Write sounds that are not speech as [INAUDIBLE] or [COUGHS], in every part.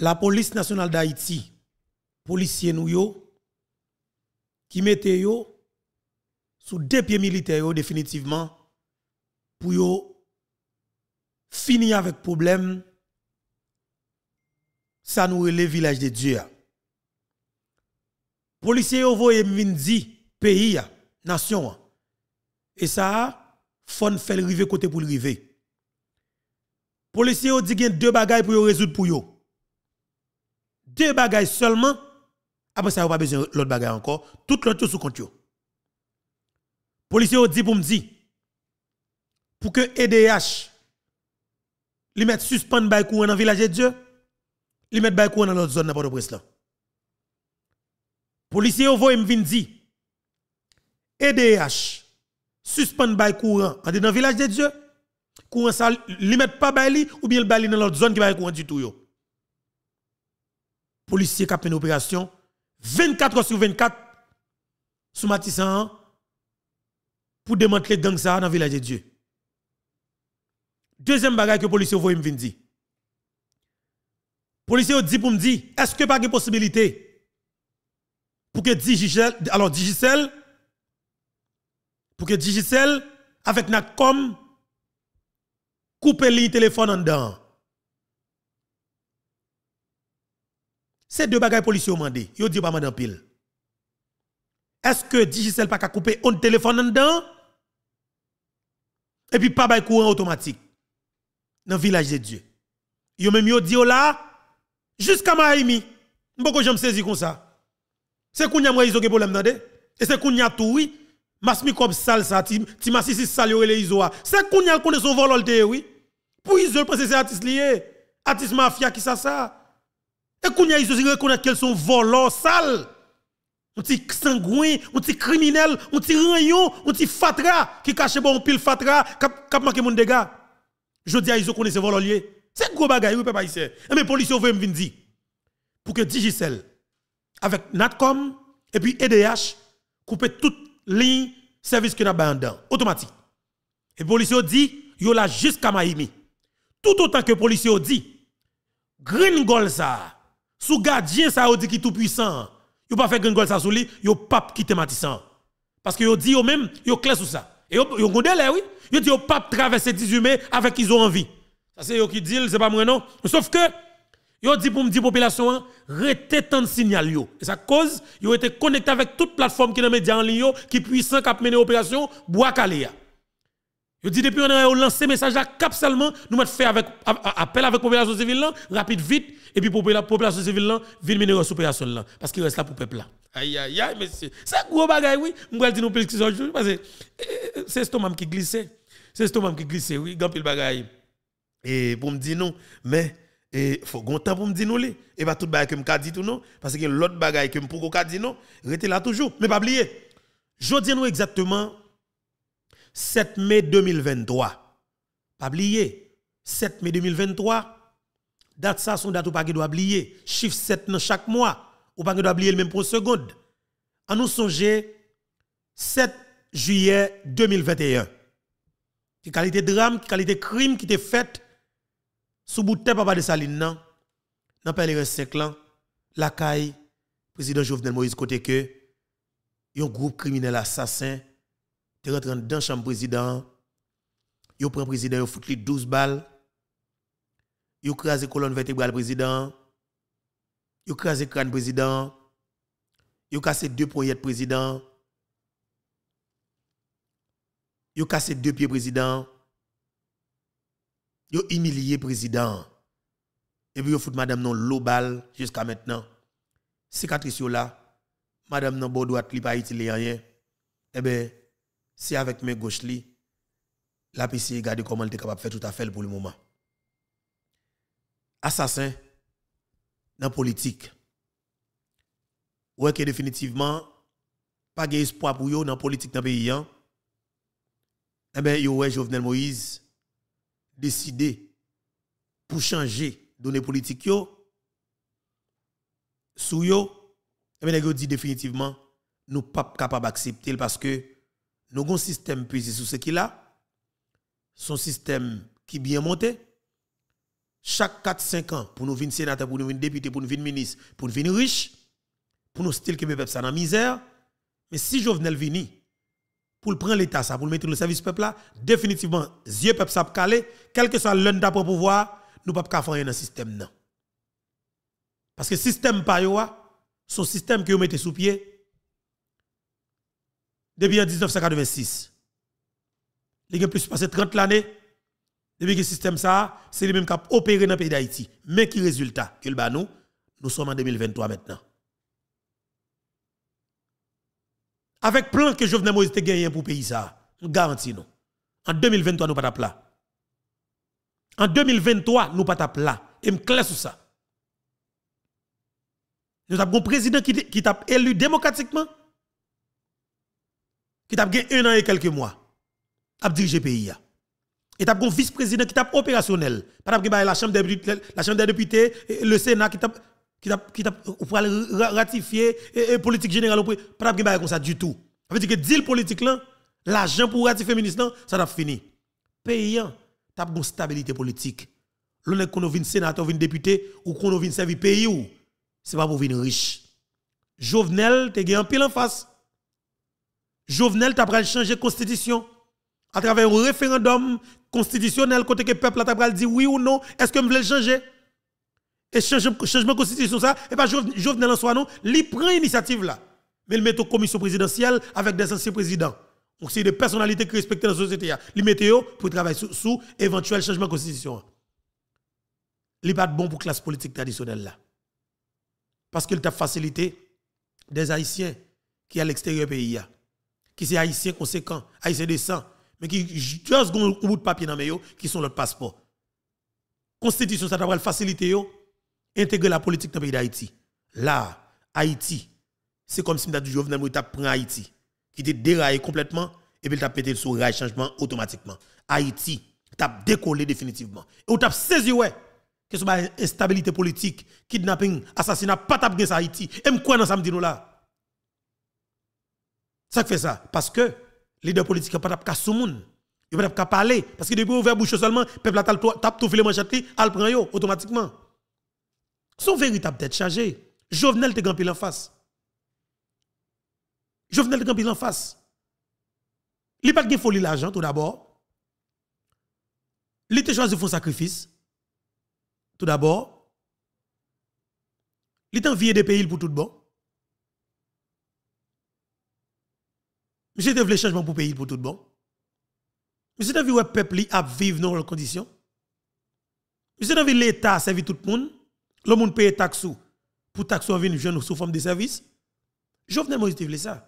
la police nationale d'Haïti, policiers nous yo, qui mette yo sous deux pieds militaires définitivement pour yo finir avec problème ça nous le village de Dieu. Policiers yo voye pays nation et ça fon fait le côté pour le river. Policiers yo dit deux bagages pour résoudre pour yo. Deux bagages seulement. Après ça, vous pas besoin de l'autre bagage encore. Tout l'autre sous compte. Policier dit pour me dire pour que EDH lui mette suspend le courant dans village de Dieu, lui mette le courant dans l'autre zone dans Port-au-Prince là. Policier yo voye e dit EDH suspend courant dans village de Dieu, courant ça lui mette pas le ou bien le bay dans l'autre zone qui va courant du tout yo policiers qui une opération 24 heures sur 24 sous Matissan pour démanteler gang ça dans le village de Dieu. Deuxième bagage que les policiers voient me dire. Policiers dit pour me dit est-ce que pas de possibilité pour que Digicel, alors Digicel, pour que Digicel, avec NACOM, coupe les téléphone en dedans. C'est deux bagages policiers ont demandé. Ils ont dit pas en pile. Est-ce que Digicel pas couper un téléphone en dedans? Et puis pas de courant automatique. Dans le village de Dieu. Ils ont même yo dit oh là, jusqu'à Miami. Beaucoup j'aime saisi comme ça. C'est qu'on y a un problème dans Et c'est qu'on y a tout, oui. Masmi comme sale ça, ti masisi sale yo les C'est qu'on y a qu'on son vololte, oui. Pour iso, parce que c'est artiste lié. Artiste mafia qui ça ça. Et qu'on y a, ils reconnaître qu'elles sont volants, sales. Un petit sanguin, un petit criminel, on petit rayon, on petit fatra qui cache bon pile fatra, qui manke moun mon Je dis à ils connaissent volants liés. C'est gros bagaille, oui, papa, ici. Et mes police veut me dire pour que Digicel, avec Natcom et puis EDH, coupe toute ligne service que nous automatique. Et les policiers dit, yo la jusqu'à Miami. Tout autant que les policiers dit, Green Gold ça, sous gardien, ça dit qui tout puissant. Yo pas fait gringol ça sous lui, yo pape qui Matissan. Parce que yo dit yo même, yo clair sur ça. Et yo yo là eh oui. Yo dit yo pape traverser 18 mai avec ils ont envie. Ça c'est yo qui dit, c'est pas moi non. Sauf que yo dit pour me dire population, hein, rete tant de signal yo. Et ça cause yo été connecté avec toute plateforme qui dans média en ligne qui puissant a mener opération bois caléa. Je dis depuis on a lancé message à cap seulement, nous mettre fait avec, appel avec la population civile, là, rapide, vite, et puis la population civile, là, ville minéraux sous opération, là, parce qu'il reste là pour le peuple. Là. Aïe, aïe, aïe, monsieur. C'est un gros bagaille, oui. Je vais dire nous plus que parce que eh, eh, c'est l'estomac qui glissait. C'est ce l'estomac qui glissait, oui, grand pile bagaille. Et pour me dire non, mais il eh, faut grand temps pour me dire non. Et pas ben, tout bagaille que me dit tout non, parce que l'autre bagaille que je peux dit non, restez là toujours. Mais pas oublier. Je dis nous exactement 7 mai 2023. Pas oublier, 7 mai 2023, date ça, son date ou pas doit oublier. Chiffre 7 dans chaque mois, ou pas doit oublier le même pour seconde. En nous songer, 7 juillet 2021. Qui qualité drame, qui qualité crime qui était faite sous bout de papa de Saline, non? Dans pas 5 ans, la CAI, président Jovenel Moïse, côté que, un groupe criminel assassin, tu rentres dans la chambre président, prends le président, yo fout 12 balles, yo la colonne vertébrale président, yo le crâne président, yo cassé deux poignettes président, yo cassé deux pieds président, yo humilié président. Et puis yo fout madame non l'eau balle jusqu'à maintenant. Cicatrice là, madame non bon droite li pas rien. Eh bien, c'est avec mes gauches la PC regarde comment elle est capable de faire tout à fait pour le moment. Assassin, dans la politique. Ouais, que définitivement, pas d'espoir pour eux dans la politique dans le pays. Hein. Eh bien, ouais, Jovenel Moïse décidé pour changer données politiques yo sous yo et eh bien dit définitivement nous pas capables d'accepter parce que nous avons un système sur ce qu'il a. Son système qui est bien monté. Chaque 4-5 ans, pour nous venir sénateur, pour nous venir député, pour nous venir ministre, pour nous venir riche, pour nous style que peuple ça dans la misère. Mais si Jovenel venir... pour prendre l'État, ça, pour le mettre le service peuple là, définitivement, yeux peuple ça quel que soit l'un pour pouvoir, nous ne pouvons pas faire rien dans système. Non. Parce que le système là... Ah, son système que vous mettez sous pied, depuis 1986. Les gens a plus passé 30 l'année. Depuis que le système ça, c'est le même qui a opéré dans le pays d'Haïti. Mais qui résultat que le nous, nous sommes en 2023 maintenant. Avec plan que Jovenel Moïse a gagné pour le pays ça, nous garantissons. En 2023, nous pas là... En 2023, nous pas là... Et me clair sur ça. Nous avons un président qui, qui élu démocratiquement qui t'a gagné un an et quelques mois, a diriger le pays. Et t'a un vice-président qui t'a opérationnel, pas t'a bah, la chambre des députés, la chambre des députés, le Sénat qui t'a qui t'a qui t'a ratifier et, politique générale pas t'a bah, comme ça du tout. Ça veut dire que deal politique l'argent pour ratifier ministre ça t'a fini. Payant, t'a une stabilité politique. L'on est qu'on un sénateur, un député ou qu'on vient service pays Ce c'est pas pour venir riche. Jovenel, t'es gagné un pile en face. Jovenel t'a pral changer constitution à travers un référendum constitutionnel côté que peuple t'a pral dit oui ou non, est-ce que me le changer Et changement de constitution ça et pas Jovenel en soi non, il prend l'initiative là. Mais il met une commission présidentielle avec des anciens présidents. Donc c'est des personnalités qui respectent la société. Il hein. met pour travailler sous, éventuel changement hein. de constitution. Il pas bon pour la classe politique traditionnelle là. Parce qu'il t'a facilité des Haïtiens qui à l'extérieur du pays. Hein qui sont haïtiens conséquents, haïtiens décents, mais qui juste un bout de papier dans yo, qui sont leur passeport. Constitution, ça devrait faciliter intégrer la politique dans le pays d'Haïti. Là, Haïti, c'est comme si du Jovenel a pris Haïti, qui était déraillé complètement, et puis t'a pété le sourire changement automatiquement. Haïti, t'a décollé définitivement. Et t'a saisi, ouais que ce une instabilité politique, kidnapping, assassinat, pas taper Haïti. Et quoi dans ça me dit nous là. Ça fait ça. Parce que les deux politiques ne peuvent pas sous Ils ne pas parler. Parce que depuis ouvert bouche seulement, le peuple tapé tout les manchettes, il prend yo, automatiquement. Son véritable tête chargée. Jovenel te gampil en face. Jovenel te gampil en face. Il pas de folie l'argent tout d'abord. Il te choisi de faire sacrifice. Tout d'abord. Il est envié des pays pour tout bon. Monsieur te le changement pour pays pour tout bon. Monsieur te peuple à vivre dans les conditions. Monsieur te l'État servir tout le monde. Le monde paye taxe pour taxe en venir jeune sous forme de service. Jovenel Moïse te voulu ça.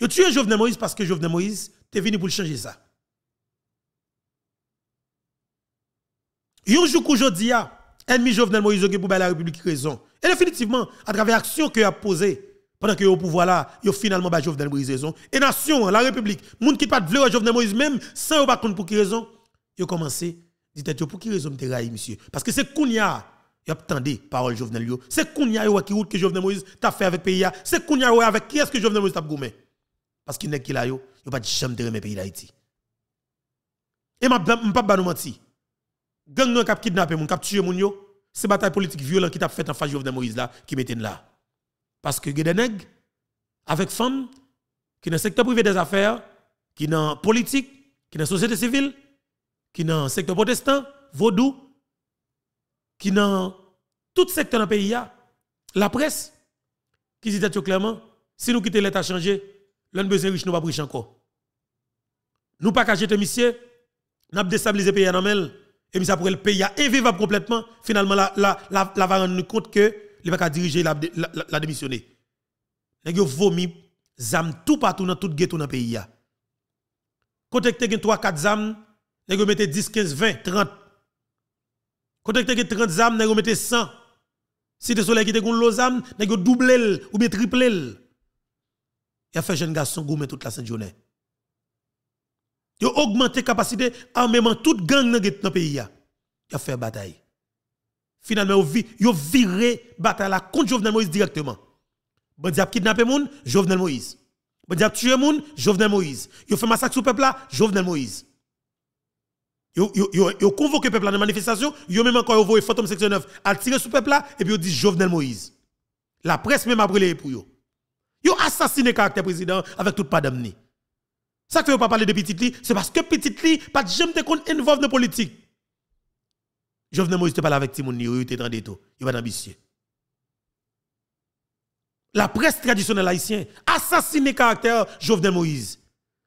Yo tué Jovenel Moïse parce que Jovenel Moïse t'es venu pour changer ça. Yon jour aujourd'hui, ennemi Jovenel Moïse pour la République raison. Et définitivement, à travers l'action que a posée, pendant que au pouvoir là, yo finalement ba Jovenel Moïse raison. Et nation, la République, moun qui pas vle Jovenel Moïse même, sans yo pa pour qui raison, yo commencé dit yo pour qui raison te raille monsieur. Parce que c'est Kounia, yo attendez parole Jovenel yo. C'est Kounia yo qui route que Jovenel Moïse t'a fait avec pays C'est Kounia yo avec qui est-ce que Jovenel Moïse t'a goumé. Parce qu'il n'est qu'il a yo, yo pas jamais remettre pays d'Haïti. Et m'a pas ba nous menti. Gang nan kap kidnapper moun, kap tuer yo, c'est bataille politique violente qui t'a fait en face Jovenel Moïse là, qui mettez là. Parce que avec femmes qui dans le secteur privé des affaires, qui dans la politique, qui dans la société civile, qui dans le secteur protestant, vaudou, qui dans tout secteur dans le pays, la presse, qui dit clairement, si nous quittons l'État changé, l'un besoin riche nous va riche encore. Nous pas nous jeter monsieur, nous avons déstabilisé le pays en amel, et ça pourrait le pays invivable complètement. Finalement, la, la, nous compte que il va diriger la, la, la, la démissionner. Nèg vomi zam tout partout dans tout ghetto dans pays Quand Côté que gen 3 4 zam, nèg mette 10 15 20 30. Côté que gen 30 zam, nèg mette 100. Si le soleil qui te gon il nèg yo double ou bien triple Il a fait jeune garçon goumen toute la sainte journée. Yo augmenté capacité armement toute gang dans le pays. Il a fait bataille finalement, ils ont viré bataille contre Jovenel Moïse directement. Ils ont kidnappé moun, Jovenel Moïse. Ils ont tué moun, Jovenel Moïse. Ils fait massacre sur le peuple Jovenel Moïse. Ils ont convoqué peuple là la manifestation, ils ont même encore envoyé fantôme section 9 à tirer sur peuple et puis ils ont dit Jovenel Moïse. La presse même a brûlé pour eux. Ils ont assassiné le caractère président avec toute pas d'amni. Ça que vous pas parler de petit li, c'est parce que petit li pas jamais te involve dans politique. Jovenel Moïse te parle avec Timonio, Niro, il était dans des taux. Il va dans ambitieux. La presse traditionnelle haïtienne assassiné caractère Jovenel Moïse.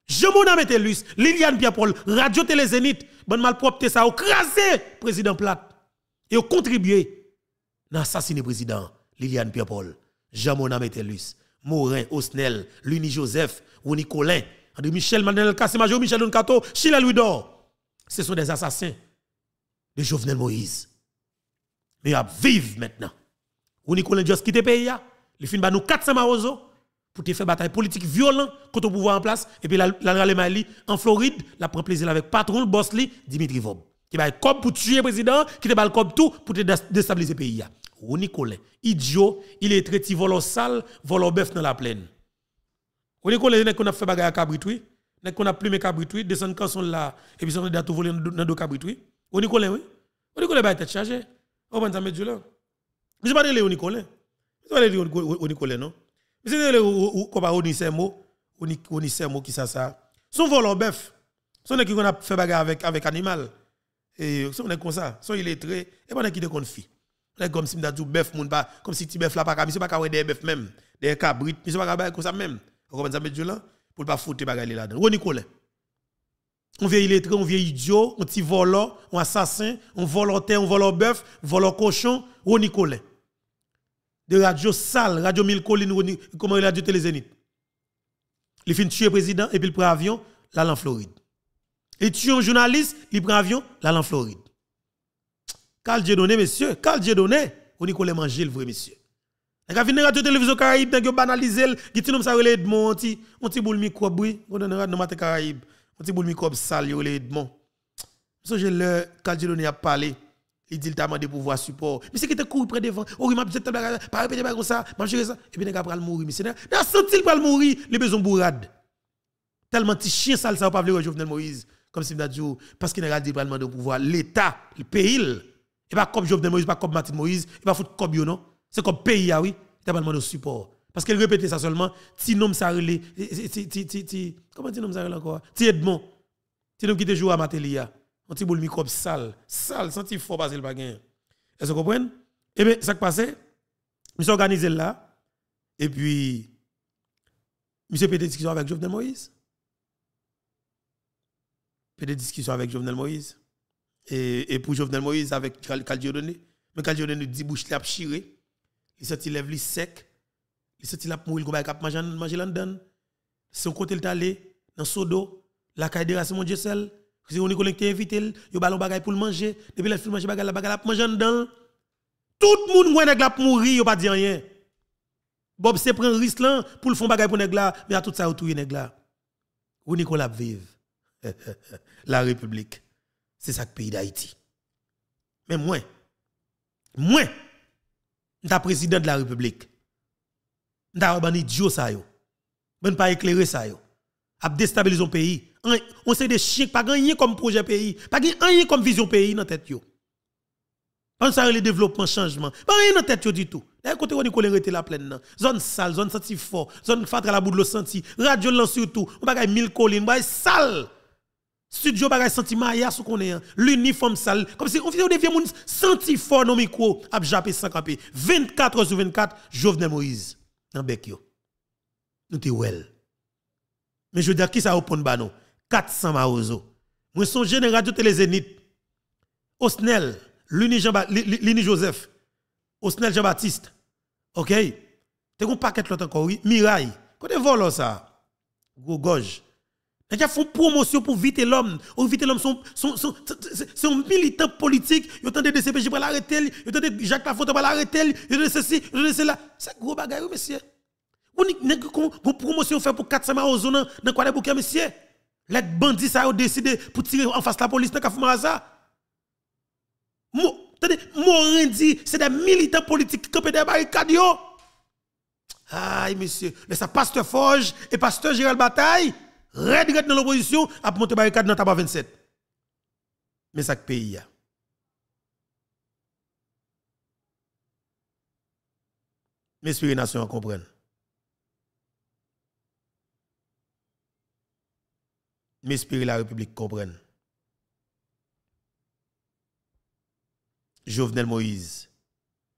Jemona Metellus, Liliane Pierre-Paul, Radio Télé Zénith, bonne malpropre ça, écrasé président Plat. Et a contribué dans le président Liliane Pierre-Paul, Jamona Metellus, Morin, Osnel, Luni Joseph, Ronnie Colin, André Michel, Manuel Kassé, Michel Nkato, Chile Louis Dor. Ce sont des assassins de Jovenel Moïse. Mais a vive maintenant. Ou Nicolas Dios quitte le pays. il fin ba nous 400 marozo pour te faire bataille politique violente contre le pouvoir en place et puis la rale Mali en Floride, la prend plaisir avec patron le boss Dimitri Vob qui va comme pour tuer le président, qui va être comme tout pour te déstabiliser le pays. Ou Nicolas, idiot, il est traité volo sale, volo bœuf dans la plaine. Ou Nicolas, qu'on a fait bagarre à Cabritoui. Il qu'on a plumé Cabritouille, descend quand sont là, et puis sont là tout voler dans le cabritou. Au Nicolet, oui. Au Nicolet, il tête On va mettre du là. Mais je parle de Nicolet. Je parle de Nicolet, non? Mais c'est le combat Onisemo. Onisemo qui ça, ça. Son vol bœuf. Son ne qui on a fait bagarre avec, avec animal. Et euh, son est comme ça. Son illettré. Et pendant qu'il est confit. Comme si tu dit bœuf, moun pas, comme si tu bœuf là pas comme si pas capable des bœuf même, des cabrits. mais pas capable comme ça même. On commence à mettre du là pour pas foutre bagarre là-dedans. Au Nicolet. On vieil lettré, on vieil idiot, on petit volant, on assassin, on volontaire, on volant bœuf, volant cochon, ou Nicolet. De radio sale, radio mille collines, comment il a dit zénith. Il finit tuer président et puis il prend avion, là en Floride. Il tue un journaliste, il prend avion, là en Floride. Cal Dieu donné, monsieur, Cal Dieu donné, ou Nicolet manger le vrai monsieur. Il quand venir à caraïbes, télévision Caraïbe, qui banalisé, qui dit nous ça relève de mon petit, on petit boule micro bruit, on donne dans matin Caraïbe petit boule microbe sale, il est Edmond. So, je le, quand Giloni a parlé, il dit, il t'a demandé voir support. Mais c'est qui était couru près devant. Oh, il m'a dit, pas répéter pas comme ça, m'a ça. Et puis, il a mourir, mais c'est là. Il a senti mourir, les besoins bourrades. Tellement petit chien sale, ça pas venir Jovenel Moïse. Comme si il parce qu'il a dit, demander de pouvoir. L'État, le pays, et pas comme Jovenel Moïse, pas comme Martin Moïse, il va foutre comme, non? C'est comme pays, ah oui. Il t'a demandé support. Parce qu'elle répétait ça seulement. Ti nom ça relé. Comment ti nom ça relé encore Ti Edmond. Ti nom qui te joue à Matelia. On ti boule microbe sale. Sale, senti fort pas le baguin. Est-ce que vous comprenez Eh bien, ça qui passait, je suis là. Et puis, monsieur pète des discussions avec Jovenel Moïse. Pète des discussions avec Jovenel Moïse. Et, et pour Jovenel Moïse, avec Caldiodone. Mais nous dit bouche l'a pchire. Il s'est lève lui sec il senti la mourir go bay cap manger manger Si son côté il allé dans sodo la caïdera c'est mon Dieu seul Si on est connecté invité yo ballon bagay pour le manger depuis la film manger bagay la bagay la manger dedans tout le monde nèg la mourir yo pas dire rien Bob se prend risque là pour le fond bagay pour nèg là mais à tout ça autour nèg là où Nicolas vive [LAUGHS] la République c'est ça le pays d'Haïti mais moi moi suis président de la République Nda ban idiot ça yo. Ben pas éclairé ça yo. A déstabiliser le pays. On sait des chiens pas gagner comme projet pays, pas gagner comme vision pays dans tête yo. On ça le développement changement. Pas rien dans tête du tout. D'un côté on est la pleine. Zone sale, zone senti fort, zone à la bout de l'eau senti, radio lan surtout, on bagaille mille collines, bagaille sale. Studio bagaille senti maya sou qu'on hein. l'uniforme sale comme si on faisait des vieux senti fort dans micro a japper sans camper. 24 heures sur 24 Jovenel Moïse dans bec yo. Nous te well. Mais je dis dire, qui ça open ba nous 400 maozo. Moi son générateur télé Zénith. Osnel, Luni Jean Luni Joseph. Osnel Jean-Baptiste. OK? Te un paquet l'autre encore oui, Mirail. Quand volo ça. gorge il font promotion pour vite l'homme. au vite l'homme, c'est un militant politique. Ils ont tenté de pour l'arrêter. Ils ont tenté de Jacques Lafontaine pour l'arrêter. Ils ont tenté ceci, ils ont tenté cela. C'est gros bagaille, monsieur. Vous n'avez pas promotion fait pour 400 000 zones dans le coin monsieur. Les bandits, ça, ont décidé pour tirer en face de la police dans le hasard. Tenez, que c'est des militants politiques qui campent des barricades. Aïe, monsieur. Mais ça, Pasteur Forge et Pasteur Gérald Bataille red dans l'opposition, a monté barricade dans tabac 27. Mais ça pays a. Mes les nations comprennent. Mes la République comprenne. Jovenel Moïse,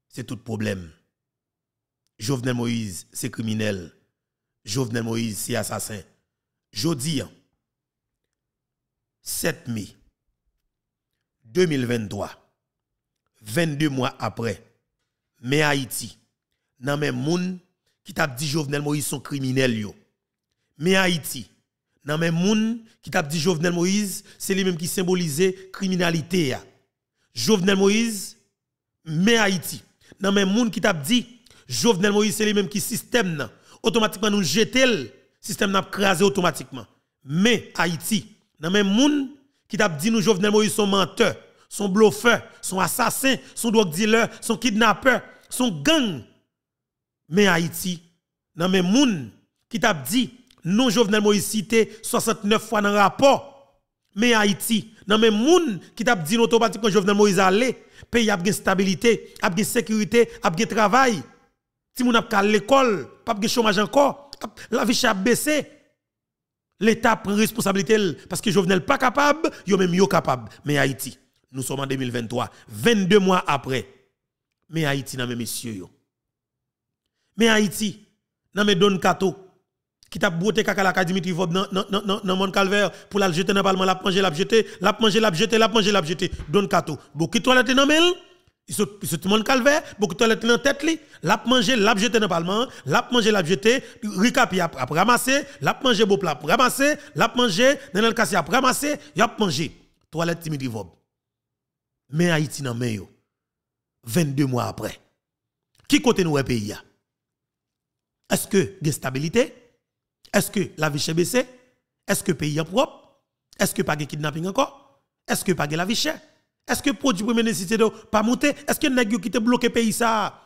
c'est tout problème. Jovenel Moïse, c'est criminel. Jovenel Moïse, c'est assassin. Jodi 7 hein. mai 2023, 22 mois après, mais Haïti, nan même moun qui t'a dit Jovenel Moïse sont criminels yo. Mais Haïti, nan même moun qui t'a dit Jovenel Moïse, c'est lui-même qui symbolisait criminalité ya. Jovenel Moïse, mais Haïti, nan même moun qui t'a dit Jovenel Moïse, c'est lui-même qui système nan. Automatiquement nous système n'a pas crasé automatiquement. Mais Haïti, dans même monde qui t'a dit nous Jovenel Moïse sont menteurs, sont bluffeurs, sont assassins, sont drug dealers, sont kidnappeurs, sont gang, Mais Haïti, dans même monde qui t'a dit non Jovenel Moïse cité 69 fois dans le rapport. Mais Haïti, dans même monde qui t'a dit automatiquement Jovenel Moïse allé, pays a une stabilité, a une sécurité, a un travail. Si moun ap l'école, pas de chômage encore la vie a baissé. L'État prend responsabilité parce que venais pas capable, yo même yo capable. Mais Haïti, nous sommes en 2023, 22 mois après. Mais Haïti nan mes messieurs yo. Mais Haïti nan mes Don Kato qui t'a brouté kaka la Dimitri Vob dans mon calvaire pour la jeter dans le parlement, la manger, la jeter, la manger, la jeter, la manger, la jeter. Don Kato, bon qui toilette nan mel c'est tout il se calvaire, beaucoup de toilettes dans la tête, l'a mangé, l'a jeté dans le parlement, l'a mangé, l'a jeté, Ricapi a ramassé, l'a mangé, beau plat ramassé, l'a mangé, le Kassi a ramassé, ramasser a mangé. Toilette timide Vob. Mais Haïti n'a pas 22 mois après. Qui côté nous est pays Est-ce que il stabilité Est-ce que la vie est baissée Est-ce que le pays est propre Est-ce que pas de kidnapping encore Est-ce que pas de la vie chère est-ce que produit premier nécessité n'a pas monté Est-ce que nèg qui ont bloqué pays ça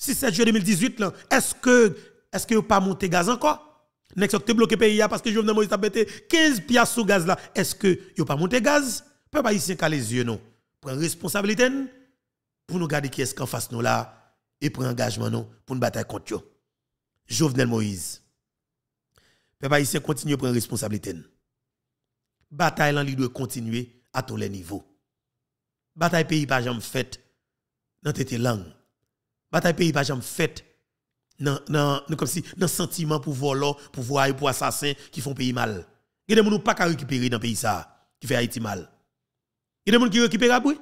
6-7 juillet 2018 là, est-ce que est-ce que pas monté gaz encore Nèg qui te bloqué pays parce que Jovenel Moïse a bêté 15 piastres sous gaz là, est-ce que yo pas monté gaz Peuple haïtien qu'a les yeux non. une responsabilité pour nous garder qui est-ce qu'en face nous là et un engagement pour nous bataille contre yo. Jovenel Moïse. Peuple haïtien continue prendre responsabilité. Bataille là, doit continuer à tous les niveaux bataille pays pas jamais faite dans tête langue. Bataille pays pas jamais faite dans le comme si sentiment pour voler, pour voir pour assassin qui font pays mal. Il y a des gens pas récupérer dans pays ça qui fait Haïti mal. Il y a des gens qui récupèrent oui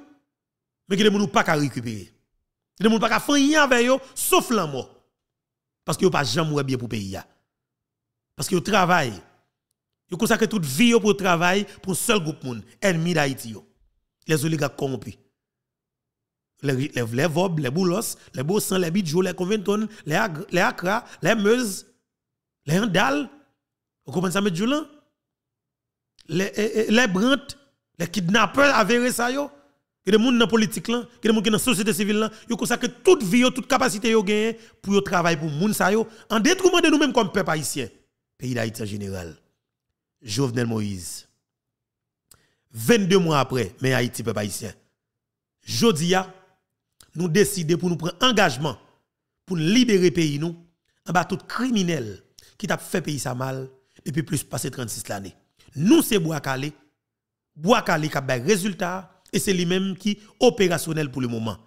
mais il y a des gens pas récupérer. Il y a des gens pas faire rien avec eux sauf l'amour. Parce qu'ils pas jamais bien pour pays Parce que qu'ils travaillent. Ils consacrent toute vie pour travail pour seul groupe monde, ennemi d'Haïti les oligarques corrompus. Les, les, les Vob, les Boulos, les Bossan, les Bidjo, les bidjou, les, Ag, les Accra, les Meuse, les Handal. Vous comprenez ça, M. Les, eh, eh, les, les kidnappeurs, les kidnappeurs avérés, ça, Il y a des gens dans la politique, il y a des gens dans la société civile, ils consacrent toute vie, toute capacité pour travailler pour les gens, en détriment de nous-mêmes comme peuple haïtien. Pays d'Haïti en général. Jovenel Moïse. 22 mois après, mais Haïti, peuple haïtien. Jodia, nous décidons pour nous prendre engagement pour libérer pays nous, en bas tout criminel qui t'a fait pays sa mal depuis plus passer 36 l'année. Nous, c'est Boakale. Boakale qui a des résultat et c'est lui-même qui est opérationnel pour le moment.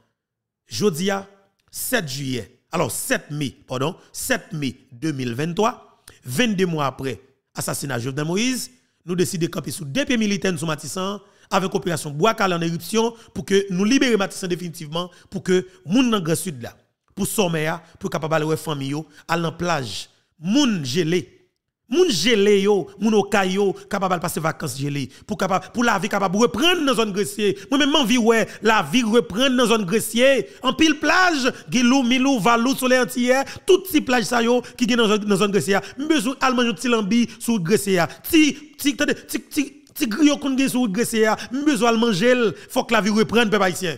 Jodia, 7 juillet, alors 7 mai, pardon, 7 mai 2023, 22 mois après assassinat Jovenel Moïse, nous décidons de camper sous deux pieds militaires de Matissan avec opération Boakal en éruption pour que nous libérions Matissan définitivement pour que moun dans le sud là pour sommeil pour capable de famille à la plage moun gelé Moun gelé yo, moun okayo, yo, capable passer vacances gelé. Pour, pour la vie capable reprendre dans zone gressier. Moi-même, envie, ouais, la vie reprendre dans zone gressier. En pile plage, Gilou, Milou, Valou, Soleil entier, tout petit plage ça yo, qui est dans zone gressier. besoin allemand, un petit lambi sur gressier. Ti, ti, ti, ti, ti, griot kun gagne sur gressier. Besoin manger faut que la vie reprenne, peuple haïtien.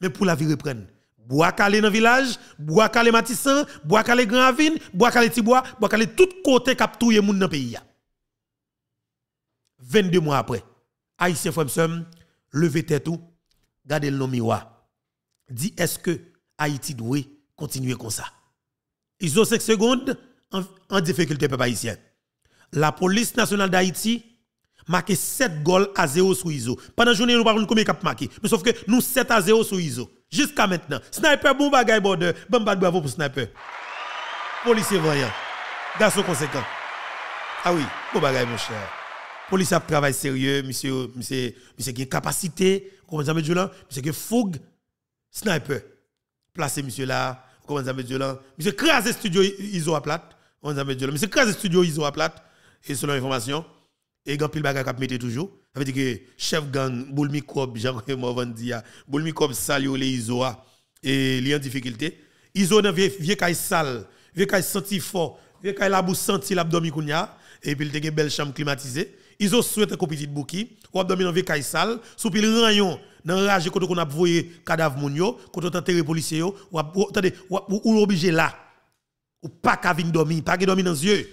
Mais pour la vie reprendre bois calé dans le village, bois calé Matissan, bois calé Grand Avine, bois calé Tibois, bois calé tout côté cap touye moun dans pays 22 mois après, Haïtien Fremsem, levé tête tout, gardez le nom miroir. Dit est-ce que Haïti doit continuer comme ça Ils ont 5 secondes en, difficulté peuple haïtien. La police nationale d'Haïti marqué 7 goals à 0 sur ISO. Pendant la journée, nous parlons combien cap marqué. Mais sauf que nous 7 à 0 sur ISO. Jusqu'à maintenant. Sniper, bon bagaille border. Bon bad bravo pour sniper. Policier voyant. Garçon conséquent. Ah oui, bon bagaille, mon cher. Police a travail sérieux, monsieur, monsieur, monsieur qui a capacité, comment ça me dit là, monsieur qui fougue, sniper. Placez monsieur là, comment ça me dit là, monsieur crase studio ISO à plate, comment ça me dit là, monsieur crase studio ISO à plate, et selon information, et grand pile bagaille cap toujours. Ça veut que chef gang, Boulmi Kob, Jean-Raymond [LAUGHS] Vandia, ah, Boulmi Kob, Salio, les Isoa, ah. et li en difficulté. Iso nan vie vie kay sale, vie kay senti fort, vie kay la bou senti l'abdomi kounya et puis il te gen belle chambre climatisée. Iso souhaite un petit bouki, ou abdomi nan vie kay sale, sou pil rayon nan rage koto qu'on a voyé cadavre moun yo, koto terre policier yo, ou attendez, ou obligé là. Ou pas ka vin dormir, pas dormir dans yeux.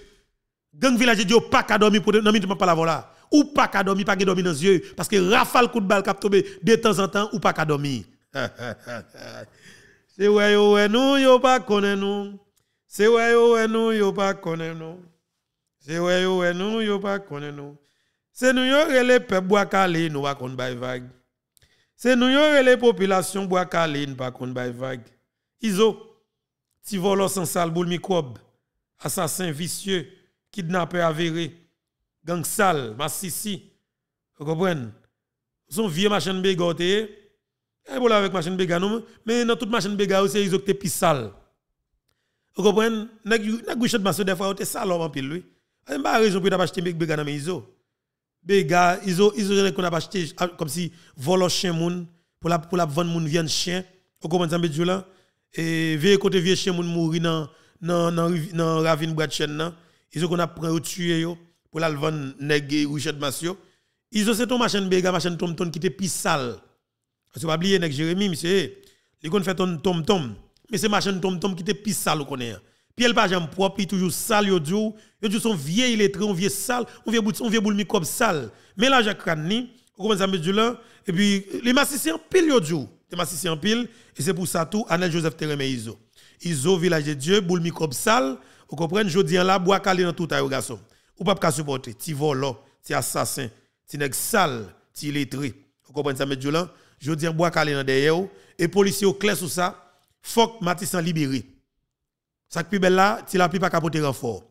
Gang village dit pas ka dormir pour dormir pas la voilà ou pas qu'à dormir, pas qu'à dormir dans les yeux. Parce que rafale coup de balle cap tombé de temps en temps ou pas qu'à dormir. [LAUGHS] C'est ouais, yo, oh, ouais, nous, yo, pas connaît nous. C'est ouais, yo, oh, ouais, nous, yo, pas connaît nous. C'est ouais, yo, oh, ouais, nous, yo, pas connaît nous. C'est nous, yo, les peuples bois calé, nous, pas connaît by vague. C'est nous, yo, les populations bois calé, nous, pas connaît by vague. Iso, si volos sans sale boule microbe, assassin vicieux, kidnappeur avéré gang sale, massissi. Vous comprenez? Son vieux machin bégote. Eh, Et voilà avec machine béga non, mais dans toute machine béga c'est ils ont été sale. Vous comprenez? N'a gouchet masse des fois était sale en pile lui. Il eh, pas bah, raison pour acheter béga dans iso. Béga, iso iso qu'on a acheté ah, comme si volant chien moun pour la pour la vendre moun vienne chien. Vous comprenez ça me là? Et vieux côté vieux chien moun mourir dans dans dans ravine bras de chien là. Iso qu'on a pris prend tuer yo pour la vendre ou Richard Massio. Ils ont cette machine béga, machine tom tom qui était plus sale. Parce pas oublier Negue Jérémy monsieur, il kon fait ton tom tom, mais c'est machine tom tom qui était plus sale qu'on connaît. Puis elle pas jamais propre, il toujours sale yo dit. yo djou son vieil lettré, on vieux sale, on vieux bout, on vieil boule micob sale. Mais là Jacques Ranni, on commence à mettre du là et puis les massiciens pile yo dit. Les massiciens pile et c'est pour ça tout Anel Joseph Teremé Iso. Iso village de Dieu, boule micob sale, vous comprenez, je dis là bois calé dans tout ayo garçon ou pas supporter. Ti volo, ti assassin, ti nèg sale, ti lettré. Vous comprenez ça, mes là? Je dis bois calé dans derrière et policier au clair sur ça, faut Matissan libéré. Ça qui belle là, ti la plus pas capoter renfort.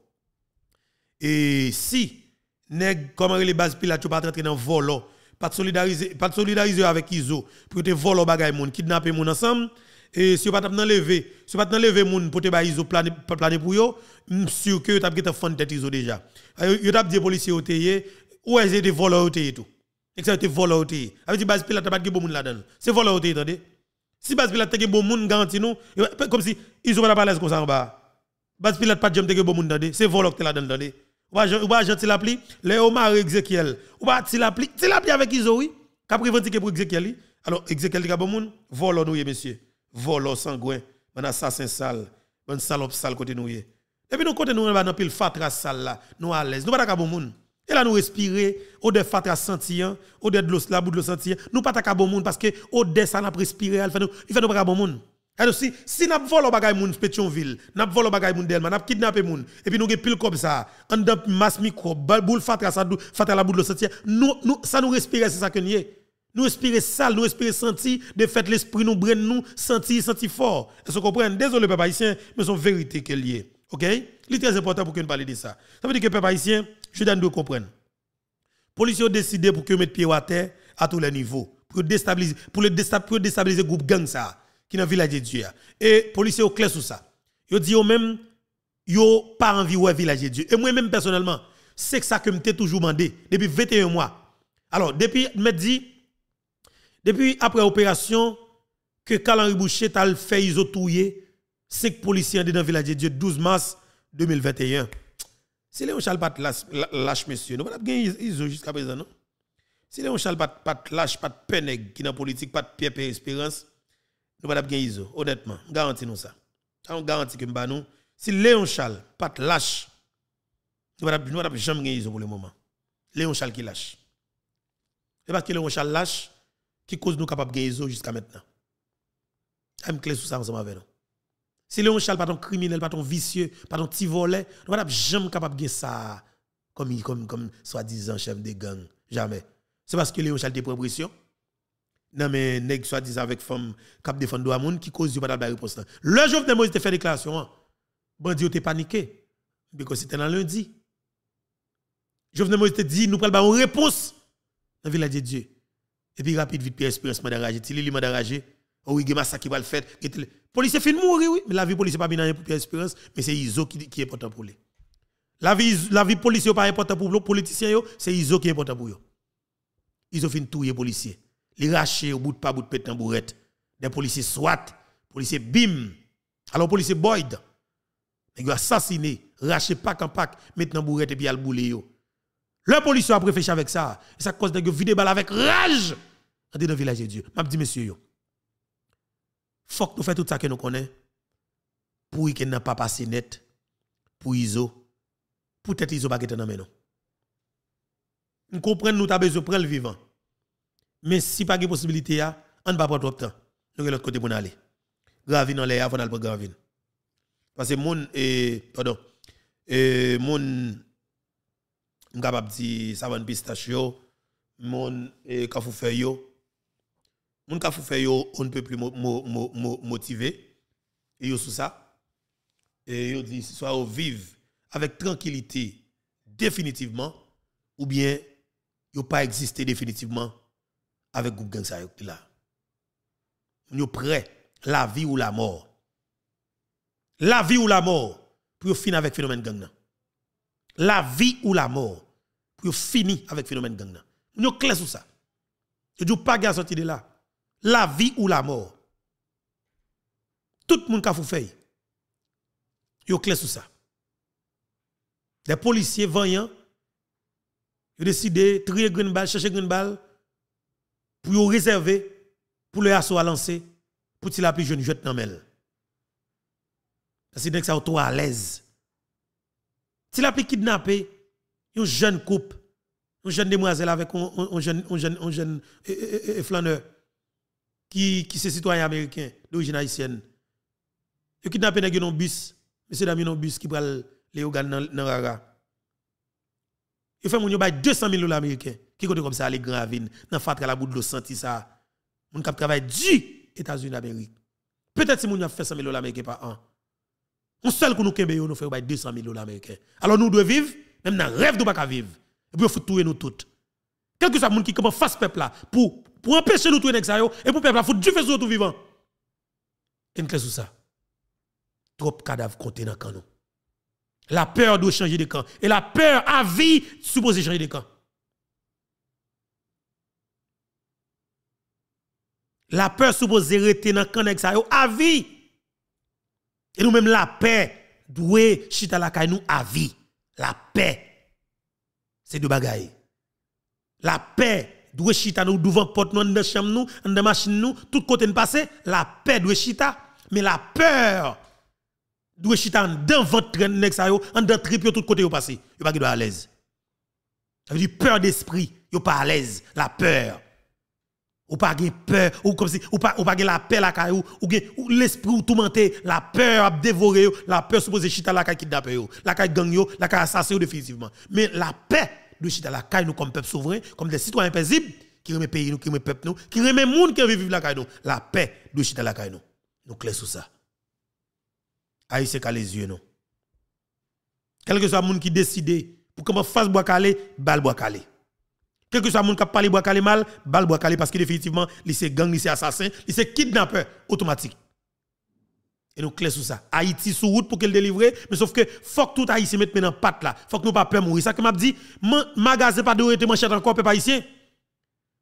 Et si nèg comment les bases là tu pas rentrer dans volant, pas de solidariser, pas de solidariser avec Iso pour te volo bagay moun, kidnapper moun ensemble et si vous pas lever si vous pas lever moun pour te ba iso planer pour yo sûr que t'as fait fond tête iso déjà yo a des policiers où est été volés. vous avez tout. Et ça te ou au Avec dit base de bon monde là-dedans. C'est voleur au Si base te bon monde garanti nous, comme si ils ont pas parler comme ça en bas. Base pas de te ge bon qui c'est voleur que là-dedans, attendez. Ou ont ou pas gentil l'appli, le Omar Ezekiel. Ou pas ti l'appli, ti l'appli avec Izo oui. Qu'a pour Ezekiel. Alors Ezekiel dit bon monde, voleur nous monsieur. sanguin, un assassin sale, un salope sale côté nous. Et puis nous côté nous dans pile fatras sale là, nous à l'aise, nous pas bon monde. Et là nous respirer au de fatras sentien, au de l'os la bout de l'os sentien, nous pas ta bon monde parce que au de ça n'a respirer, il fait nous il fait nous pas bon monde. Alors si si n'a vole bagay moun Pétionville, n'a vole bagay moun Delma, n'a kidnappé moun et puis nous gè pile comme ça, en dans masse micro, boule fatra ça fatra la boule de sentier, nous nous ça nous respirer c'est ça que nous Nous respirer sale, nous respirer senti, de fait l'esprit nous brenne nous senti senti fort. Est-ce que vous comprenez Désolé papa haïtien, mais son vérité qu'elle y est. OK Il est très important pour que nous parlions de ça. Ça veut dire que les peuple haïtien, je dois nous comprendre. Police ont décidé pour que mettre pied à terre à tous les niveaux pour déstabiliser pour le déstabiliser groupe gang ça qui dans village de Dieu. Et les policiers ont clair sur ça. Ils dit eux même yo pas envie ouais village de Dieu. Et moi même personnellement, c'est que ça que m'étais toujours demandé depuis 21 mois. Alors depuis me dit depuis après opération que Calan Boucher t'a fait iso 5 policiers dans le village de Dieu 12 mars 2021. Si Léon Charles pas lâche, monsieur, nous pas gagner ISO jusqu'à présent, non? Si Léon Charles pas lâche, pas de peneg qui dans politique, pas de pierre espérance, nous pas gagner ISO, honnêtement, garantis nous ça. On garantit que nous, si Léon Charles pas lâche, nous ne pas jamais gagner ISO pour le moment. Léon Charles qui lâche. C'est parce que Léon Charles lâche qui cause nous capables de gagner ISO jusqu'à maintenant. Je vais clé sur ça ensemble avec nous. Si Léon Charles pas ton criminel, pas ton vicieux, pas ton petit volet, pas jamais capable de ça comme comme comme soi-disant chef de gang, jamais. C'est parce que Léon Charles était pression. Non mais nèg soi-disant avec femme cap défendre droit monde qui cause pas de réponse. Le jour de il te fait déclaration. Hein, Bandi était paniqué parce que c'était un lundi. Jovenel Moïse te dit nous prenons une réponse dans village de Dieu. Et puis rapide vite Pierre Espérance m'a d'arranger, oh, il m'a d'arranger. Oh oui, massacre qui va le faire. Policier fin mourir, oui. Mais la vie policier pas bien dans Pierre Espérance, mais c'est ISO qui, est important pour lui. La vie, la vie policier pas important pour les politiciens, c'est ISO qui est important pour eux. Ils ont fait tout les policiers. Les racher au bout de pas bout de pétambourette. Des policiers SWAT, policiers BIM. Alors policiers Boyd, ils ont assassiné, raché pack en pack, maintenant bourrette et puis al yo. Le policier a préféché avec ça. Et ça cause de vide balle avec rage. Dans le village de Dieu. M'a dit monsieur yo faut que nous fassions tout ça que nous connaissons pour qu'il n'a pas passé net pour ISO peut-être ISO pas dans nous nous comprenons nous avons besoin de prendre le vivant mais si pas de possibilité on ne pas prendre trop de temps nous l'autre côté pour aller gravine dans l'air avant prendre gravine parce que mon eh, pardon eh, mon capable de dire savane pistache, mon eh, faire feuille on ne peut plus motiver et yo sous ça et dit soit au vive avec tranquillité définitivement ou bien yo pas exister définitivement avec groupe gang a là. est prêt la vie ou la mort. La vie ou la mort pour finir avec phénomène gang La vie ou la mort pour finir avec phénomène gang nan. Nous clair sur ça. Je dis pas garder sortir de là la vie ou la mort. Tout le monde qui a fait. Yo clé sur ça. Des policiers vaillants, ils décidé de trier une balle, chercher une balle, pour réserver, pour les assauts à lancer, pour qu'ils la plus jeune jette dans elle. Parce que ça trop à l'aise. S'il a pu kidnappé, une jeune couple, une jeune demoiselle avec un jeune, un jeune, un jeune euh, euh, euh, flâneur, qui, qui c'est citoyens américains d'origine haïtienne. qui kidnappé dans un bus, monsieur Damien dans bus qui prend les organes dans Rara. Il fait mon 200 000 dollars américains qui compte comme ça les grands avine, dans fatra la bout de senti ça. Mon cap travail du États-Unis d'Amérique. Peut-être si mon a fait 100 000 dollars américains par an. On seul que nous kembe nous fait 200 000 dollars américains. Alors nous devons vivre, même dans rêve nous pas vivre. Et puis faut tuer nous toutes. Quel que soit le monde qui commence face peuple là pour pour empêcher nous tourner ça et pour peuple la foutre du feu tout vivant. Et nous sous ça. Trop cadavres côté dans camp La peur doit changer de camp et la peur à vie supposé changer de camp. La peur supposée rester dans camp ça à vie. Et nous même la paix doit chita la caille nous à vie. La paix c'est de bagaille. La paix doué chita nous devant porte nous dans chambre nous dans machine nous tout côté nous passer la paix doué chita mais la peur doué chita dans votre nèg ça yo dans trip tout côté yo passer yo pas à l'aise ça veut dire peur d'esprit yo pas à l'aise la peur ou pas peur ou comme si ou pas ou pas la paix la caillou ou, ou l'esprit ou tourmenté la peur a dévoré la peur supposée chita la caille kidnapper la caille gang yo la caille assassin définitivement mais la paix nous chita la comme peuple souverain, comme des citoyens paisibles qui remet pays nous, qui remet peuple nous, qui remet monde qui vivent la caille nous, la paix de la caille nous. Nous clés sur ça. c'est qu'à les yeux non. Quel que soit le monde qui décide pour comment face bois calé, bal bois calé. Quel que soit le monde qui parle bois calé mal, bal bois calé parce que définitivement, il c'est gang, il c'est assassin, il c'est kidnappeur automatique. Et nous clés sur ça. Haïti sous route pour qu'elle délivre, mais sauf que faut que tout Haïti mette la patte là. Faut que nous pas peur mourir. Ça que m'a dit, magasin pas de manchette encore peuple haïtien.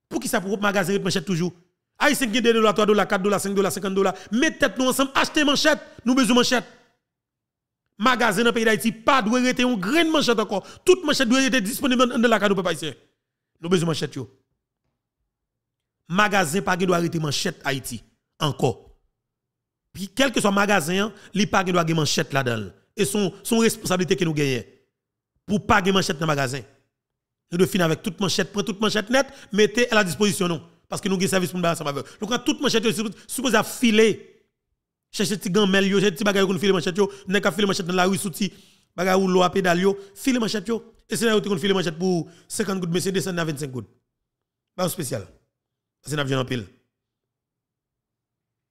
Pour qui ça pour magasin manchette toujours Haïti qui 2 dollars, 3 dollars, 4 dollars, 5 dollars, 50 dollars, mettez nous ensemble, achetez manchette, nous besoin manchette. Magasin dans le pays d'Haïti pas de rete un grain de manchette encore. Toute manchette doit être disponible dans la carte peuple haïtien. Nous besoin manchette yo. Magasin pas doit arrêter manchette Haïti encore quel que soit magasin, il pas de manchette là-dedans. Et son, son responsabilité que nous gagnons. Pour pas de manchette dans le magasin. Nous devons finir avec toute manchette, prendre toute manchette net mettez à la disposition Parce que nous avons service pour nous faire. avec. Donc, quand toute manchette, suppose à filer. Cherchez petit gant, un petit bagage nous filer manchette, yo, n'est pas filer manchette dans la rue, souti, bagage ou l'eau à pédale, filer manchette, yo. Et c'est là où tu filer manchette pour 50 gouttes, mais c'est descendre à 25 gouttes. Pas bah, spécial. C'est un avion en pile.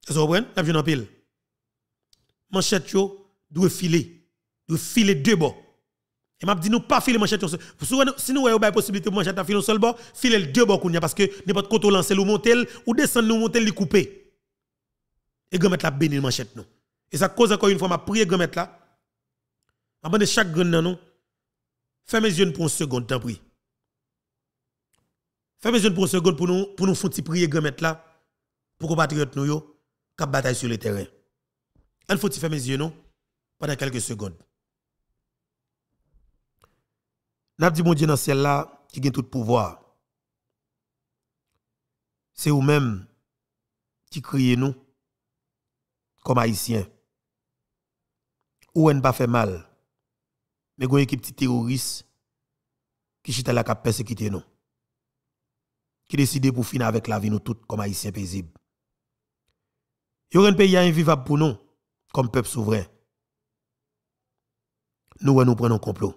Vous comprenez N'a pas pile. Manchette yo doit filer, doit filer deux bords. Et m'a dit nous pas filer manchette si nous avons la possibilité de manchette à filer seul bord, filer deux bords parce que n'importe quoi on lance le monter ou descendre nous monter les couper. Et grand mettre la bénir manchette nous. Et ça cause encore une fois m'a prier grand mettre là. de chaque grand dans nous. Fais yeux pour une seconde, t'en prie. Fais mes yeux pour une seconde pour nous, pour nous faire prier grand mettre là, pour compatriotes nous bataille sur le terrain. Elle faut tu faire mes yeux, non? Pendant quelques secondes. N'a dit mon Dieu dans celle-là qui gagne tout pouvoir. C'est vous-même qui criez nous comme haïtiens. Ou ne pas fait mal. Mais une équipe de terroristes qui chita la cap persécuter nous. Qui décide pour finir avec la vie nous toutes comme haïtiens paisibles. Il y un pays invivable pour nous, comme peuple souverain. Nous, nous prenons complot.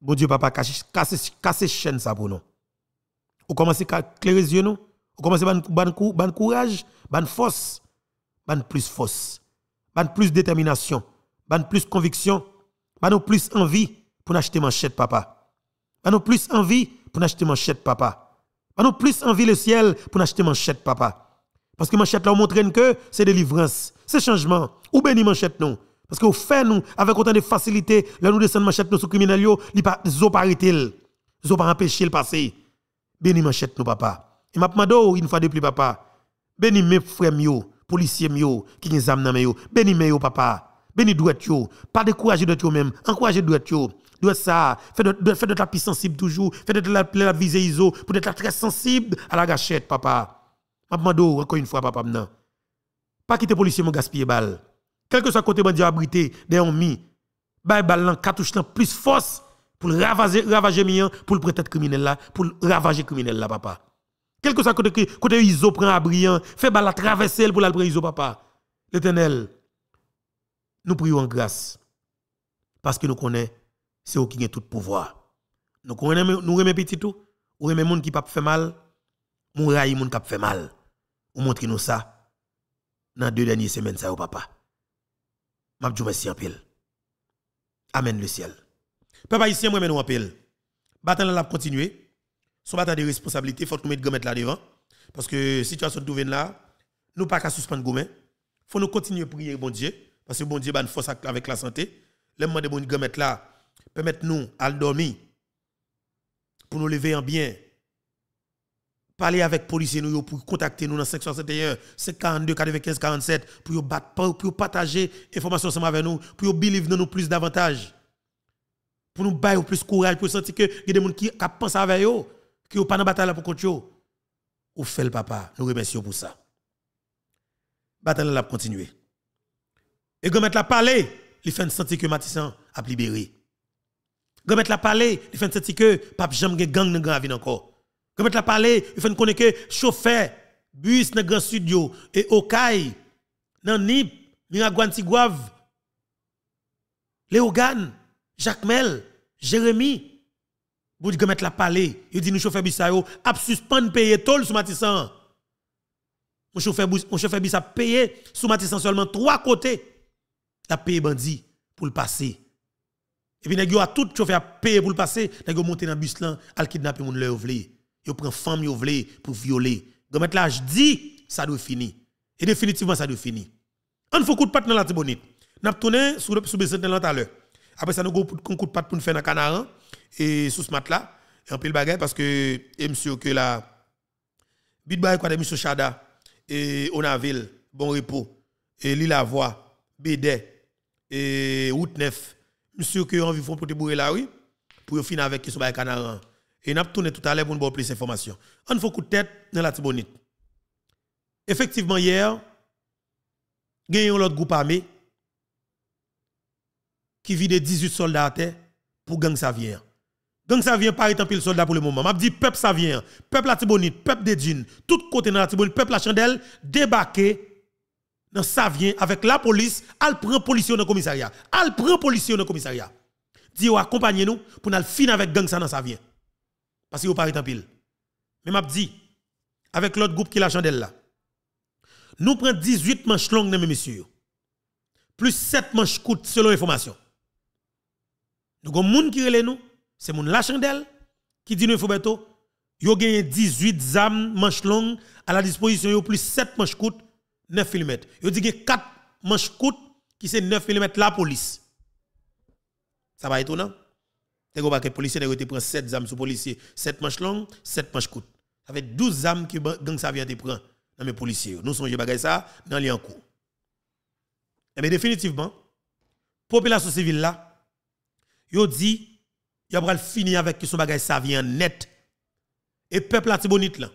Bon Dieu, papa, casse chaîne ça pour nous. Vous commencez à éclairer les yeux, nous. Vous commencez à ban courage, ban force, ban plus force, ban plus détermination, ban plus conviction, ban plus envie pour acheter manchette, papa. Ban plus envie pour acheter manchette, papa. Ban plus envie le ciel pour acheter manchette, papa. Parce que manchette là, on montre que c'est délivrance, c'est changement. Ou béni ben manchette non. Parce que vous faites nous, avec autant de facilité, là nous descendons manchette nous sous criminel, il pas sommes pas empêcher le passé. Béni ben manchette nous, papa. Et m'a pmado, oh, une fois de plus, papa. Béni ben mes frères, policiers, qui nous amènent âmes yo. Béni mes papa. Béni douette yo. Pas décourager de toi même Encourager douette yo. Douette ça. Faites de, la plus sensible toujours. Faites de la, la visée ISO pour être très sensible à la gâchette, papa m'a demandé encore une fois papa m'nan. Pas quitter policier mon gaspiller balle. Quel que soit côté bandit abrité des hommes, balle des cartouche plus force pour ravager ravager mien pour le prétendre criminel là, pour ravager criminel là papa. Quelque que soit côté côté Iso prend abriant, hein, fait balle traverser pour la prendre Iso papa. L'Éternel nous prions en grâce parce que nous connaissons c'est au qui a tout pouvoir. Nous connaissons nous remet petit tout, ou remet monde qui pas fait mal, nous raille monde qui fait mal ou montre nous ça dans deux dernières semaines ça au oh, papa. M'a vous merci en pile. Amen le ciel. Papa ici moi nous en pile. Bataille la continuer. Son des responsabilités... responsabilités. faut que nous mettions là devant parce que situation de là nous pas qu'à suspendre gomet. Faut nous continuer à prier bon Dieu parce que bon Dieu a une force avec la santé. Le moment de bon gomet là permettre nous à dormir pour nous lever en bien parler avec policiers nous pour contacter nous dans 561 542 95 47 pour battre partager information ensemble avec nous pour believe dans nous plus davantage pour nous bailler plus courage pour sentir que il y a des gens qui pensent avec nous qui n'ont pas dans bataille pour contre yo ou le papa nous remercions pour ça bataille la continuer et gomet la parler il fait sentir que Matissan a libéré gomet la parler il fait sentir que pape jamais gang dans gang encore quand la parler, il faut connaître que chauffeur, bus dans grand studio et Okai dans Nip, Miragouane Léogane, Jacques Mel, Jérémy, vous dites la palais, il dit nous chauffeur bus a suspendre payer tol sous Matissan. Mon chauffeur bus, mon chauffeur bus a payé sous Matissan seulement trois côtés. Il a payé bandit pour le passer. Et puis nèg yo a tout chauffeur a payé pour le passer, nèg yo monter dans bus là, al kidnapper mon le vle. Yo prend femme yo vle pour violer. Gomet là, je dis, ça doit finir. Et définitivement, ça doit finir. On faut coup de patte dans la tibonite. N'a tourné sous le sous dans tout à l'heure. Après ça, nous avons un coup de patte pour nous faire dans Canaran. Et sous ce matelas, et un pile bagarre parce que, et monsieur que la, bit quoi de Chada, et Onaville, bon repos, et Lilavoie, Bédé, et Route 9. Monsieur que on vivant pour te bourrer la oui, pour finir avec qui sont Canaran. Et nous avons tout à l'heure pour nous avoir plus d'informations. On ne coup de tête dans la Tibonite. Effectivement, hier, il y a un autre groupe armé qui vide 18 soldats à terre pour gang Savien. Gang Savien pas étant pile soldat pour le moment. M'a dit peuple Savien, peuple la Tibonite, peuple des dunes, tout côté dans la Tibonite, peuple la chandelle débarqué dans Savien avec la police, Elle prend policier dans le commissariat. Elle prend policier dans le commissariat. Dis accompagnez-nous pour nous finir avec gang ça dans Savien. Parce vous parlez en pile. Mais m'a dit, avec l'autre groupe qui la chandelle là, nous prenons 18 manches longues, mes messieurs. Plus 7 manches courtes selon l'information. Nous avons des gens qui relèvent nous, c'est mon la chandelle, qui dit nous, il faut bientôt, yo 18 manches longues à la disposition yo plus 7 manches courtes 9 mm. Yo dit 4 manches courtes qui c'est 9 mm la police. Ça va étonnant. T'es que les policiers ont pris 7 armes sur policiers, 7 manches longues, 7 manches courtes. Avec fait 12 armes que gang Savia te prend dans mes policiers. Nous songeons bagaille ça dans les encours. Eh ben, Mais définitivement, population civile là, yo dit il va finir avec son bagaille Savia net. Et peuple la Tibonite là,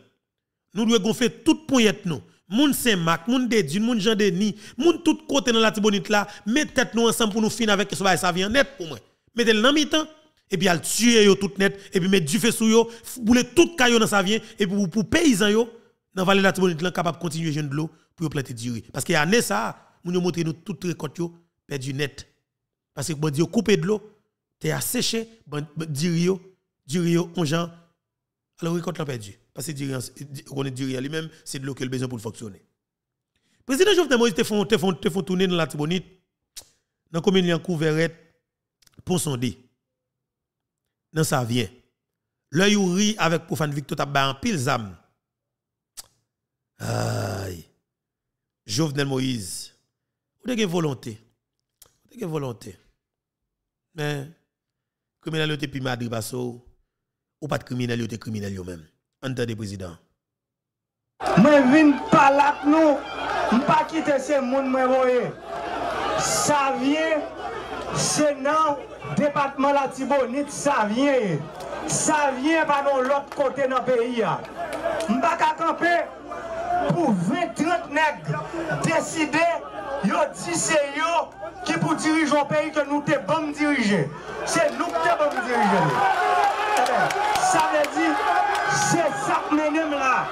nous devons gonfler toute poignette nous. Moun Saint-Marc, moun Dédune, moun Jean-Denis, moun tout côté dans la Tibonite là, mettez tête nous ensemble pour nous finir avec son bagaille Savia net pour moi. Mettez le dans temps et puis elle tuer yo tout net et puis mettre du feu sur yo bouler tout caillou dans sa vie et pour pour paysan yo dans vallée la Tibonite là capable continuer jeune de l'eau pour planter du riz parce que année ça nous montre nous toute récolte yo perdu net parce que bon yo coupé de l'eau t'es asséché du riz du riz on gens alors récolte l'a perdu parce que du riz lui-même c'est de l'eau qu'il besoin pour fonctionner président Jovenel Moïse te font te font tourner dans la Tibonite dans commune en couverette pour sonder dans ça vient. L'œil ou ri avec profan Victor Tabba en pile zam. Aïe. Jovenel Moïse, vous avez volonté. Vous avez volonté. Mais, criminalité puis Madrid Basso, ou pas de criminalité, criminel vous-même. Entendez, président. Mais je viens pas là, nous, je ne pas quitter ces monde moi, ça vient. C'est le département de la Tibonite, ça vient. Ça vient par l'autre côté dans notre pays. Je ne pas camper pour 20-30 nègres décider, yo dire c'est yo qui pour diriger un pays que nous te bon diriger. C'est nous qui te bon diriger. Ça veut dire, c'est ça que nous là.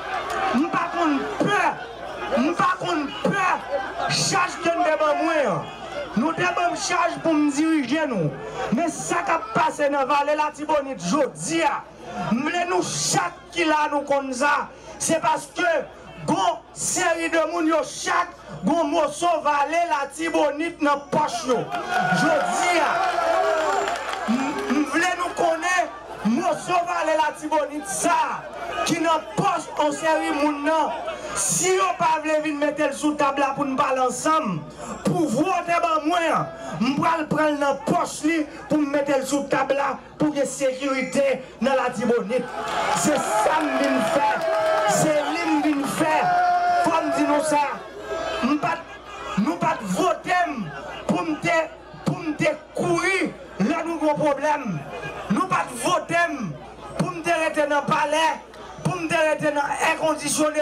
Nous pas qu'on peur, nous pas qu'on peur, charge de nous nous devons charge pour nous diriger nous. Mais ça qui a passé dans la vallée la Tibonite, je mais ah, nous chaque qui là nous comme ça, c'est parce que la série de monde yo chaque gon morceau vallée la Tibonite dans poche yo. Je nous ah, nous connaître morceau vallée la Tibonite ça qui dans poche en série monde nan si vous pas voulez mettre sous table pour nous parler ensemble, pour voter pour moi, je vais prendre la poche pour mettre sous table pour la sécurité dans la Tibonite. C'est ça que je faire. C'est ce que faire. Faut me dire ça. Nous ne pas voter pour me courir là nous avons problème. Nous ne pas voter pour me arrêter dans le palais nous devons inconditionné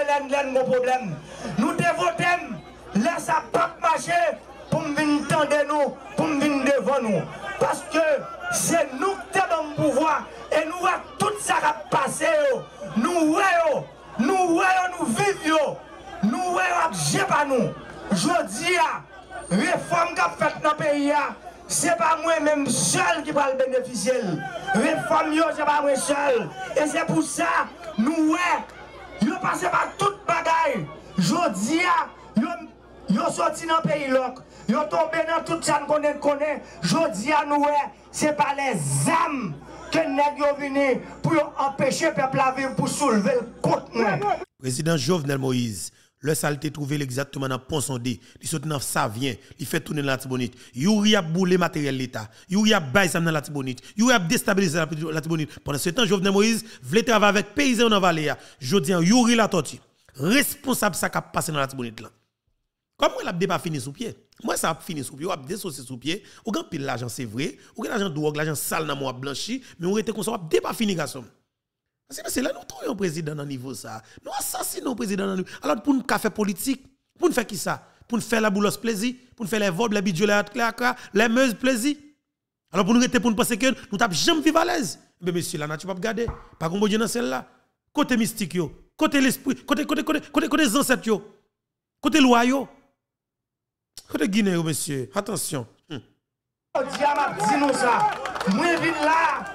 nos problèmes. Nous devons laisser pas marcher pour venir tendre nous, pour venir devant nous. Parce que c'est nous qui avons le pouvoir et nous voyons tout ça qui Nous voyons, nous voyons, nous vivons, nous voyons, nous voyons, nous. Je réforme qui fait dans pays c'est pas moi-même seul qui va le bénéficier. Réforme, c'est pas moi seul. Et c'est pour ça, nous, ouais, nous passons par toute bagaille. Je dis, nous sorti dans le pays loc. Nous tombé dans tout ça qu'on connaît. Je dis, nous, c'est pas les âmes que nous venir pour empêcher le peuple à vivre, pour soulever le compte. Président Jovenel Moïse. Le saleté trouvé exactement dans pont sondé, il saute dans ça vient, il fait tourner la tibonite. Yuri a boulé matériel l'État. Yuri a baissé dans la tibonite. Yuri a déstabilisé la tibonite. Pendant ce temps, Jovenel Moïse voulait travailler avec paysan dans la vallée. Je dis, Yuri la tortue. Responsable ça qui a passé dans la tibonite là. Comment il a pas fini sous pied? Moi, ça a fini sous pied, on a désocé sous pied, Au grand pile l'argent, c'est vrai, Au grand l'argent drogue, l'argent sale dans moi blanchi, mais on était comme ça, a pas fini, garçon. Parce là, nous trouvons un président dans niveau ça. Nous assassinons un président dans niveau. Alors, pour nous faire politique, pour nous faire qui ça Pour nous faire la boulot plaisir, pour nous faire les vols, les bidules, les les meuses plaisir. Alors, pour nous rester, pour nous penser que nous tapons jamais vivre à l'aise. Mais eh monsieur, la tu pas garder. Pas qu'on Dieu dans celle-là. Côté mystique, yo. côté l'esprit, côté, côté, côté, côté, côté ancêtres, yo. côté loi, yo. côté Guinée, yo, monsieur. Attention. Oh, hmm. nous là.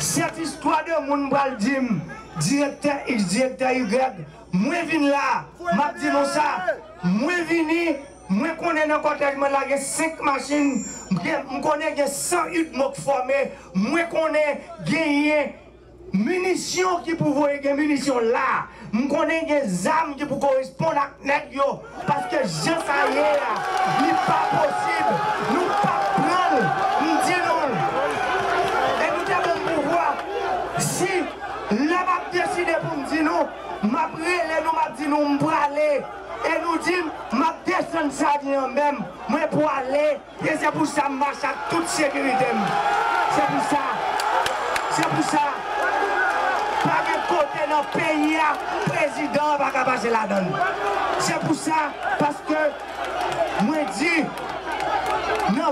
Cette histoire de mon Baldim, directeur X, directeur Y, moi viens là, m'a dit non ça, moi vini, moi connais dans le cortège, 5 machines, moi connais 108 mots formé moi connais gagné munitions qui pouvait gagner munitions là, moi connais des armes qui pouvaient correspondre à Ned. parce que je sais là, il n'est pas possible, m'a brûlé, nous m'a e dit nous aller Et nous dit, m'a descendu ça bien même, moi pour aller, et c'est pour ça marche à toute sécurité. C'est pour ça, c'est pour ça. Pas de côté dans pays, le président va passer la donne. C'est pour ça, parce que, moi dit,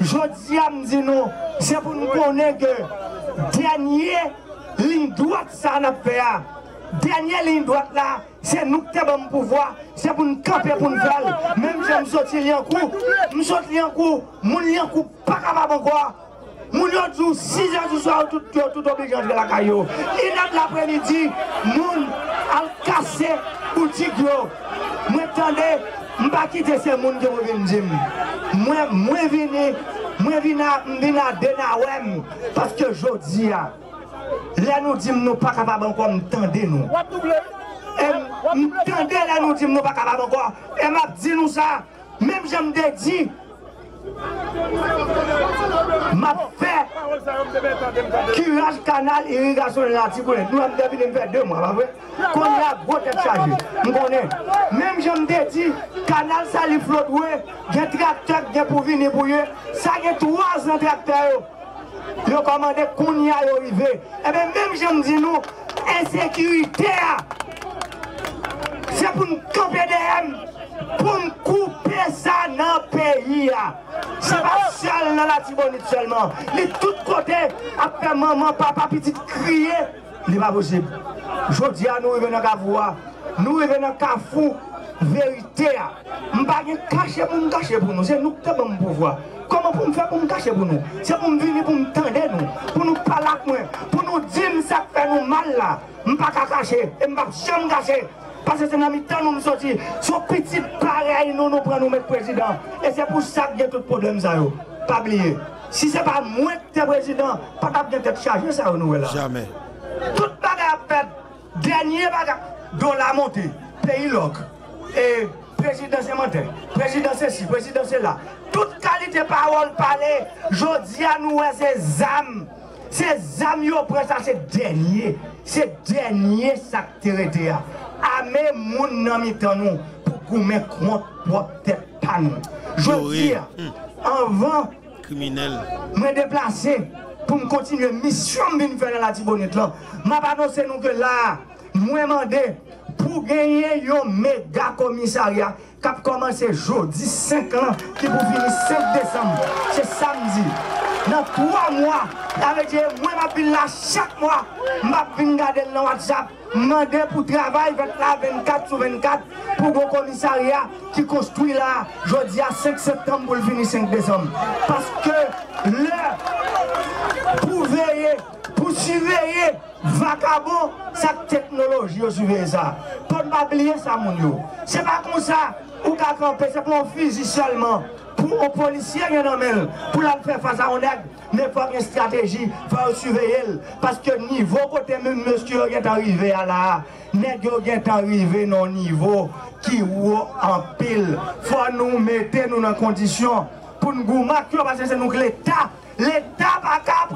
dis à mes nous, c'est pour nous connaître que dernière ligne droite, ça fait. Dernière ligne droite là, c'est nous qui avons le pouvoir, c'est pour nous camper pour nous faire. Même si nous sortir en coup, nous sortir en coup, nous lien coup, pas capable encore. Nous avons 6 heures du soir, tout, obligé de la caillou. Et de l'après-midi, nous al casser pour je ne pas quitter ces gens qui vont venir dire. je viens, je viens, je viens de Parce que je dis, là nous disons que nous ne pas capables de nous nous. Et nous disons que nous ne sommes pas capables de nous encore. Et je nous nous ça, même si je me dis, Ma fe Kiraj kanal Irrigasyon lantikounen Mwen mde bin mwen fe 2 mwen Mwen konen Mwen jom de ti kanal sa li flot we Gen trakteur gen pou vin ne pou ye Sa gen 3 nan trakteur yo Rekomande konen yo yive Mwen jom di nou Esekirite Se pou m kope de hem pou m koupè sa nan peyi a. Se pa chal nan la tibonit selman. Li tout kote, apè maman, papa, piti kriye, li m aposib. Chodia nou y vènen kavou a. Nou y vènen kavou, verite a. M bagen kache moun kache pou nou. Se nou kte m pou m pouvo a. Koman pou m fè pou m kache pou nou? Se pou m vini pou m tende nou. Pou nou palak mwen. Pou nou din sep fè nou mal la. M bagen kache m bagen kache. Parce que c'est dans le temps nous sortons. Son petit pareil, nous nous prenons mettre président. Et c'est pour ça qu'il y a tout problème. Ça, pas oublier. Si ce n'est pas moi qui suis président, pas de tête chargée, ça nous là. Jamais. Tout bagarre fait. Dernier dans la montée, Pays log. Et président c'est menteur. Président c'est ci, président c'est là. Toute qualité parole parlée, Je dis à nous, c'est ZAM. Ces âmes, ça c'est dernier. C'est dernier ça qui amé mon ami mitan pour pour que mes pou ne soient pas. Je veux dire, eh, hmm. avant, criminel, me déplacer pour me continuer mission de faire dans la Tibonite là. M'a pas nous que là, moi demande pour gagner un méga commissariat a commencé jeudi 5 ans, qui pour finir 5 décembre. C'est samedi. Dans 3 mois, avec Dieu, moi, je suis là chaque mois. Je suis regarder dans WhatsApp. Mandé pour travailler 24 sur 24 pour le commissariat qui construit là, jeudi à 5 septembre pour finir 5 décembre. Parce que le pour veiller, pour surveiller, vacabon, sa technologie, surveiller ça. Pour ne pas oublier ça, mon yo. C'est pas comme ça ou qu'à camper, c'est pour un fusil seulement. Pour un policier, il en même. Pour la faire face à un nègre, n'est pas une stratégie, il faut surveiller. Parce que niveau côté même monsieur il est arrivé à là nègre qui est arrivé dans niveau qui est en pile. faut nous mettre nous dans condition pour nous marquer, parce que c'est nous l'État L'État va pas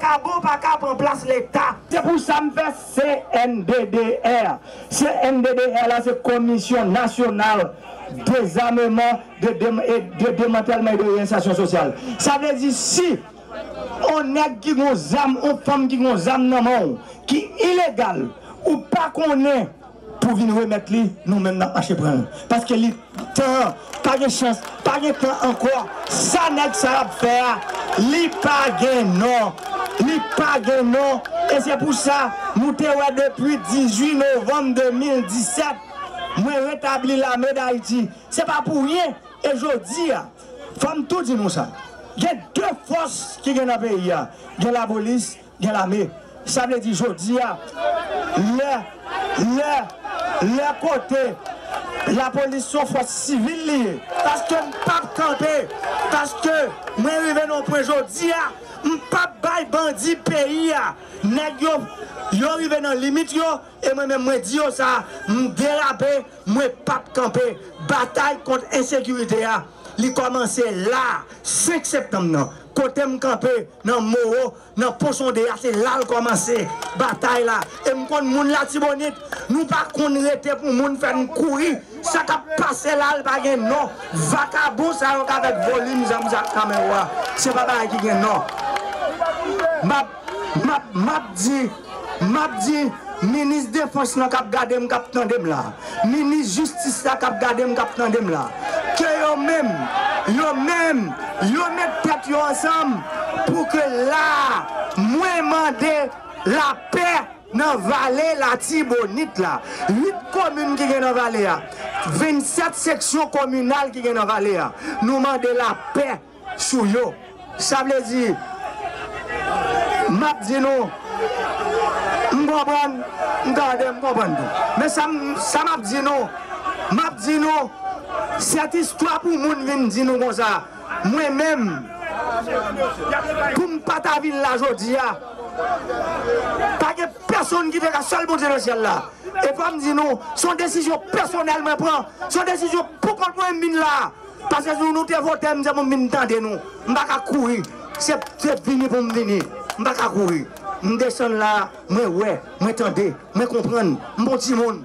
prendre, va place l'État. C'est pour ça que je fais CNDDR. CNDDR, c'est Commission nationale désarmement de, de, démantèlement et de réinsertion sociale. Ça veut dire si on est qui ont on femme qui ont illégale dans qui illégal ou pas qu'on est pou vin wè met li nou men nan pache pren. Paske li tan, pa gen chans, pa gen tan ankwa, sa net sa rap fè a, li pa gen nan. Li pa gen nan, e se pou sa, nou te wè depwi 18 Nov 2017, mwen retabli la mè d'Haïti. Se pa pou wè, e jodi a, fam tou di nou sa. Gen kè fòs ki gen apè i a, gen la bolis, gen la mè. ça veut dire aujourd'hui, les, côtés, la police sont force civile Parce que ne pas camper, parce que nous arrivé non point aujourd'hui, ne pas bail bandit pays, Je ah. yo, yo arrivé dans limite yo, et moi même je dis oh, ça, nous moi pas camper, bataille contre l'insécurité a, ah. commencé là, 5 septembre non. Potem kampe nan moro, nan poson de yase lal komanse batay la. E mkon moun la tibonit, nou pa koun rete pou moun fè nkoui, sa ka pase lal non. pa gen non, vakabou sa yon ka vek volim zan mouzak kamewa. Se baba aki gen non. Mabdi, mabdi. Ministre défense nan kap gade m kap tandem la. Ministre justice la cap garder m'cap kap tandem que yo même yo même yo met tête yo ensemble pour que là, moi mandé la paix dans vallée la Tibonite là. 8 communes qui sont dans vallée là. 27 sections communales qui sont dans vallée là. Nous mandé la paix sur yo. Ça veut dire, m'a dit nous, Mwen konpon, mwen kande, mwen konpon. Mwen sa mabdi nou, mabdi nou, set istwa pou moun vin di nou kon sa, mwen men, pou m pata vin la jodi ya, pake person ki ve ka sol bodi no chel la, e pa m di nou, son desisyon personel mwen pran, son desisyon pou kont mwen vin la, pase sou nou te votem, jem mou vin tan de nou, m baka koui, se vini pou m vini, m baka koui. je descends là, je ouais, je t'entends, je le je bon Timoun.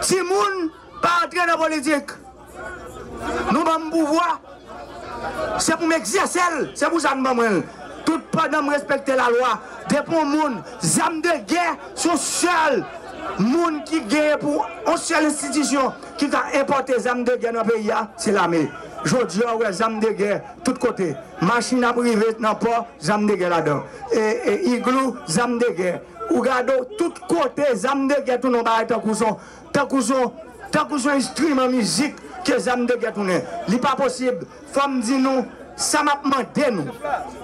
Timoun, pas entrer dans la politique. Nous avons pouvoir. C'est pour m'exercer, c'est pour ça que je Tout le monde respecter la loi. Des le monde, les de guerre sont seuls. monde qui gagne pour une seule institution qui a importé les armes de guerre dans le pays, c'est l'armée. Jodi, on des zam de guerre, tout côté. Machine à privé dans pas zam de guerre là-dedans. Et, de guerre. Ou gado, tout côté, zam de guerre, tout tant instrument musique, que zam de guerre pas possible. Femme dit ça m'a demandé nous.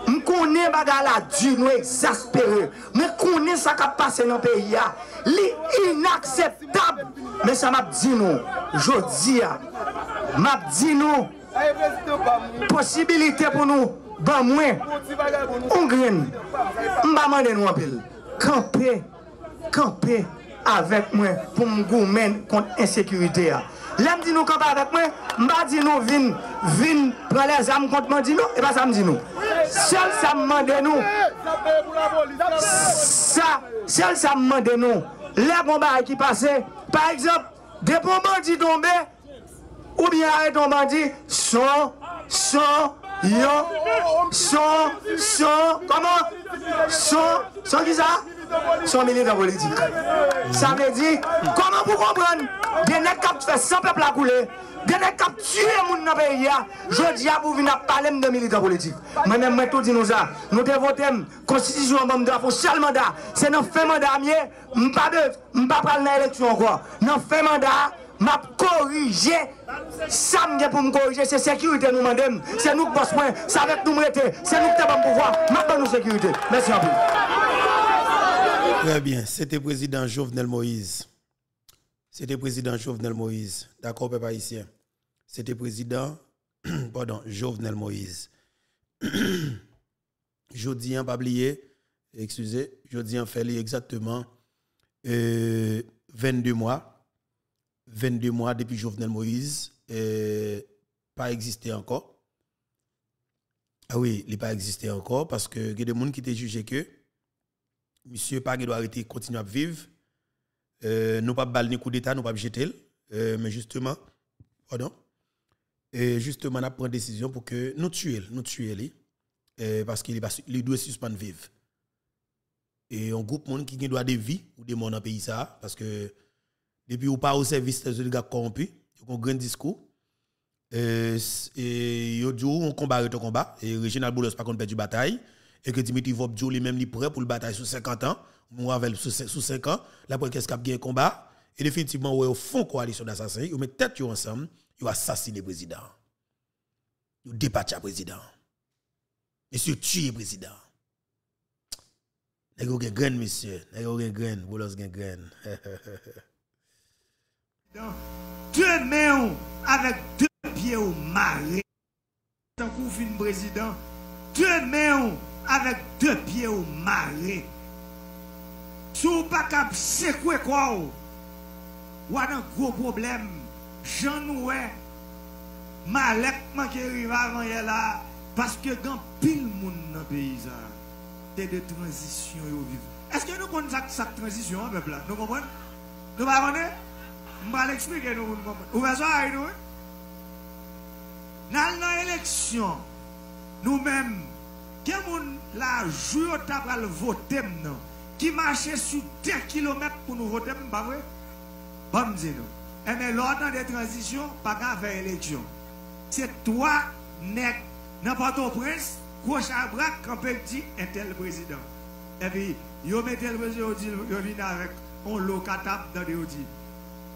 Je connais bagala du nous exaspéré. Je connais ça qui passé dans pays. C'est inacceptable. Mais ça m'a dit nous. Je m'a dit nous possibilité pour nous, ben moins, on grène on va demander nous en pile, camper, camper avec moi pour nous gourmer contre l'insécurité. L'homme dit nous camper avec moi, m'a dit nous, vin, vin, prends les armes contre moi, dit nous, et pas ça me dit nous. Seul ça me demande nous, ça, seul ça me demande nous, les bombards qui passaient, par exemple, des bombes qui tombaient, ou bien arrête de bandit, son, son, yo, son, son, comment Son, son qui ça Son militant politique. Ça veut dire, comment vous comprenez Des nègres qui font 100 peuples à couler, des nègres qui tuent les gens dans le pays, hein. je dis à vous venir parler de militants politiques. Moi-même, je tout dis nous ça. Nous devons constitution en mandat, pour seul mandat. C'est dans le fait mandat, je ne vais pas prendre l'élection encore. Dans le fait mandat, m'a corrigé. Ça me pour me corriger, c'est sécurité nous madame, C'est nous qui bossons, va être nous mettez, c'est nous qui avons le pouvoir. Maintenant nous sécurité. Merci à vous. Très bien, c'était président Jovenel Moïse. C'était président Jovenel Moïse. D'accord, peuple haïtien. C'était président, [CLEARS THROAT] pardon, Jovenel Moïse. [CLEARS THROAT] Jodian hein, en pas excusez, jodi en fait exactement 22 euh, mois 22 mois depuis Jovenel Moïse, euh, pas existé encore. Ah oui, il n'est pas existé encore parce que il y a des gens qui étaient jugé. que monsieur Pagé doit arrêter, continuer à vivre. Euh, nous pas balle ni coup d'état, nous pas jeter. Euh, mais justement, pardon. Et justement, nous a pris une décision pour que nous tuions, nous tuions euh, parce qu'il doit suspendre vivre. Et un groupe monde qui doit des vies ou des morts dans le pays ça parce que depuis ou pas au service des oligarques corrompus, ils ont un grand discours. Euh, et ils oh, on combat et combat. Et Reginald Boulos pas contre du bataille. Et que Dimitri Vop lui-même pas prêt pour le bataille sous 50 ans. Nous avec sous 5 ans. Là, pour qu'est-ce qu'il y a un combat. Et définitivement, ils une coalition d'assassins. Ils mettent tête ensemble. Ils assassinent le président. Ils dépatchent le président. Monsieur tue le président. Vous avez grand monsieur, nèg yo grand vous bolos un [LAUGHS] Deux mains avec deux pieds au marais. Tant qu'on fin président, deux mains avec deux pieds au marais. Si vous pas cap, c'est quoi, ou a un gros problème. Jean Noué, Malek manque y avant là, parce que dans pile monde dans le pays, c'est de transition Est-ce que nous connaissons cette transition, hein, peuple Nous comprenons Nous comprenons je vais expliquer nous. Vous avez ça, nous. Dans l'élection, nous-mêmes, quel monde la jour t'a le voter non qui marchait sur 10 km pour nous voter, pas vrai Bon, nous. Et mais l'ordre des transitions, pas grave vers l'élection. C'est toi, net, n'importe où, prince, gauche à bras, quand petit, un tel président. Et puis, a un le président, il y avec un locatable dans les audits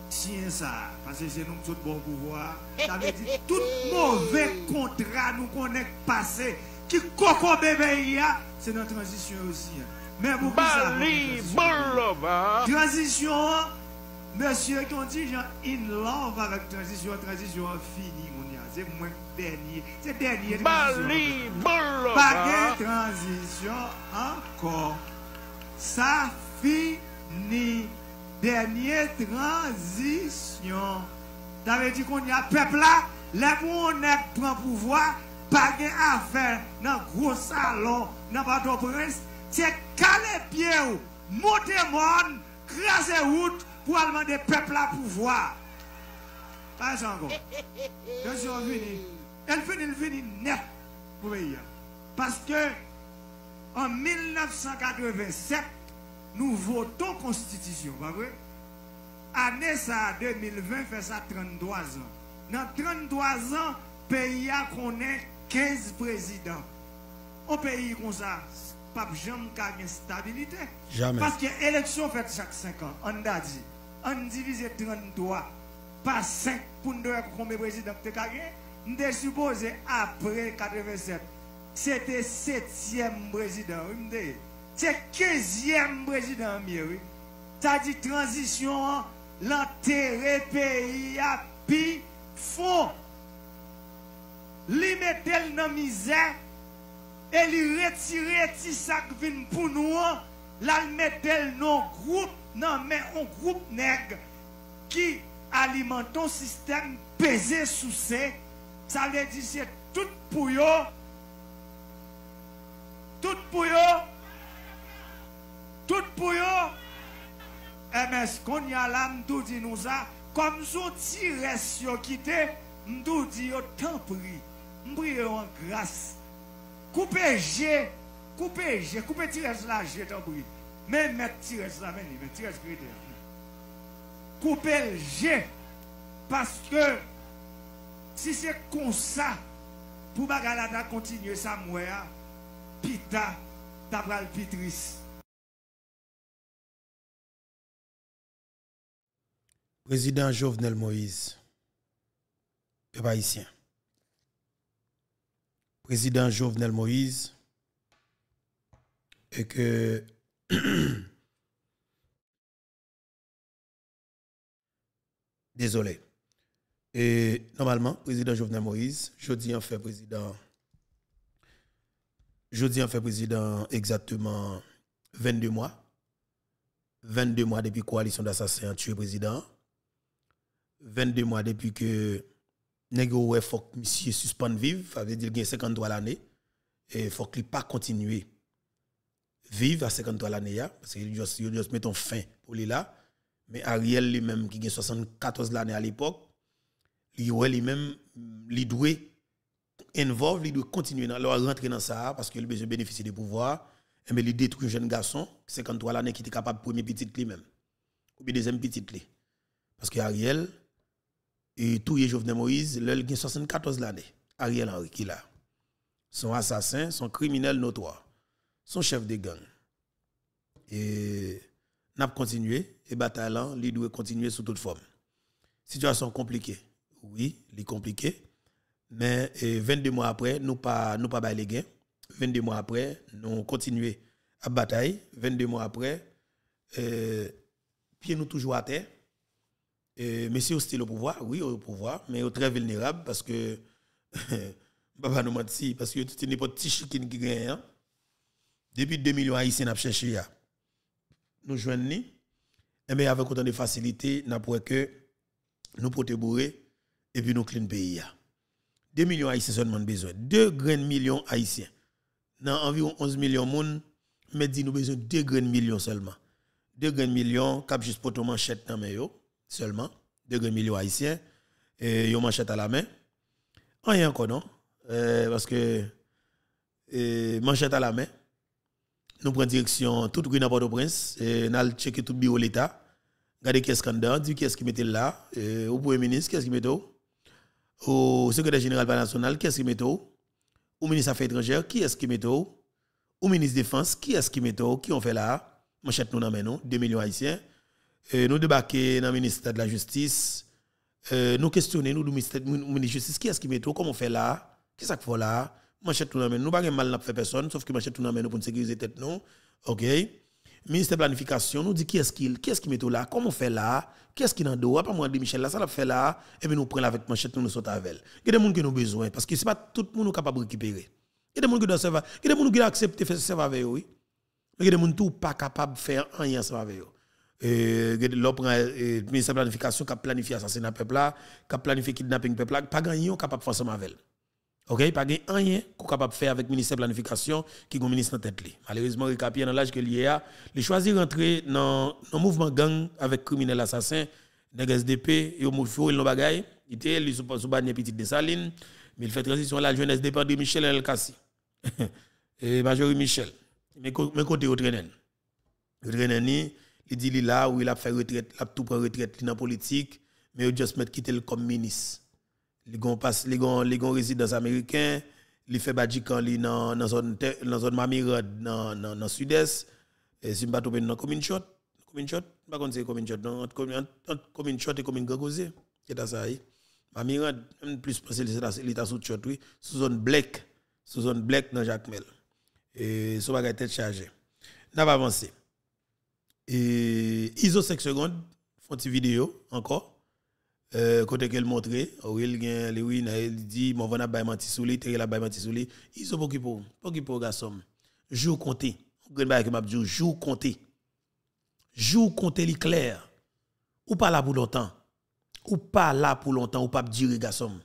tiens ça, parce que c'est nous tous de bon pouvoir. Ça veut dire tout mauvais contrat nous connaît passé, qui coco bébé c'est notre transition aussi. Mais vous pouvez ça. Transition, monsieur qui dit, genre, in love avec transition, transition finie, mon C'est moins dernier, c'est dernier. Bali, Pas de transition encore. Ça finit dernière transition. Ça veut dire qu'on y a peuple là, les prennent pas prend pouvoir, pas de à Dans dans gros salon, dans bateau prince, c'est caler pied, monter monde, craser route pour demander peuple à pouvoir. Pas encore. Je suis venu. Elle finit, elle finit net pour Parce que en 1987, nous votons constitution, pas vrai? Année ça 2020 fait ça 33 ans. Dans 33 ans, le pays a connu 15 présidents. Au pays comme ça, pas jamais une stabilité. Jamais. Parce que l'élection fait chaque 5 ans. On a dit, on divise 33 par 5 pour nous donner combien de présidents tu as Nous supposé après 87, c'était 7e président c'est 15e président Amiri. Ça dit transition, l'intérêt pays à pi fond. Li dans nan misère et lui retire ti sac vin pour nous, la dans non groupe, non mais un groupe nègre qui alimente un système pesé sous ses. Ça veut dire c'est tout pour yo. Tout pour yo tout pour eux. Eh, MS, qu'on y a là, nous dit nous ça, comme on petit reste quitté, m'dou dit disons tant nous en grâce. Coupez G, coupez G, coupez tirez la G tant prie. Mais mettre tirez là, mais mettre tirez grité. Coupez G, parce que si c'est comme ça, pour Bagalada continuer ça, moi, hein. pita, t'as pas le Président Jovenel Moïse, pas haïtien. Président Jovenel Moïse, et que [COUGHS] désolé. Et normalement, président Jovenel Moïse, jeudi en fait président, jeudi en fait président exactement 22 mois, 22 mois depuis coalition d'assassins tué président, 22 mois depuis que Nego ouais faut que monsieur suspend vivre, ça veut dire qu'il a 53 dollars l'année et faut qu'il pas continuer vivre à 53 dollars l'année parce qu'il juste se juste fin pour lui là mais Ariel lui-même qui a 74 l'année à l'époque lui même lui doit involve doit continuer dans rentrer dans ça parce qu'il besoin bénéficier des pouvoirs et mais il détruit un jeune garçon 53 l'année qui était capable premier petite lui-même ou bien deuxième petite lui parce que Ariel et tout Jovenel Moïse, il a 74 l'année. Ariel Henry qui là. Son assassin, son criminel notoire, son chef de gang. Et n'a pas continué, et bataille là, doit continuer sous toute forme. Situation compliquée. Oui, elle est compliquée. Mais 22 mois après, nous pas nous pas les gains. 22 mois après, nous continuons à bataille. 22 mois après, euh, nous pieds toujours à terre si monsieur hostile au pouvoir, oui, au pouvoir, mais au très vulnérable parce que, [LAUGHS] papa nous menti, parce que tout n'es pas petit chicken qui gagne. Depuis 2 millions haïtiens avons cherché à nous joindre. Et mais avec autant de facilité, nous pouvons que nous pouvons et puis nous clean pays. 2 millions haïtiens seulement besoin. 2 grains millions haïtiens. Dans environ 11 millions de monde, mais dit nous besoin de 2 grains millions seulement. 2 grains millions, cap juste pour ton manchette dans mes seulement, 2 millions haïtiens, et ont manchette à la main. Rien encore, non? Euh, parce que euh, manchette à la main, nous prenons direction tout le n'importe prince et nous allons checker tout le bureau de l'État, regarder qu'est-ce qu'on a, qui est ce qui mettait là, au Premier ministre, qui est ce qui mettait au secrétaire général national, qui est ce qui mettait au ministre des Affaires étrangères, qui est-ce qui mettait au ministre de la Défense, qui est-ce qui mettait qui ont fait là, manchette nous dans 2 millions haïtiens. Euh, nous débarquons dans le ministère de la Justice, euh, nous questionnons, nous, du ministère de la Justice, qui est-ce qui met tout, comment on fait là, qui est-ce qu'il fait là, manchette tout dans nous, nous pas mal n'a faire personne, sauf que manchette tout dans nous pour sécuriser tête ok. Ministère de planification, nous dit qui est-ce qui, est-ce qui met tout là, comment on fait là, qui est-ce qui dans dos, pas moi Michel là, ça l'a fait là, et puis nous prenons avec manchette, nous nous sommes avec elle. Il y a des gens qui nous besoin, parce que ce n'est pas tout le monde capable de récupérer. Il y a des gens qui doivent servir, il y a des gens qui de faire ça avec eux, oui. Mais il y a des gens qui ne sont pas capables de faire rien ensemble avec l'on prend le ministère de planification qui a planifié l'assassinat peuple là, qui a planifié kidnapping peuple là, pas gagné capable de faire ensemble avec OK, pas gagné rien qu'on capable faire avec ministère planification qui est ministre en tête Malheureusement, Ricapier dans l'âge que lié a, il choisir rentrer dans le mouvement gang avec criminel assassin, nèg SDP, au mouvement il non bagaille il était lui suppose sous bannier petite desaline mais il fait transition la jeunesse dépend de Michel El Kassi. [LAUGHS] Et major Michel, mais côté au traîner. Au traîner il dit il là où il a fait retraite, il a tout pris retraite dans politique, mais il juste quitté le comme ministre. Il gon passe, il gon il gon résidence il fait badjikan li dans dans zone dans dans dans sud-est et si m'pas bateau dans commune shot, commune shot, pas connait commune shot, dans commune shot et commune Gagosé, c'est ça ça. Mamirod même plus penser il est sous shot oui, sous zone Black, sous zone Black dans Jacmel. Et so bagage tête chargé. N'a pas avancer. Et ISO 5 secondes, font une vidéo encore. quand euh, côté qu'elle montrait, Lewin, elle dit mon vana bay sous la Ils ont beaucoup pour, beaucoup pour Jour compté. Grand li Ou pas là pour longtemps. Ou pas là pour longtemps, ou pas dire garçon.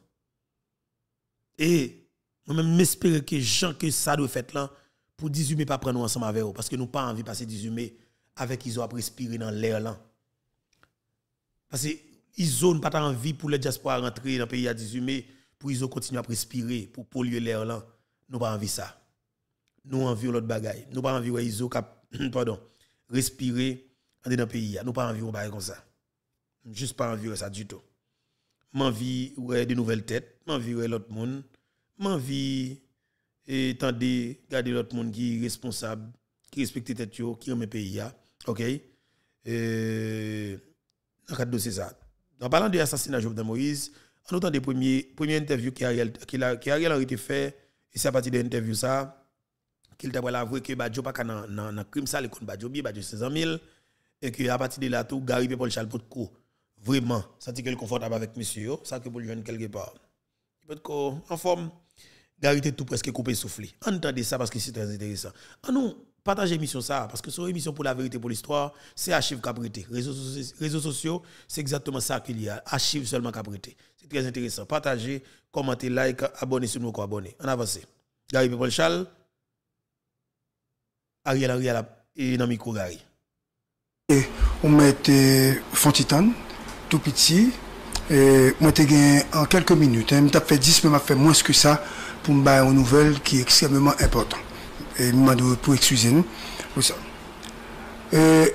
Et moi même m'espérer que gens que ça doit faire là pour 18 mai pas prendre ensemble avec parce que nous pas envie de passer 18 mai avec ISO à respirer dans l'air là. Parce que ISO n'a pas envie pour les diaspora rentrer dans le pays à 18 mai, pour ISO continuer à respirer, pour polluer l'air là. Nous pas envie ça. Nous envie l'autre bagaille. Nous pas envie ouais, ont cap, [CLEARS THROAT] pardon, respirer dans le pays. Nous pas envie de comme ça. Juste pas envie de ça du tout. M'envie envie de nouvelles têtes, m'envie de l'autre monde, m'envie et tendez, garder l'autre monde qui est responsable, qui respecte tête qui remet pays. OK euh, Dans le cadre de En parlant de l'assassinat de Moïse, en autant des premiers, premières interviews qui a, qui été fait, et c'est à partir de l'interview ça, qu'il t'a avoué que Badjo pas dans le crime ça, le compte Badjo bien, Badjo 16 000, et qu'à partir de là, tout, Gary Paul Charles Potko, vraiment, ça dit qu'il est confortable avec monsieur, ça que pour le jeune quelque part. Potko, en forme, Gary était tout presque coupé soufflé. Entendez ça parce que c'est très intéressant. En ah non, partagez l'émission ça, parce que sur l'émission émission pour la vérité, pour l'histoire, c'est archive caprété Réseaux, réseaux sociaux, c'est exactement ça qu'il y a, archive seulement caprété C'est très intéressant. Partagez, commentez, like, abonnez si vous abonnez-vous. En avance. Gary Paul Ariel Ariel et Nami Kougari. On met euh, Fontitane, tout petit. Et moi, en quelques minutes. Je hein, fait 10, mais je fait moins que ça pour me une nouvelle qui est extrêmement importante et pour excuser ça. Euh,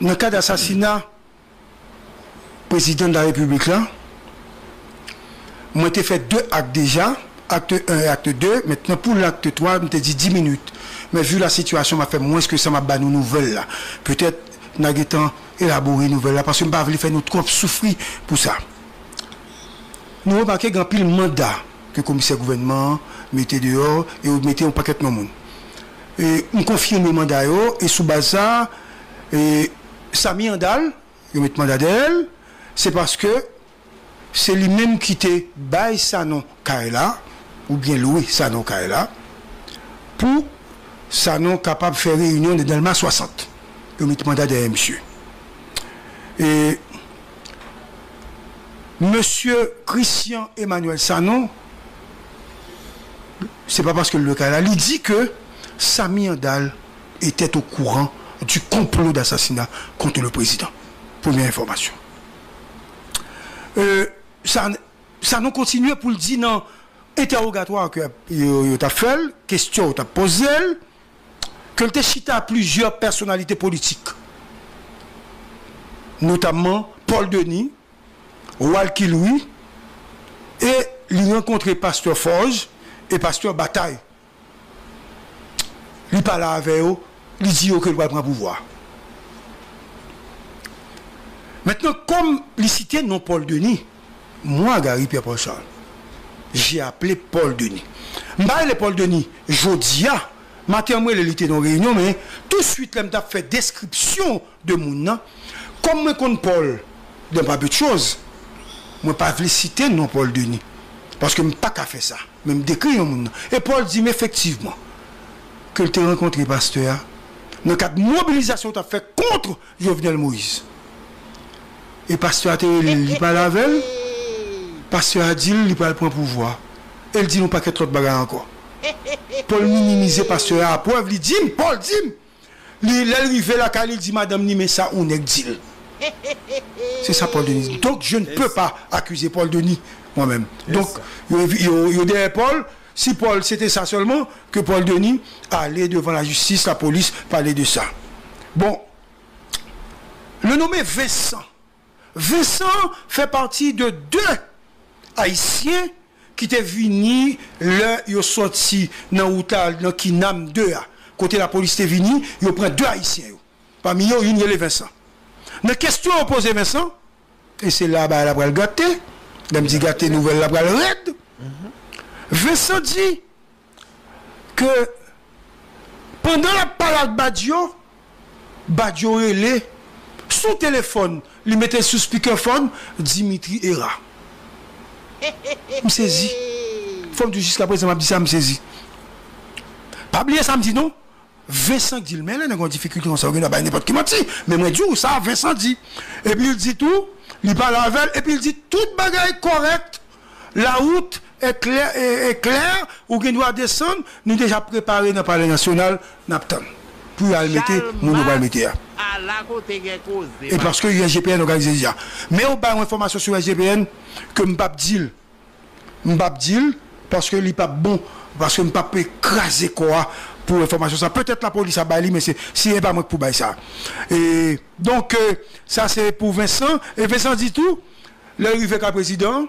dans le cas d'assassinat, président de la République là, moi j'ai fait deux actes déjà, acte 1 et acte 2. Maintenant pour l'acte 3, je dit 10 minutes. Mais vu la situation, m'a fait moins que ça m'a pas une nouvelle là. Peut-être n'a élaboré une nouvelle là parce que pas faire notre trop souffrir pour ça. Nous remarquons le pile mandat que le commissaire gouvernement mettait dehors et mettait un paquet de monde. un e, konfirmimanda yo e sou baza sa e, mi an dal yo met manda de el se paske se li men kite bay Sanon Kaila ou bien loui Sanon Kaila pou Sanon kapab fè reunyon de delman 60 yo met manda de el msye e msye Christian Emmanuel Sanon se pa paske le Kaila li di ke Samy Andal était au courant du complot d'assassinat contre le président. Première information. Euh, ça, ça nous continue pour le dire dans l'interrogatoire que tu as fait, question que tu posée, que tu cité à plusieurs personnalités politiques. Notamment Paul Denis, Walky Louis, et lui rencontrer Pasteur Forge et Pasteur Bataille. li pala ave yo, li di yo ke lwa pran pou vwa. Metnen, kom li cite nan Paul Denis, mwen gari, Pierre Pochon, jye aple Paul Denis. Mwen pale Paul Denis, jodi ya, maten mwen li li te nan reynyon men, tout suite lèm da fe deskripsyon de moun nan, kom mwen kon Paul, dèm pa bè tchose, mwen pale li cite nan Paul Denis, paske mwen pa ka fe sa, mwen dekri moun nan, e Paul di mwen efektivman, que tu as rencontré, pasteur, dans le cadre de mobilisation tu as fait contre Jovenel Moïse. Et pasteur a dit, il parle avec elle. Pasteur a dit, il parle prendre pouvoir. Elle dit, nous pas qu'être autre bagarre encore. Paul minimiser, pasteur à preuve, il dit, Paul dit, il arrive là, il dit, madame, ni mais ça, on est dit. C'est ça, Paul Denis. Donc, je ne peux pas accuser Paul Denis moi-même. Donc, il y a Paul, si Paul, c'était ça seulement, que Paul Denis allait devant la justice, la police, parler de ça. Bon, le nommé Vincent. Vincent fait partie de deux Haïtiens qui étaient venus, l'un, ils sorti dans l'outal, dans Kinam 2 Côté la police est venue, ils ont pris deux Haïtiens. Parmi eux, il y a Vincent. La question poser, Vincent, et c'est là, bah, la bral gâté, la dit gâté nouvelle, la bral raide. -hmm. Vesan di ke pwendan la palad Badiou, Badiou e le sou telefon li mette sou speakerphone Dimitri Hira. Msezi. Fom di jiska prezidman, msezi. Pabliye samdi nou, Vesan di lmen, le nan kon di fikil kon sa ou gen a baye nepot ki mwati. Memwen di ou sa, Vesan di. E pi li di tou, li pala avel, e pi li di tout bagay korekt la out est clair, ou qu'il doit descendre, nous déjà préparé dans le Palais national, Naptan. Pour aller mettre, nous allons mettre. Et parce que GPN organisé déjà. Mais on a une information sur GPN que Mbap dit. pas dit, parce que n'est pas bon, parce que Mbap peut écraser quoi pour information ça peut-être la police a bailli mais c'est si pas moi pour bailler ça et donc euh, ça c'est pour Vincent et Vincent dit tout le rivet président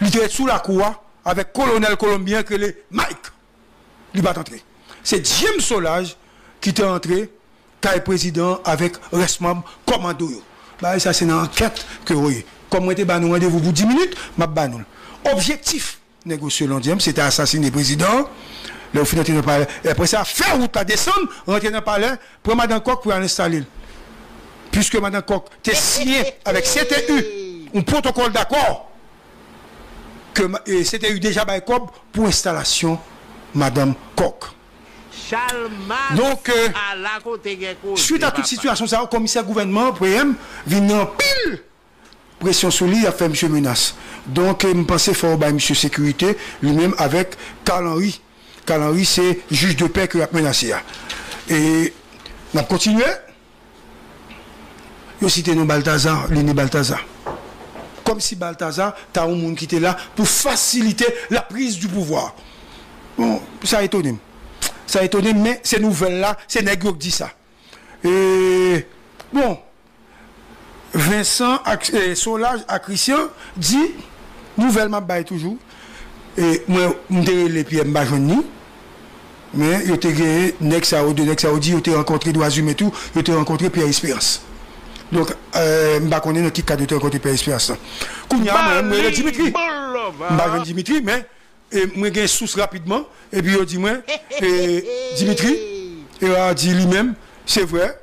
il était sous la cour avec le colonel colombien que le Mike. Il va entrer. C'est Jim Solage qui est entré, car président avec responsable commando. Bah, ça, c'est une enquête que vous voyez. Comme vous avez rendez-vous pour 10 minutes, je nous. Objectif, négocier l'ondième, c'était assassiner le président. Le final, dans pas palais. Et après ça, faire route à descendre, rentrer dans le palais, pour Madame Koch pour l'installer. Puisque Madame Koch était signé avec CTU, un protocole d'accord que c'était eu déjà by pour installation Madame Koch. Donc, euh, suite à toute situation, ça, le commissaire gouvernement, PM, vient en pile pression sur lui, il a fait M. Menace. Donc, euh, je pense fort à M. Sécurité, lui-même avec Carl Henry. Carl Henry, c'est juge de paix qui a menacé. Hein. Et, on a continué. je a cité nos Balthazar, Balthazar. Kom si Baltaza, ta ou moun ki te la pou fasilite la prise du pouvoar. Bon, sa etonim. Sa etonim, men, se nouvel la, se negour di sa. E, bon, Vincent, Solage, Akrisian, di, nouvelman bay toujou. E, mwen, mdeye le pye mba jouni. Men, yote geye, nek saoudi, nek saoudi, yote renkontre do Azum etou, yote renkontre pye espirans. Donc, je ne sais notre qui candidat côté PSP. je Dimitri. Je Dimitri, mais je suis source rapidement. Et puis, il dit, e, Dimitri, il e a dit lui-même, c'est vrai.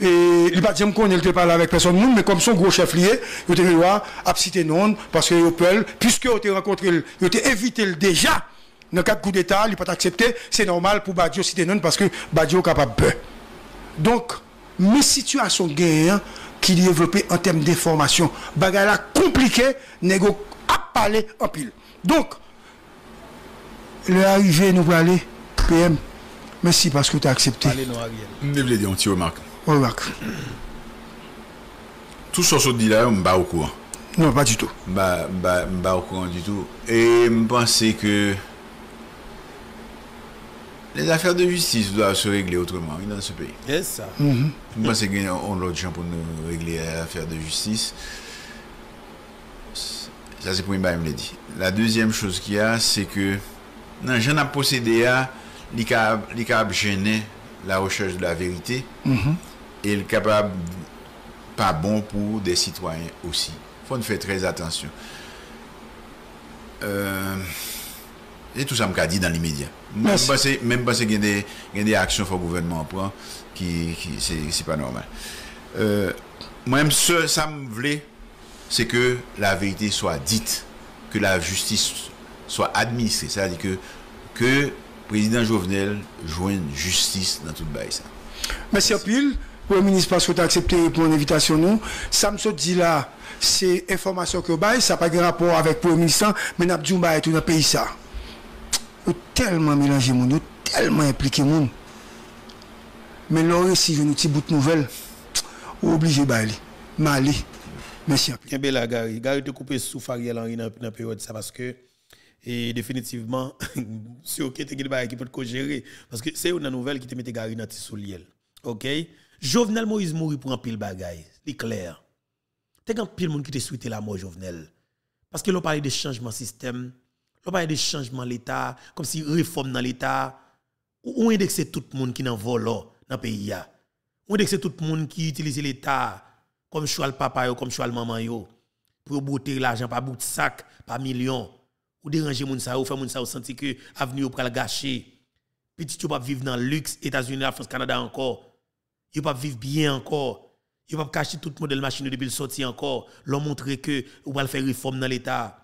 Et il n'a pas dit qu'on ne parle avec personne, mais comme son gros chef lié, il a dit, a cité non, parce que peut, puisque il était rencontré, il a évité déjà, dans le cas coup d'État, il n'a pas accepté, c'est normal pour Badio citer non, parce que Badio est capable Donc, mes situasyon geryan ki li evlope en tem de formation bagay la komplike negok ap pale apil donk le a yve nou blale preem, mesi paske te aksepte ne vle di yon ti omak omak tout son sou di la mba ou kouan mba ou kouan du tout e mbase ke Les affaires de justice doivent se régler autrement dans ce pays. C'est ça. Moi, c'est qu'on qu'il y a l'autre gens pour nous régler les affaires de justice. Ça, c'est pour moi, me l'a dit. La deuxième chose qu'il y a, c'est que dans j'en ai possédé à capable gêner la recherche de la vérité -hmm. et le capable pas bon pour des citoyens aussi. Il faut faire très attention. Euh, et tout ça me dit dans l'immédiat. Même parce qu'il y a des actions que le gouvernement prend qui c'est pas normal. Euh, Moi-même, ce ça me voulais, c'est que la vérité soit dite, que la justice soit administrée. C'est-à-dire que, le président Jovenel joigne justice dans tout le pays. Ça. Merci, Apil. premier ministre, parce que tu as accepté pour invitation, nous. Ça me dit là, c'est information que vous ça n'a pas de rapport avec le premier ministre, hein, mais nous avons dit tout pays. Ça ont tellement mélangé les gens, tellement impliqué les gens. Mais là, si je une petite bout de nouvelles, ou obligé d'aller. Mali. Merci. Eh bien, la Gary. gare te coupé sous Fariel Henry dans la période ça parce que et définitivement c'est [LAUGHS] OK tu as qui peut gérer parce que c'est une nouvelle qui te mette Gary dans sous liel. OK Jovenel Moïse mourit pour un pile bagaille. C'est clair. T'es un pile monde qui te souhaite la mort Jovenel. Parce que l'on parle de changement système a pas de changement l'État, comme si réforme dans l'État. Ou indexer tout le monde qui est dans le oh, dans le pays. Ou indexer tout le monde qui utilise l'État comme choix le papa, ou comme choix maman, pour botter l'argent par bout de sac, par million. Ou déranger les gens, ou faire les gens sentir que l'avenir pour le gâcher. Petit, tu pas vivre dans le luxe, États-Unis, la France, Canada encore. Tu pas vivre bien encore. Tu pas cacher tout le monde la machine depuis le sorti encore. L'on montrer que ou va faire réforme dans l'État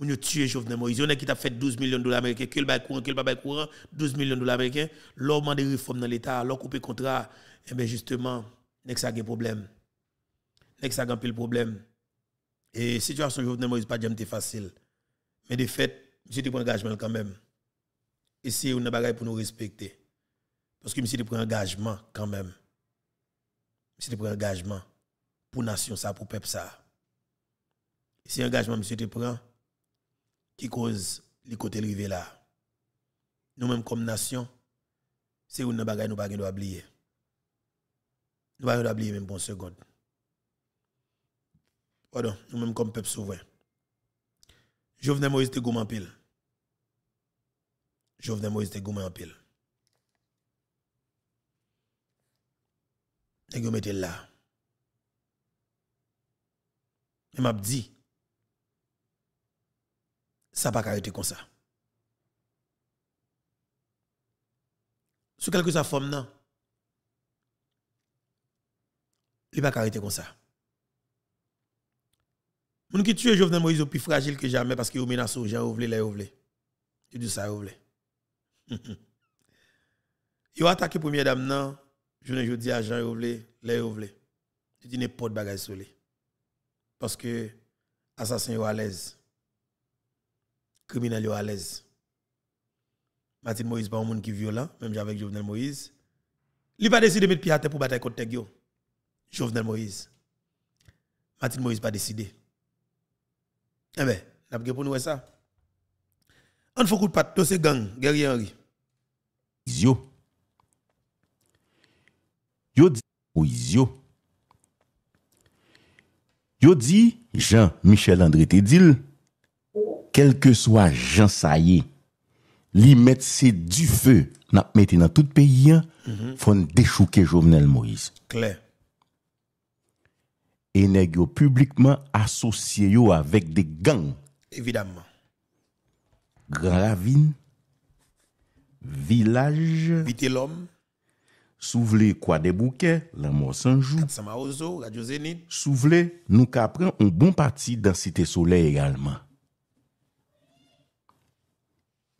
nous nous tué Jovenel Moïse. a qui t'a fait 12 millions de dollars américains. Quel bail courant, quel bail courant, 12 millions de dollars américains. L'homme des réformes dans l'État, l'homme coupé contrat. et eh bien, justement, next a un problème. Next a un problème. Et situation Jovenel Moïse, pas jamais facile. Mais de fait, j'ai pris engagement quand même. Et c'est une bagaille pour nous respecter. Parce que monsieur pris engagement quand même. Monsieur pris engagement pour la nation ça, pour peuple ça. C'est engagement monsieur te prend qui cause les côtés rivés là. Nous-mêmes comme nation, c'est une bagaille nous pas doit oublier. Nous pas nous oublier même pour une seconde. Pardon, nous-mêmes comme peuple souverain. Jovenel Moïse te en pile. Jovenel Moïse te en pile. Et vous mettez là. Et m'a dit ça pas arrêter comme ça. Sous quelque sa forme, non. Il pas arrêter comme ça. gens qui tue Jovenel Moïse plus fragile que jamais parce qu'il menace les gens, il les ouvre. Il dit ça, [LAUGHS] il Il a attaqué première dame, non. Je ne dis à Jean, il les ouvre. Il dit n'importe bagage sur Parce que assassin est à l'aise yo à l'aise. Martin Moïse, pas un monde qui est violent, même avec Jovenel Moïse. Il n'a pas décidé de mettre pied à terre pour battre contre Tegio. Jovenel Moïse. Martin Moïse pas décidé. Eh bien, n'a pas pour nous ça. On faut pas de ces gangs, guerrier Henri. Yo. Yo dit Moïse. Yo dit Jean-Michel André Tedil. kel ke swa jan sa ye, li met se du fe, nap meti nan tout peyi, fon dechouke jovnel Moïse. Kler. E neg yo publikman, asosye yo avèk de gang. Evidamman. Galavine, Vilaj, Vite lom, Souvle, kwa debouke, Lamor Sanjou, Katsama Ozo, Gadyo Zenit, Souvle, Nou ka apren, ou bon pati, dan Site Soleil egalman.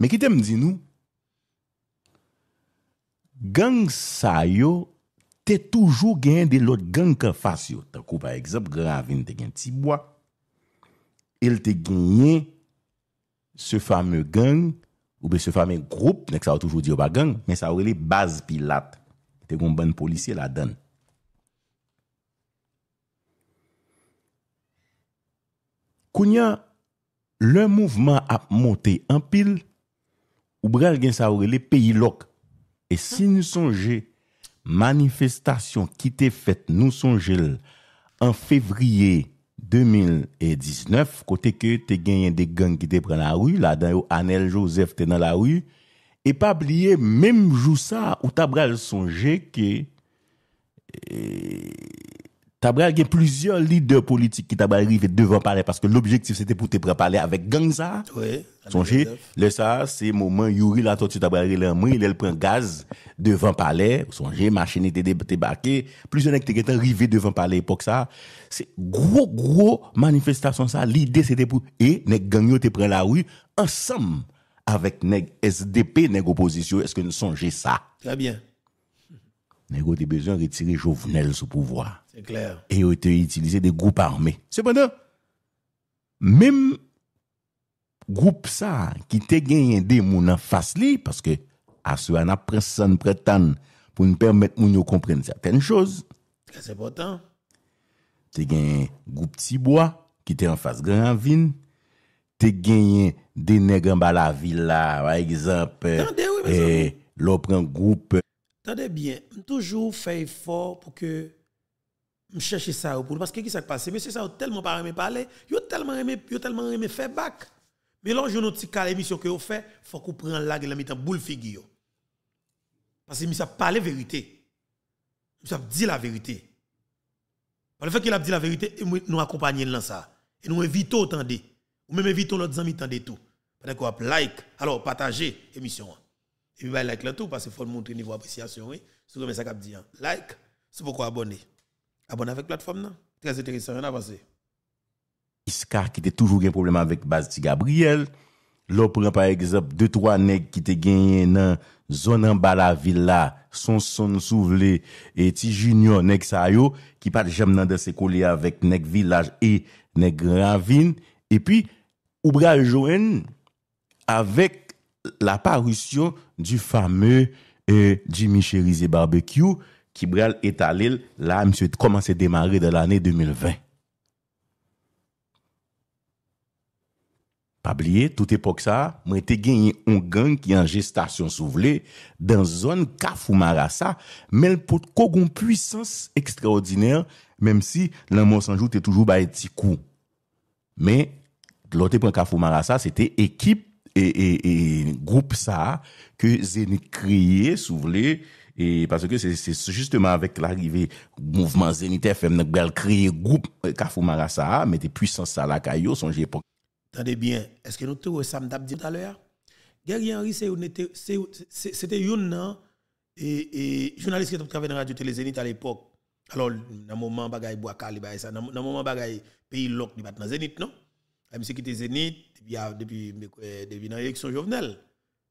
Mè ki te mdi nou, gang sa yo te toujou genye de lot gang ka fasyo. Takou pa ekzop, gravin te genye tibwa. El te genye se fame gang ou be se fame group, nek sa ou toujou diyo ba gang, men sa ou ele baz pilat. Te goun ban policye la dan. Koun ya, lè mouvman ap motè anpil, Ou brel gen sa oure le peyi lok. E si nou sonje, manifestasyon ki te fet nou sonje an fevriye 2019, kote ke te genyen de gen ki te pren la ou, la dan yo Anel Joseph te nan la ou, e pa bliye menm jou sa ou ta brel sonje ke... E, tabre a gen plizyon lider politik ki tabre a rive devan pale, paske l'objektif se te pou te pre pale avek gang sa, sonje, le sa, se mouman yuri la to, se tabre a rive la mwen, le l pren gaz devan pale, sonje, machinite te bake, plizyon ek te gen te rive devan pale epok sa, se gro gro manifestasyon sa, li de se te pou, e, nek gang yo te pren la ou, ansam avek neg SDP, neg oposisyon, eske ne sonje sa. Très bien. Nego te bezon retire jovenel sou pouvoi. Et yo te yi itilize de group armé. Se bonan, mem group sa ki te genyen de moun an fass li, paske aswa na presan pretan pou n'permet moun yo kompren certaine chos. Kase potan. Te genyen group tibwa ki te an fass gran vin. Te genyen dene gran bala vila, waj egzap. Tande, woy, woy, woy. Lopren group. Tande bien, m toujou faye fòr pou ke je cherchais ça pour parce que qu'est-ce qui s'est passé monsieur ça tellement pas aimé parler il a tellement aimé il tellement aimé faire back mais là je une émission l'émission que vous fait faut qu'on prenne la la en boule figure parce que monsieur la vérité monsieur dit la vérité par le fait qu'il a dit la vérité nous accompagner dans ça et nous invitons attendez ou même invitons notre ami attendez tout pendant qu'on like alors partager émission et puis bah, like là tout parce qu'il faut montrer niveau appréciation oui c'est comme ça dit hein. like c'est pourquoi abonner abonan vek platfom nan, trez etere san rin avansi. Iskar ki te toujou gen probleme avek baz di Gabriel, lopren par ekzop, de troan neg ki te genyen nan Zonan Bala Villa, Sonson Souvelé, eti Junior neg Sayo, ki pat jem nan de se kole avek neg village e neg ravine, epi, oubra joen, avek la parousyon di fame eh, Jimmy Cherise Barbecue, Kibrel etalil, la mswe te komanse demare de l'anè 2020. Pabliye, tout epok sa, mwen te genye on gang ki anje stasyon sou vle, dan zon Kafou Marassa, men pou kogon pwisans ekstraodinèr, menm si nan monsanjou te toujou ba eti kou. Men, lote pou Kafou Marassa, se te ekip e group sa, ke zene kriye sou vle... Et parce que c'est justement avec l'arrivée du mouvement Zénith FM, a créé créé groupe euh, Kafou Marasa mais des puissances à la caillou, son époque. Attendez bien, est-ce que nous avons ça Dabdi tout à l'heure Gary Henry, c'était une et, et journaliste qui travaillait dans la radio télé Zénith à l'époque. Alors, dans le moment bagaille Boakal, dans le moment bagaille pays loc, il bat la Zénith, non même monsieur qui était Zénith, depuis, euh, depuis, depuis, depuis l'élection jovenel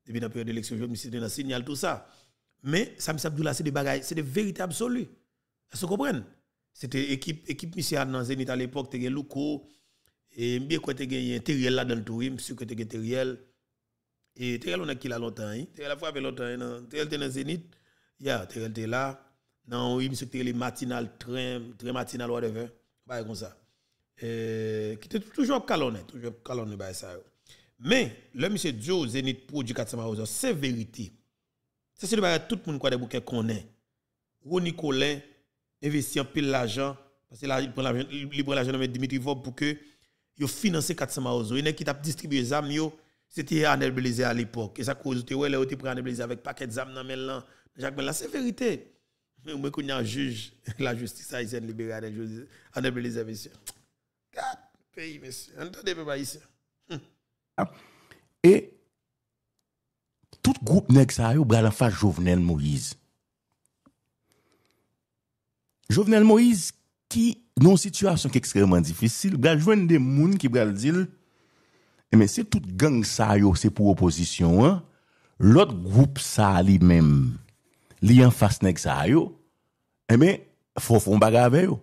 depuis la période d'élection jovenelle, c'était dans signal tout ça. Mais Sami Sabdoula, c'est des bagailles, c'est des vérités absolues. Est-ce que vous comprenez? C'était équipe, équipe missionnaire dans Zénith à l'époque, tu Louko, et bien quoi, tu un Teriel là dans le tourisme, sûr que tu Teriel. Et Teriel, on a qui là longtemps, hein? Teriel a avec longtemps, hein, Teriel était dans Zénith, ya, Teriel était là. Non, oui, monsieur, Teriel matinal, train, train matinal, whatever. Bah, comme ça. Euh, qui était toujours calonné, toujours calonné, bah, ça. Mais, le monsieur Joe Zénith produit 400 c'est vérité. Ça, c'est le bagage tout le monde connaît a des Colin investit en l'argent, parce que là, il prend l'argent de Dimitri Vob pour que il finance 400 maozo. Il y a qui t'a distribué les c'était Anel belize à l'époque. Et ça cause que vous là, tu Anel belize avec paquet zam dans là. Jacques Bella, c'est vérité. Mais moi, qu'on a un juge, [LAUGHS] la justice haïtienne libérée Anel Anel Bélizé, monsieur. quatre pays, monsieur. Entendez, papa, ici. Hum. Et Tout group nèk sa yo bral anfa Jouvenel Moïse. Jouvenel Moïse ki nou situasyon ki ekstreman difisil, bral jwen de moun ki bral dil, eme eh se tout gang sa yo se pou oposisyon, lout group sa li men, li anfa se nèk sa yo, eme fò fon bagave yo.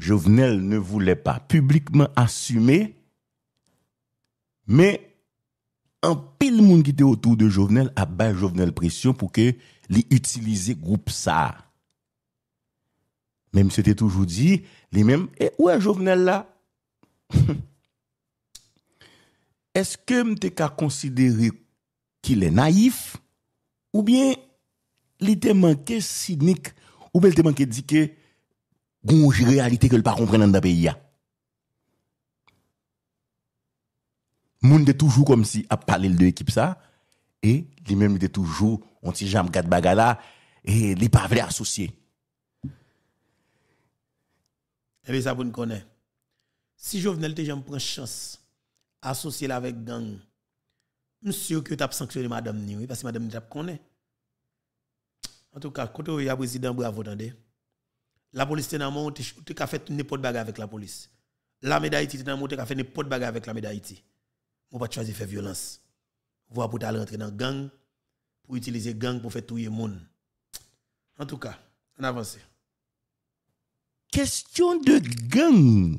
Jouvenel ne voule pa publikman asume, mè, An pil moun ki te otou de jovenel a bay jovenel presyon pou ke li utilize goup sa. Men mse te toujou di, li men, e ou a jovenel la? [LAUGHS] Eske mte ka konsidere ki le naif ou bien li te manke sinik ou bel te manke dike gounj realite ke l pa komprenan da peyi ya? monde de toujours comme si à parler de l'équipe ça et lui-même était toujours on ti jam gade bagala et li pas voulait associé. et eh bien ça vous ne connaît si Jovenel te jambe prend chance Associé avec gang monsieur que t'as sanctionné madame ni oui parce que madame t'a connaît en tout cas côté il y a président bravo attendez la police mon monte tu a fait n'importe bagarre avec la police la médaille mon monte tu a fait n'importe bagarre avec la médaille vous pas choisir faire violence. Vous pour aller rentrer dans gang, pour utiliser gang pour faire tout le monde. En tout cas, on avance. Question de gang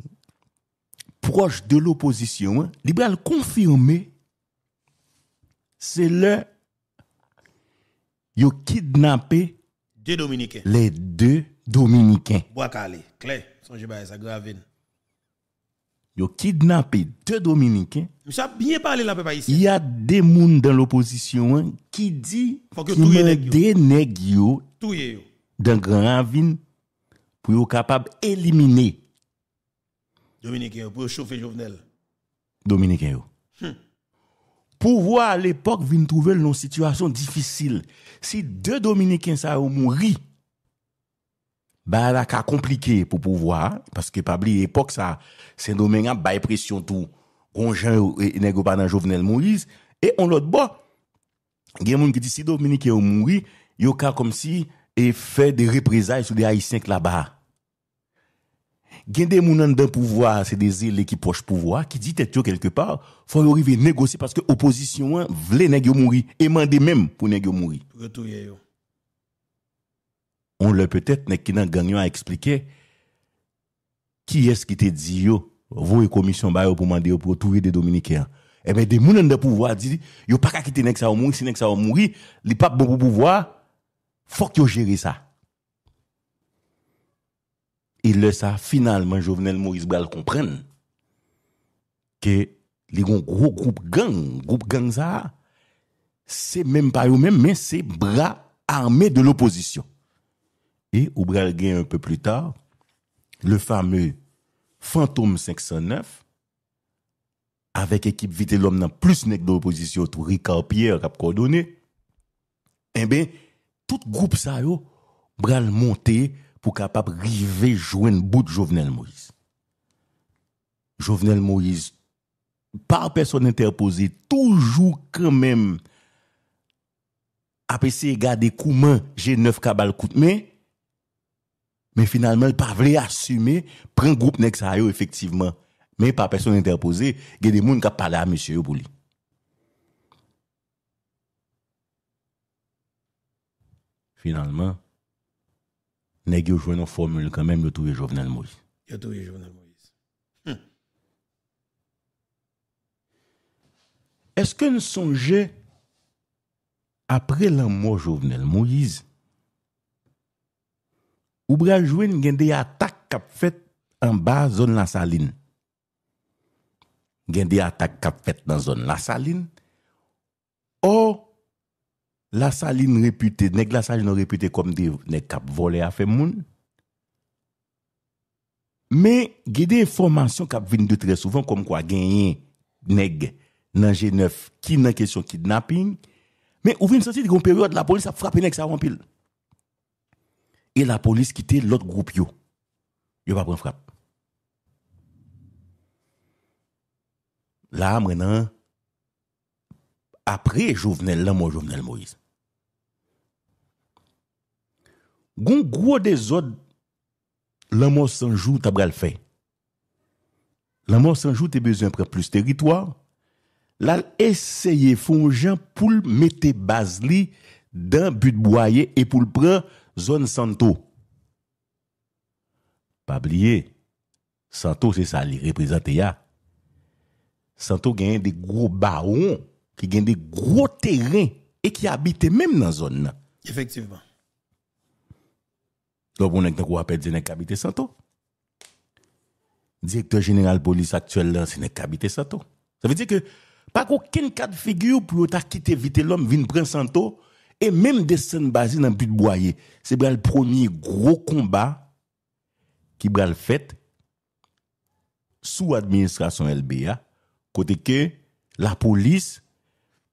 proche de l'opposition, hein. libéral confirmé, c'est le yo kidnappé deux Dominicains. Les deux Dominicains. Bois calé, clair, son jeu bah, ça gravine. Hein. Ils kidnappé deux Dominicains. Il y a des gens dans l'opposition hein, qui disent qu'ils ont des yo dans Grand vin pour être capable d'éliminer. Dominicains, pour chauffer Jovenel. Dominicain. Hum. Pour voir à l'époque, venir trouver une situation difficile. Si deux Dominicains ça ont ba la ka komplike pou pouvoi, paske pabli epok sa, sen domen yon bay presyon tou, konjen yon e, e, negopan nan Jovenel Moïse, e on lot bo, gen moun ki di si Dominique yon mouri, yo ka kom si, e fe de reprezae sou de Aïsienk la ba. Gen de mounan dan pouvoi, se de zile ki poche pouvoi, ki di tet yo kelke pa, fon yon rive negosi, paske oposisyon wè vle negi yon mouri, e mande mèm pou negi yon mouri. Retour yon yon. on l'a peut-être qui n'a gagné à expliquer qui est-ce qui t'a dit yo vous et commission ba pour demander pour trouver des dominicains eh ben des gens de pouvoir dit yo pas qu'à quitter ça ça mourir si ça ça mourir il pas bon pour pouvoir faut que gérer ça il le ça finalement Jovenel Moïse Bral comprendre que les gros groupe gang groupe gang ça c'est même pas eux-mêmes mais c'est bras armés de l'opposition E ou bral gen un peu plus tard, le fame Fantoum 509, avek ekip Vitellom nan plus nek do oposisyon tou Rika ou Pierre ap kodone, enbe, eh tout group sa yo, bral monte pou kapap rive joen bout Jovenel Moïse. Jovenel Moïse, par person interposé, toujou kwen men, apese gade kouman, jen 9 kabal kout men, mais finalement, il pas assumé assumer, prendre groupe Nexayo, effectivement. Mais pas personne interposée, il y a des gens qui ont parlé à monsieur pour lui. Finalement, nèg yo une formule quand même, yo trouvé Jovenel Moïse. Yo trouvé Jovenel Moïse. Hmm. Est-ce que nous songeons, après la mort Jovenel Moïse, Ou brajwen gen de atak kap fet an ba zon la salin. Gen de atak kap fet nan zon la salin. Ou la salin repute, nek la salin repute kom de nek kap vole a fe moun. Me gen de formasyon kap vin de tre souvan kom kwa genye nek nan G9 ki nan kesyon kidnapping. Me ou vin sosi di kon periode la polis ap frape nek sa wampil. E la polis kite lout group yo. Yo pa pren frap. La mrenan, apre jovenel, la mwen jovenel Moïse. Gon gwo de zot, la mwen sanjou, tabre al fey. La mwen sanjou, te bezon pren plus teritoar. La al eseye fonjan, pou l mette baz li, dan but boye, e pou l pren zone Santo. Pas oublier, Santo c'est ça, les représenté Santo gagne des gros barons qui gagne des gros terrains et qui habitent même dans la zone. Effectivement. Donc, on est dans appelle des habite Santo. Directeur général police actuel, c'est des habite Santo. Ça veut dire que, pas aucun cas de figure pour quitter vite l'homme, venir prendre Santo et même des scènes basées dans le but boyer, c'est le premier gros combat qui le fait sous administration LBA, côté que la police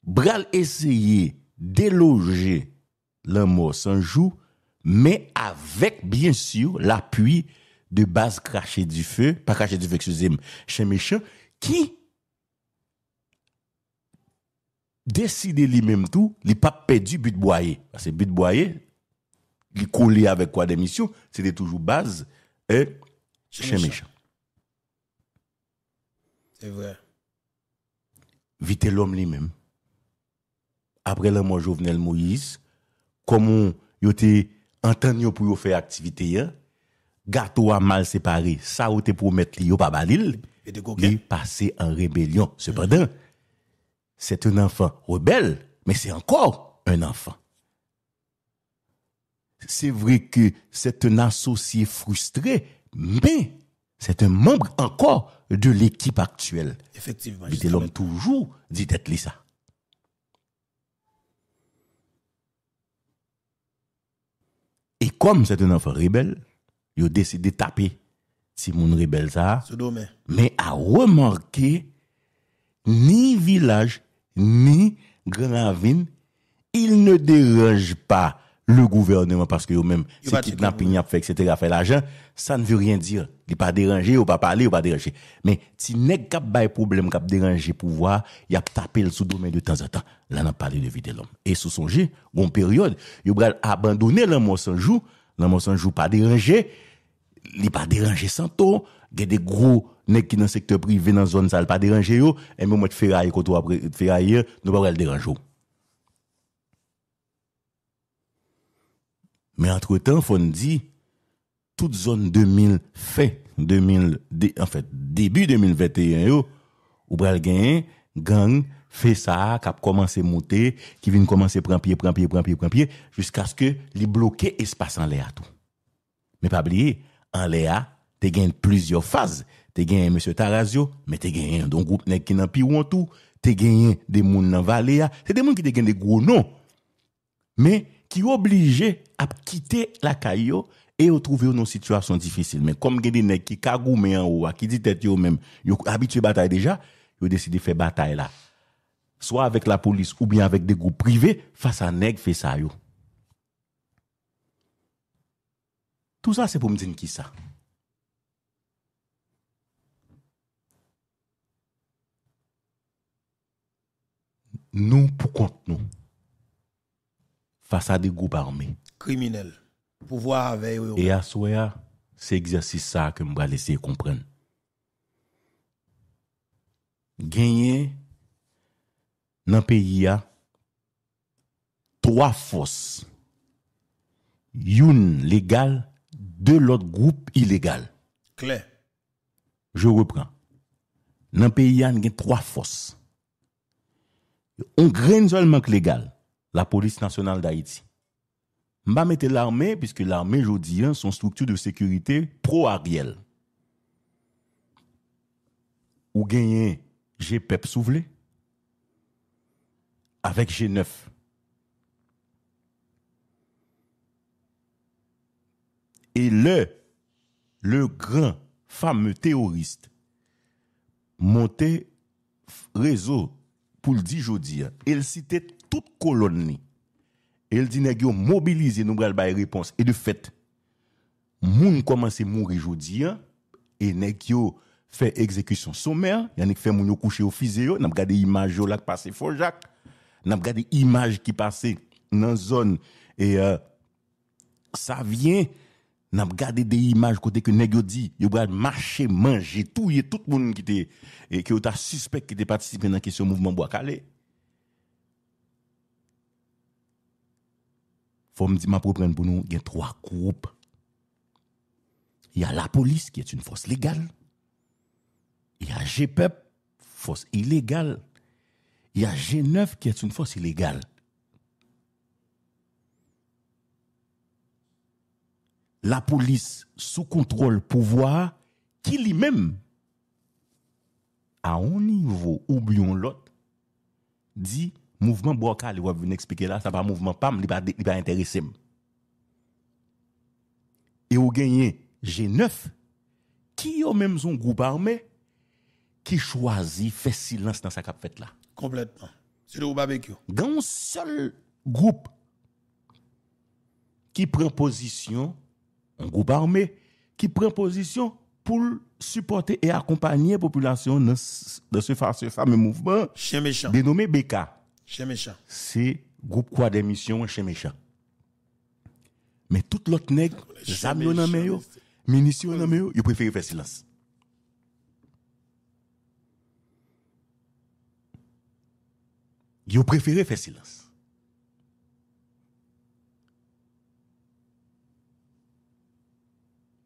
bral essayer déloger mort sans jour, mais avec bien sûr l'appui de base crachée du feu, pas craché du feu, excusez-moi, chez méchant, qui décider lui-même tout, il n'a pas perdu but boyer. Parce que but boyer, il collé avec quoi des missions, c'était toujours base et chez méchant. C'est vrai. Vite l'homme lui-même. Après le Jovenel Moïse, comment il était entendu pour faire activité, hein? gâteau à mal séparé, ça était pour mettre il n'y pas balil, il passé en rébellion. Cependant, mm c'est un enfant rebelle, mais c'est encore un enfant. C'est vrai que c'est un associé frustré, mais c'est un membre encore de l'équipe actuelle. Effectivement. Il l'homme toujours dit être ça. Et comme c'est un enfant rebelle, il a décidé de taper Simon Rebelle Mais a remarqué ni village, Ni, gran avin, il ne deranj pa le gouvernement. Paske yo men, se kit napinyap fek, setega fek la jan, sa ne ve ryen dir. Li pa deranjè, yo pa pale, yo pa deranjè. Men, ti nek kap bay problem, kap deranjè pou vwa, yap tapel sou domen yo tan zatan, la nan pale de vide lom. E sou sonje, gon peryon, yo bral abandonè la monsanjou, la monsanjou pa deranjè, li pa deranjè santo, gen de gro nek ki nan sektor privi ven nan zon sa l pa deranje yo, en mwen mwen t'feraye koto apre t'feraye yo, nou pa wè l deranj yo. Mè entre tan, fon di, tout zon 2000 fe, 2000, en fèt, debi 2021 yo, ou pral gen, gang, fe sa, kap komanse moutè, ki vin komanse pranpye, pranpye, pranpye, pranpye, jisk aske li bloke espas an lè a tou. Mè pa bli, an lè a, tu gagné plusieurs phases. Tu gagné M. Tarazio, mais tu gagné un groupe nèg qui nan piron tout, tu gagné des gens dans vallée, c'est des gens qui te gagné des gros noms. Mais qui obligé à quitter la caillou et à trouver une situation difficile. Mais comme il y des nèg qui cagoumé en haut, qui dit bataille déjà, ont décidé de faire bataille là. Soit avec la police ou bien avec des groupes privés face à nèg fait ça Tout ça c'est pour me dire qui ça. nous pour contre nous face à des groupes armés criminels pouvoir avec et à soya c'est exercice ça que me laisser comprendre gagner dans pays a trois forces une légale deux l'autre groupe illégal clair je reprends dans pays a trois forces on graine seulement légal, la police nationale d'Haïti. Je vais mettre l'armée, puisque l'armée, je dis, hein, son structure de sécurité pro-Ariel. Ou gagné GPEP souvelé avec G9. Et le, le grand fameux terroriste monté réseau pour le dire aujourd'hui, il citait toute colonne. Il dit nous mobiliser nous pral bailler réponse et de fait moun commencé mourir aujourd'hui et nèg yo fait exécution sommaire, yannick fait moun yo coucher au fusée n'a regardé image là qui passait faux Jacques, n'a regardé image qui passait dans zone et euh, ça vient n'a gardé des images côté que nèg dit yo avons marcher manger tout tout le monde qui était et qui t'a suspect qui était participé dans question mouvement bois calé faut me dire m'a pour nous il y a trois groupes il y a la police qui est une force légale il y a GPEP e force illégale il y a G9 qui est une force illégale la polis sou kontrol pouvoar, ki li mem, a ou nivou ou biyon lot, di, mouvment bwaka li wap vin ekspike la, sa pa mouvment pam, li pa interessem. E ou genyen, jen 9, ki yo mem zon goup arme, ki chwazi, fe silans nan sa kap fet la. Kompletman. Se lou babek yo. Gan ou sol goup, ki pren posisyon, un groupe armé qui prend position pour supporter et accompagner la population dans ce, fameux mouvement dénommé BK. Chien méchant. C'est groupe quoi des missions chez méchant. Mais tout l'autre nègre, jamais, nan yo, munitions nan yo, ils faire silence. Ils préfèrent faire silence.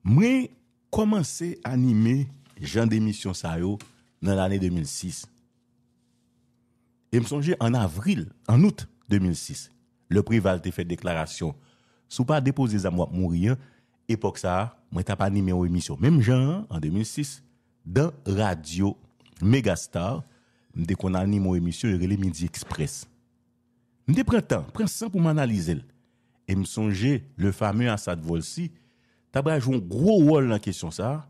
Mwen komanse anime jan demisyon sa yo nan l ane 2006. E msonje an avril, an out 2006, le privalte fèd deklarasyon, sou pa depozez a mwen moun riyan, epok sa, mwen tap anime yo emisyon. Mwen mwen jan an 2006, dan radio Megastar, mwen dek anime yo emisyon, yore e le Midi Express. Mwen dek prè tan, prè san pou mwen analize l. E msonje, le fame Asad Volsi, Tabra joue un gros rôle dans la question ça,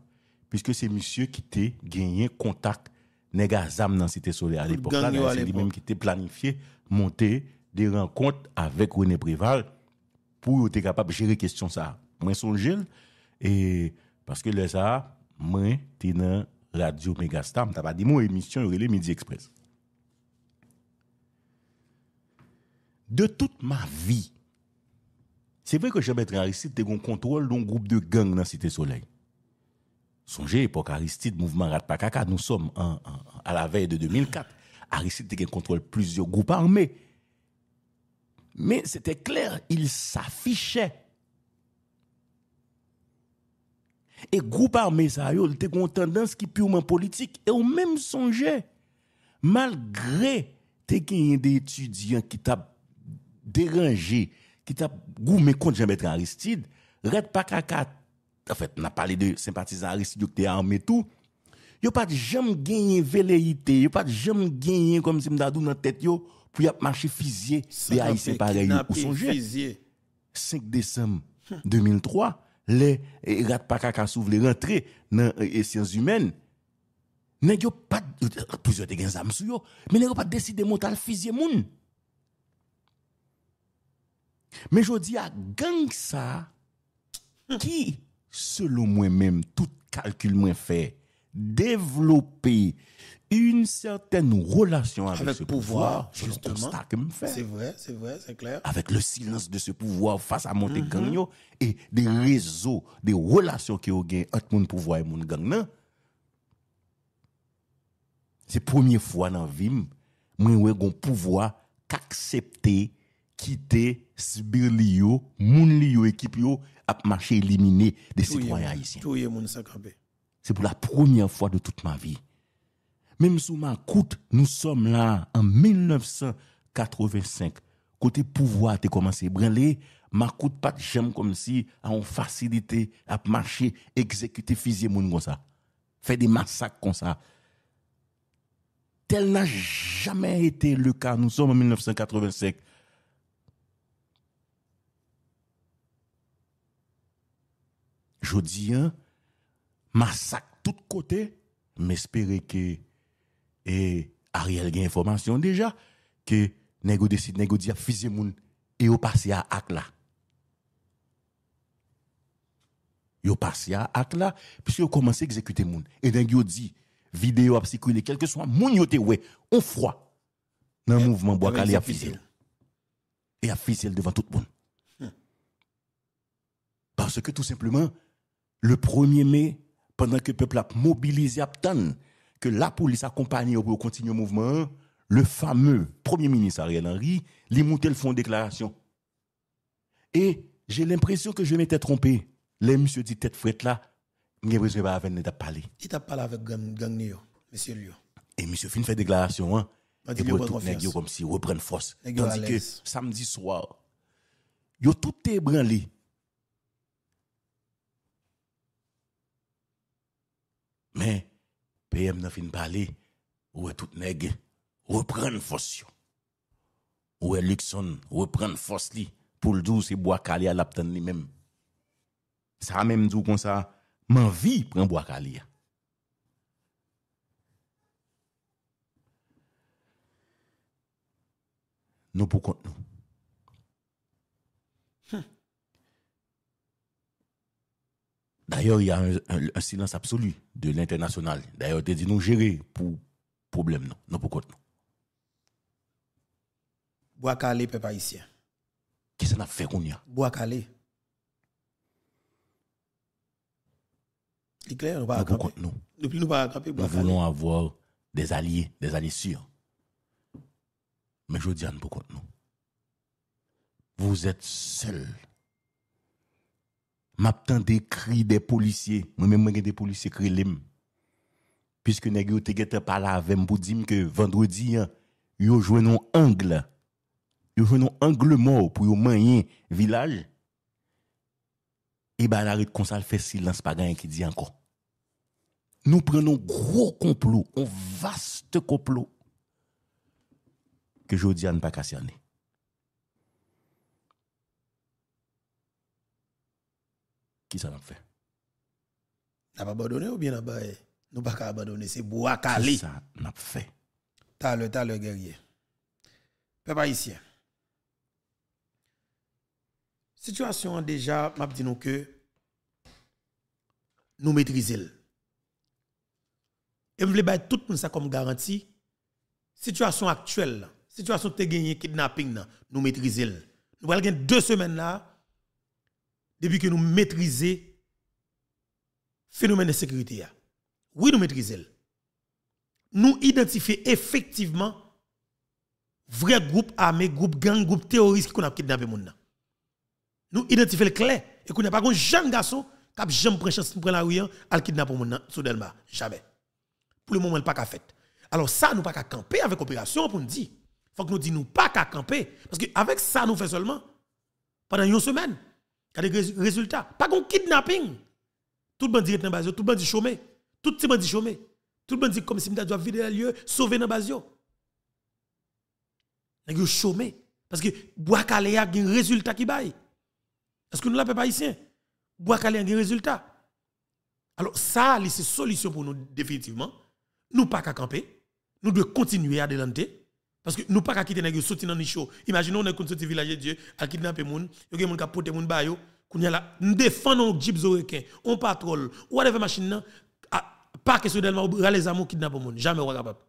puisque c'est monsieur qui t'a gagné contact négazam dans Cité Soleil à l'époque. C'est lui-même qui était planifié monter des rencontres avec René Préval pour être capable de gérer question ça. Moi, un et parce que là, ça, moi, suis dans Radio Megastam, t'as pas dit mon émission, il Midi Express. De toute ma vie, c'est vrai que jean un Aristide qui un contrôle d'un groupe de gangs dans la Cité Soleil. Songez, époque Aristide, mouvement Ratpakaka, nous sommes à la veille de 2004. Aristide un contrôle plusieurs groupes armés. Mais c'était clair, il s'affichait. Et groupe armé, ça y eu une tendance qui purement politique. Et au même songe, malgré des étudiants qui t'ont dérangé Ki tap gou me kont jembe etre Aristide Red Pakaka Enfet nan pale de sympathize Aristide Yo kte anme etou Yo pat jem genye vele ite Yo pat jem genye kom si mdadou nan tete yo Pou yap manche fizye 5 Desem 2003 Le Red Pakaka sou vle rentre Nan esiens eh, eh, humen Nan yo pat Pou yo te genze amsou yo Men yo pat deside motal fizye moun Men jodi mm-hmm. non? a genk sa ki selo mwen menm tout kalkul mwen fè devlopè yon sèrten relasyon avè se pouvò jèstè mwen fè. Sè vwè, sè vwè, sè klèr. Avèk le silens de se pouvò fàs a monte genk yo e de lézo de relasyon ki yo genk at moun pouvò e moun genk nan. Se pwemye fwa nan vim, mwen wè gon pouvò kakseptè quitter subir lio moun lio équipe yo a marché éliminé des citoyens haïtiens c'est pour la première fois de toute ma vie même sous ma coûte nous sommes là en 1985 côté pouvoir t'es commencé brûler. ma coûte pas j'aime comme si on facilité à marcher exécuter fusiller moun comme ça faire des massacres comme ça tel n'a jamais été le cas nous sommes en 1985 dis un massacre tout côté m'espérer que et Ariel gagne information déjà que nego décide à e a fusé moun et au passé à acte là yo passé à acte là puisque commencé exécuter moun et nego dit vidéo a quel que soit moun yo te ouais on froid dans le eh, mouvement bois eh, ben, calé a et a devant tout le monde hein. parce que tout simplement le 1er mai, pendant que le peuple a mobilisé, a que la police accompagne pour continuer le mouvement, le fameux Premier ministre Ariel Henry, les monté le fond déclaration. Et j'ai l'impression que je m'étais trompé. Les monsieur dit tête frette là, ne vais pas avec parler. parlé. Il t'a parlé avec gang monsieur Lyon. Et monsieur fin fait déclaration hein. Et pour tout comme si reprendre force. Tandis que samedi soir, yo tout ébranlé Men, peyem nan fin pale, ouwe tout neg, ouwe pren fos yo. Ouwe likson, ouwe pren fos li pou ldou se bo akalia lapten li men. Sa men djou kon sa, man vi pren bo akalia. Nou pou kont nou. D'ailleurs, il y a un, silence absolu de l'international. D'ailleurs, a dit nous gérer pour problème, non, non pour quoi, Bois Boakale, peuple haïtien. Qu'est-ce qu'on a fait qu'on y a Boakale. C'est clair, nous pas non, Depuis nous pas aggraver, Nous voulons avoir des alliés, des alliés sûrs. Mais je dis à nous, pourquoi non Vous êtes seuls Maptan de kri de polisye, mwen mwen gen de polisye kri lem. Piske nage yo tegete pala avem pou dim ke vendredi yo jwenon angle. Yo jwenon angle mou pou yo manyen vilal. E eh ba la ret konsal fesil lanspa gen yon ki di anko. Nou pren nou gro kouplo, ou vaste kouplo. Ke jodi an pakasyane. qui ça fait N'a pas abandonné ou bien n'a pas Nous pas abandonné, c'est Boakali. Ça n'a fait. T'as le, t'as le guerrier. Peuple haïtien. Situation déjà, m'a dit nous que nous maîtrisons. Et nous mettre tout ça comme garantie. Situation actuelle, situation te gagné kidnapping, nous maîtrisons. Nous gagner deux semaines là depuis que nous maîtrisons le phénomène de sécurité. Oui, nous maîtrisons. Nous identifions effectivement vrais groupes armés, groupes gangs, groupes terroristes qui ont kidnappé les gens. Nous identifions le clés. et qu'on n'a pas un jeune garçon qui a jamais pris chance de la rue hein, à kidnapper les gens soudainement. Jamais. Pour le moment, il pas qu'à fait. Alors ça, nous pas qu'à camper avec opération pour nous dire. faut que nous disions nous pas qu'à camper. Parce qu'avec ça, nous faisons seulement pendant une semaine. Il y a des résultats. Pas qu'on kidnapping. Tout le monde dit, dans base, tout le monde dit chômé. Tout le monde dit chômé. Tout le monde dit comme si on doit vider le lieu, sauver dans base. Nèg chômé parce que Boakale a un résultat qui baille. parce que nous l'appelons pas haïtien Boakale a un résultat. Alors ça, c'est solution pour nous définitivement. Nous pas qu'à camper. Nous devons continuer à délanter parce que nous pas quitter les sortir dans les show. Imaginons on est village de Dieu, à kidnapper moun, yo gen moun ka pote moun ba yo, qu'on y a là, nous défendons jeep zorekin, on patrol, whatever machine nan, ah, pas que soudainement on les amours kidnapper moun, jamais on capable.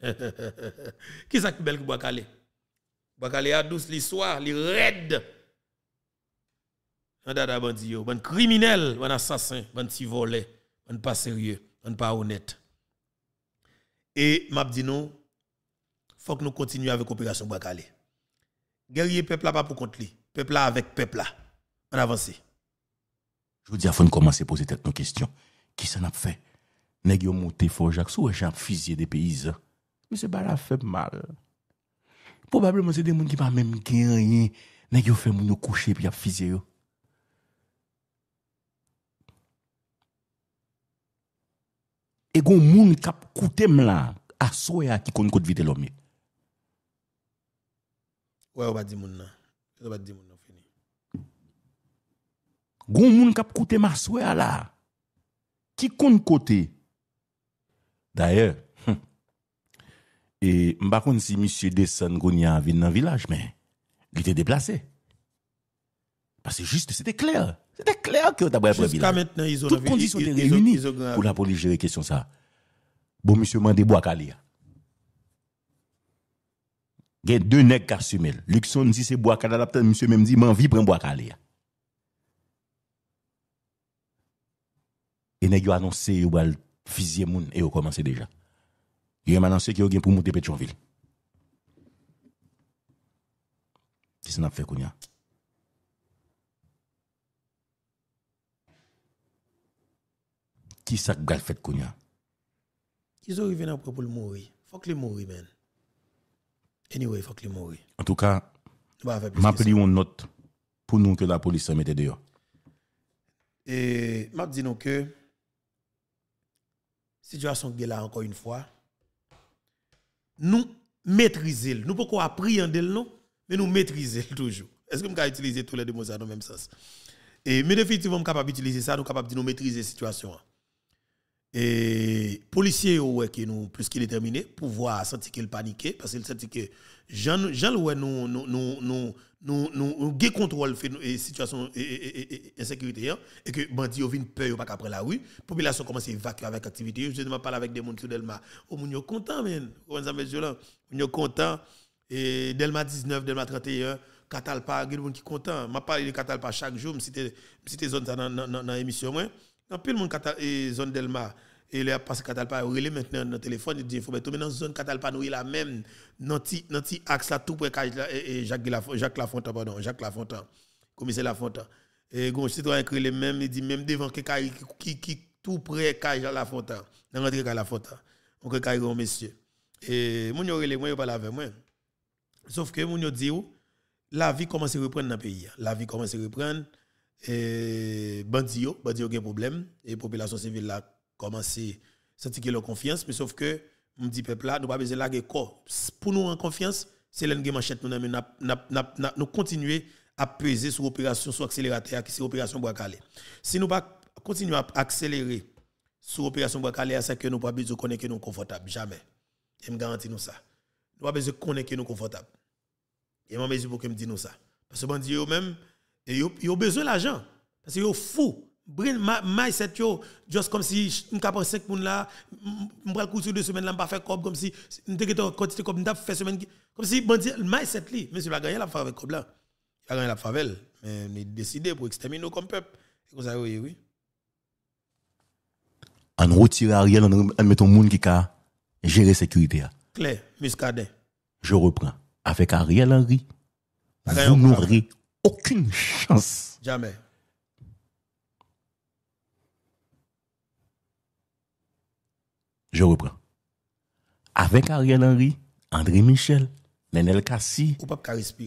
[LAUGHS] qui pas. qui belle qui boit calé Boit calé à douce l'histoire, les raides. On a bandi yo, bon criminel, bon assassin, On petit volé, bon pas sérieux, bon pas honnête. Et m'a dit non Fok nou kontinu avek opigasyon wak ale. Gerye pepla pa pou kont li. Pepla avek pepla. Ravansi. Jou di a fon koman se pose tet nou kestyon. Ki se nap fe? Neg yo mouti fò jak sou e jan fizye de peyize. Mese bar a fe mal. Probableman se de moun ki pa men genye. Neg yo fe moun nou kouché pi ap fizye yo. E goun moun kap koutem la. A sou e a ki kon kout vide lomik. Ouais, on va dire moun nan. On va dire moun avons fini. Gon moun kap koute la Qui compte côté. D'ailleurs, et je ne si monsieur descend Gounia vient dans village, mais il était déplacé. Parce que juste, c'était clair. C'était clair que d'abord après Jusqu'à maintenant, ils ont Toutes pour la police gérer question ça. Bon, monsieur, m'a des bois il y a deux nègres qui assument. Luxon dit c'est bois calé. Monsieur même dit, m'envie prend bois calé. Et nègres ont annoncé qu'ils vont fusiller moun et ont commencé déjà. Ils ont annoncé qu'ils ont pour monter Pétionville. Qu'est-ce a fait, Kounia? Qui s'est a fait, Kounia? ont ont à pour le mourir? Faut que le mourir, man. En tout cas, m'a pris une note pour nous que la police se mette dehors. Et je dit que que situation est là encore une fois, nous maîtriser, nous pourquoi appréhender nom mais nous maîtriser [LAUGHS] toujours. Est-ce que peux utiliser tous les deux mots dans le même sens? Et mais définitivement, nous capable d'utiliser ça, nous capable de nous maîtriser la situation. Et policier, ouais, qui nous, plus qu'il est terminé, pouvoir sentir qu'il panique parce qu'il sentit que Jean, Jean ouais, nous, nous, nous, nous, nous, nous, contrôle fait situation et, insécurité, hein. et que bandits une peur, pas après la rue. Population commence à évacuer avec activité. Je ne parle avec des gens sur Delma. au oh, monde sont content, man. Comment ça, monsieur là? content. Et Delma 19, Delma 31. Catalpa, il y qui content contents. Je parle de Catalpa chaque jour, je cite zone dans l'émission. Dans le monde zone Delma et là parce Catalpa relé maintenant dans téléphone il dit faut mettre dans zone Catalpa nous la même dans petit axe là tout près de Jacques Lafontaine pardon Jacques Lafontaine commissaire Lafontaine et gon citoyen qui le même il dit même devant que qui qui tout près cage Lafontaine dans rentrer à Lafontaine on que un monsieur et mon yo relé moi parle avec moi sauf que mon dit oh, la vie commence à reprendre dans le pays hein. la vie commence à reprendre et bandio, bandio, gen problème, et population civile a commencé à sentir leur confiance, mais sauf que, on dit peuple là, nous pas besoin de corps. Pour nous en confiance, c'est l'un qui manchette nous, nous continuer à peser sur l'opération, sur l'accélérateur, qui c'est l'opération Bois-Calais. Si nous pas continuer à accélérer sur l'opération Bois-Calais, c'est que nous pas besoin de connaître nous confortable, jamais. Et me garantis nous ça. Nous pas besoin de connaître nous confortable. Et moi, je pour que me dit nous ça. Parce que bandio même. Et ils ont besoin d'argent. Parce qu'ils sont fous. Brin, yo, juste comme si je prends 5 personnes là, je prends le cours sur deux semaines là, je pas faire comme si je quantité comme je faire semaine. Comme si, bon, le mindset, li, monsieur la gagné la faveur avec là. Il a gagné la faveur. Mais il a décidé pour exterminer comme peuple. Et comme ça, oui, oui. En retire Ariel, on met ton monde qui a géré la sécurité. Claire, Muscadet. Je reprends. Avec Ariel Henry, vous n'aurez aucune chance. Jamais. Je reprends. Avec Ariel Henry, André Michel, Nenel Kassi,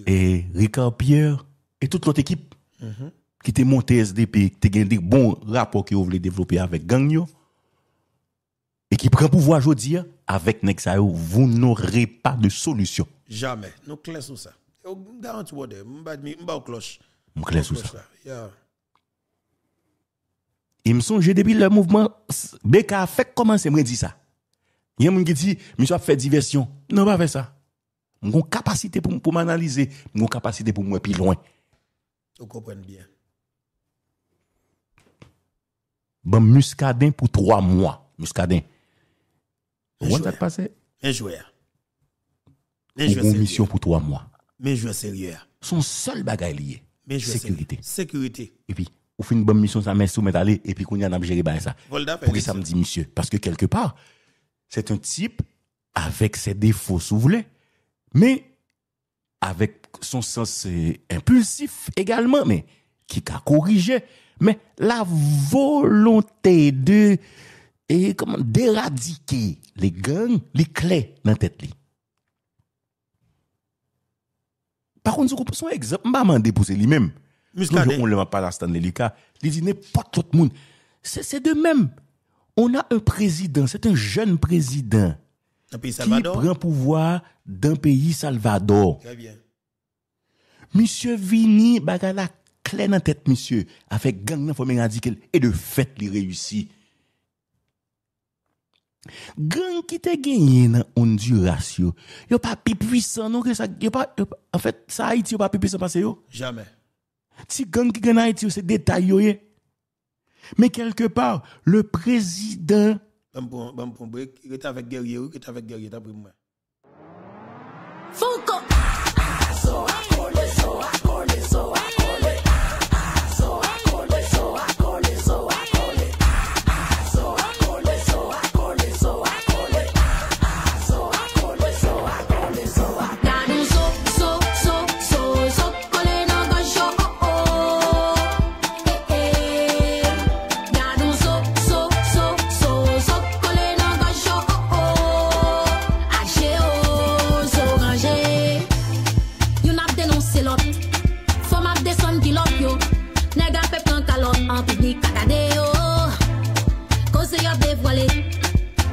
et Ricard Pierre, et toute l'autre équipe mhm. qui était montée SDP, qui a des bons rapports vous voulez développer avec Gagnon, et qui prend pouvoir aujourd'hui, avec Nexao, vous n'aurez pas de solution. Jamais. Nous clés sur ça. Il me wode, depuis le mouvement beka fek dit ça di sa. ça. monde qui dit pas diversion Non pas faire ça. mon capacité pour pour capacité pour loin. bien. Bon muskadin pour 3 mois, muscadin mission pour trois mois. Mais je sérieux. Son seul bagage lié. Mais je sécurité. Sécurité. Et puis, on fait une bonne mission, ça met soumettre aller, et puis qu'on y a géré ça. Pourquoi ça me dit, monsieur, parce que quelque part, c'est un type avec ses défauts, si vous voulez, mais avec son sens euh, impulsif également, mais qui a corrigé. Mais la volonté de et comment d'éradiquer les gangs, les clés dans la tête. Li. Par contre, son exemple, m'a mandé pour lui-même. On ne va pas Stanley Lika. Il dit, n'est pas tout le monde. C'est de même. On a un président, c'est un jeune président. Qui prend pouvoir d'un pays Salvador. Très bien. Monsieur Vini, bagala, clé dans tête, monsieur, avec gang, il Radical, et de fait, il réussit. Gang qui t'a gagné dans Honduras, yo, yo pas plus puissant, non, que ça, yo pas, en fait, ça Haïti, yo pas plus puissant parce yo. Jamais. Si gang qui gagne Haïti, c'est détail, yo, Mais quelque part, le président. Bon, bon, bon, bon, avec guerrier, avec guerrier, d'après moi. Foucault!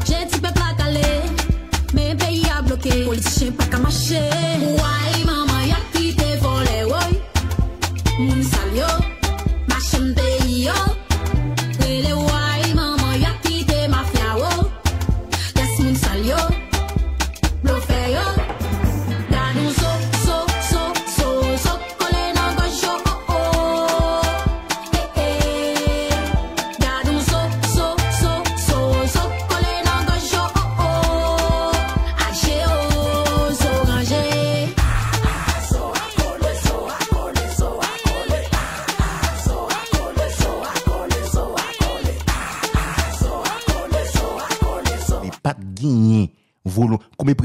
Jè ti pe plakale, men pe y a bloke Politi chen pa kamache Ouayi mama, yakite vole Ouayi, mouni salyo, machembe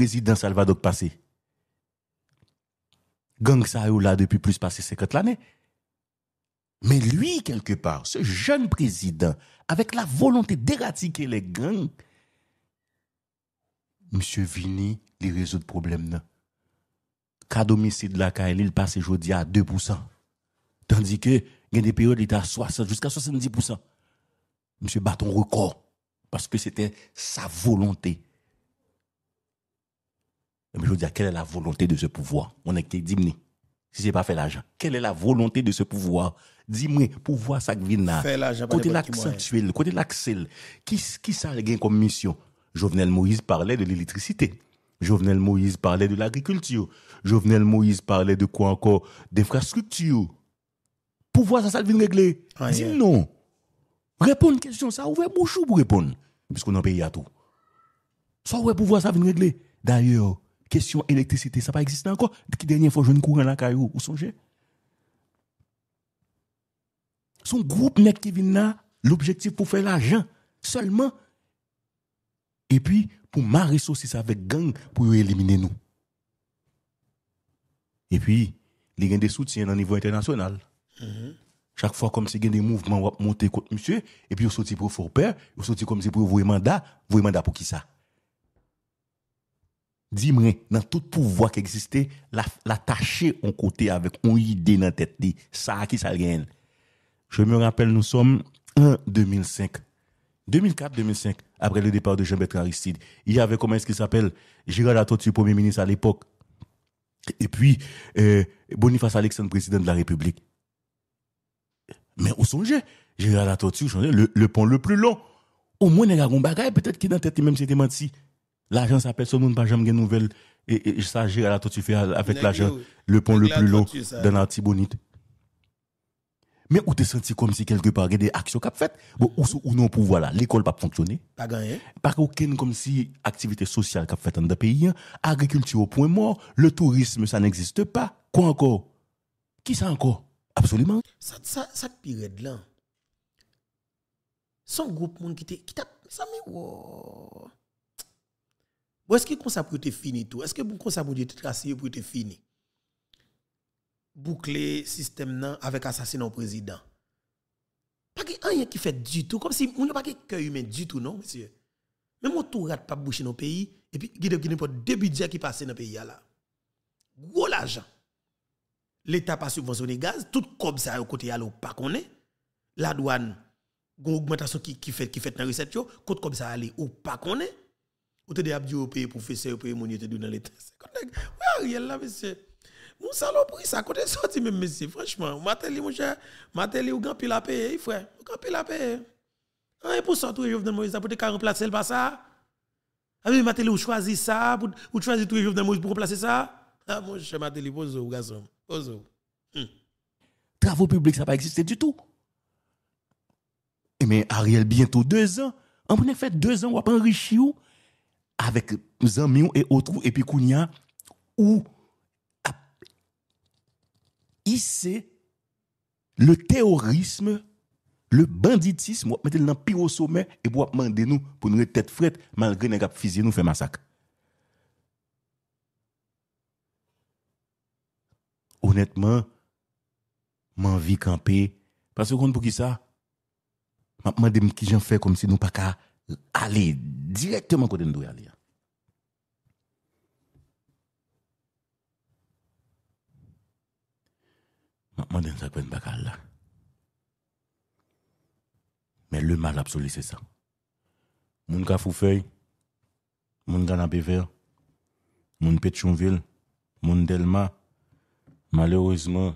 président Salvador passé. Gang ça là depuis plus de 50 années. Mais lui, quelque part, ce jeune président, avec la volonté d'éradiquer les gangs, monsieur Vini, il résout le problème. Cas d'homicide la KL, il passe aujourd'hui à 2%. Tandis que, il y a des périodes, il était à 60, jusqu'à 70%. Monsieur bat record. Parce que c'était sa volonté mais je veux dire, quelle est la volonté de ce pouvoir On est qui dimni. Si c'est pas fait l'argent, quelle est la volonté de ce pouvoir Dis-moi, pouvoir ça qui vient Côté l'accentuel, côté l'axel, qui qui ça gagne comme mission Jovenel Moïse parlait de l'électricité. Jovenel Moïse parlait de l'agriculture. Jovenel Moïse parlait de quoi encore D'infrastructure. Pouvoir ça, ça vient régler. Dis ah, yeah. non. Répond une question, ça ouvre bouche pour répondre. Puisqu'on a paye à tout. Ça, le pouvoir ça vient régler. D'ailleurs, question électricité, ça pas existé encore. Qui dernière fois, je ne courant la caillou, vous songez? Son groupe net qui vient là, l'objectif pour faire l'argent seulement. Et puis, pour marrer ça avec gang pour éliminer nous. Et puis, il y a des soutiens au niveau international. Mhm. Chaque fois, comme s'il y a des mouvements monter contre monsieur, et puis ils sortent pour faire peur, ils sortent comme si pour un mandat, un mandat pour qui ça? dis-moi, dans tout pouvoir qui existait, l'attacher la en côté avec une idée dans la tête, ça qui ça Je me rappelle, nous sommes en 2005. 2004-2005, après le départ de Jean-Bertrand Aristide, il y avait, comment est-ce qu'il s'appelle, Gérard Atotu, Premier ministre à l'époque. Et puis, euh, Boniface Alexandre, président de la République. Mais au songez, Gérard Atotu, le, le pont le plus long. Au moins, il y a un bagage, peut-être qu'il dans la tête, même si c'était menti. L'agence s'appelle ce monde, pas jamais de nouvelles. Et, ça gère à la tout avec l'agent, le pont le plus long d'un la bonite Mais où te senti comme si quelque part, il y a des actions qui faites, ou, non pouvoir là, l'école pas fonctionner. Pas gagné. Pas aucune comme si activité sociale qui fait dans le pays, hein. agriculture au point mort, le tourisme, ça n'existe pas. Quoi encore? Qui ça encore? Absolument. Ça, ça, pire de là. Son groupe monde qui t'a, ça est-ce que vous ça pour fini tout Est-ce que vous ça pour tout tracé pour être fini Boucler système avec assassinat au président. Pas que rien qui fait du tout comme si on n'a pas que cœur humain du tout non monsieur. Même on tout rate pas boucher dans pays et puis il y a deux budgets qui passent dans pays là. Gros l'argent. L'état pas subventionné gaz, tout comme ça au côté là pas est La douane, une augmentation qui, fait qui fait recette tout comme ça aller ou pas est ou te de ou paye professeur, paye moun yote dou nan l'Etat. Se konek, wè a riel la, mesye. Moun salopri sa, kote soti men, mesye. Franchman, mon li moun chè, ou li ou la payé, yi fwe. Ou gampi la peye. An, e pou sotou e Jovenel Moïse, apote ka être qu'à pa sa. A mi mater li ou chwazi ça ou chwazi tou e Jovenel Moïse pour remplacer ça A, ah, moun chè mater li, ou gazon, bozo. Hmm. Travaux publics, ça n'a pas existé du tout. Eh, mais Ariel, bientôt deux ans, on a fait deux ans, on pas enrichi ou avèk nou zan miyon e otrou epi kounya, ou ap isè le teorisme, le banditisme wap metel nan piro somè e wap mande nou pou nou re tèt fred, malgré nè gap fizye nou fè masak. Onètman, man vi kampe, pa se kont pou ki sa, mande m ki jan fè kom se nou pa ka aller directement côté nous aller. je ne pas là. Mais le mal absolu, c'est ça. Moun ka Foufeuille, moun Canapé Vert, moun Pétionville, moun Delma, malheureusement,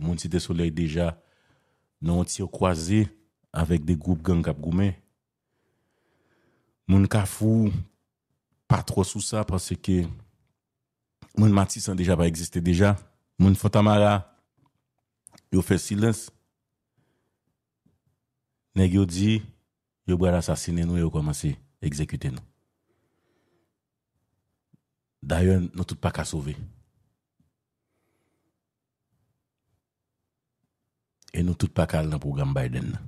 moun Cité Soleil déjà, nous avons croisé avec des groupes gangs. cap mon kafou, pas trop sous ça parce que mon Matisse sont déjà pas existé déjà. Mon Fotamara il fait silence. Nèg yo dit, yo va assassiner nous et yo commencer à exécuter nous. D'ailleurs, nous tout pas qu'à sauver. Et nous tout pas qu'à dans le programme Biden.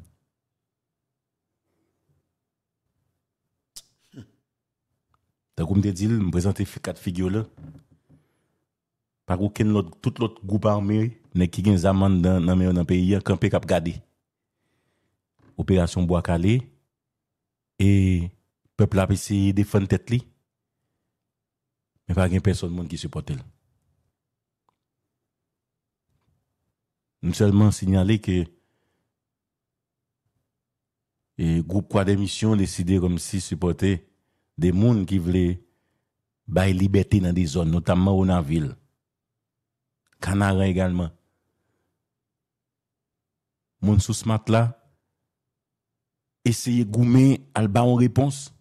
Donc, comme je dit, je présente quatre figures là. Par aucun autre, tout l'autre groupe armé n'est qui gagne amende dans dans le pays campé cap gardé. Opération bois calé et peuple a essayé défendre tête li. Mais pas gagne personne monde qui supporte elle. Nous seulement signaler que le groupe quoi d'émission décidé comme si supporter des gens qui voulaient la liberté dans des zones, notamment dans la ville. également. également. Moun sous ce là, essayez goumer alba en réponse.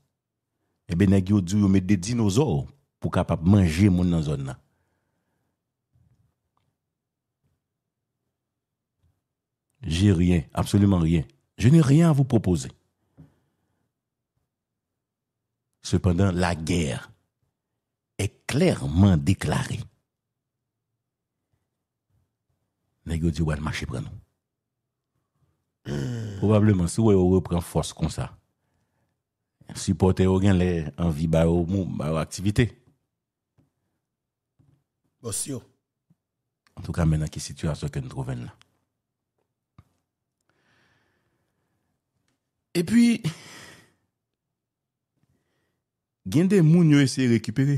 Eh bien, ils yo dit met des dinosaures pour capable manger moun dans zone là. J'ai rien, absolument rien. Je n'ai rien à vous proposer. Cependant, la guerre est clairement déclarée. Nègre dit, ouais, le marché prend nous. Hmm. Probablement, si on reprend force comme ça, supporter au gain les envies, bah, au bah, activité. En tout cas, maintenant, quelle situation que nous trouvons là. Et puis, Gen de moun yo ese rekipere.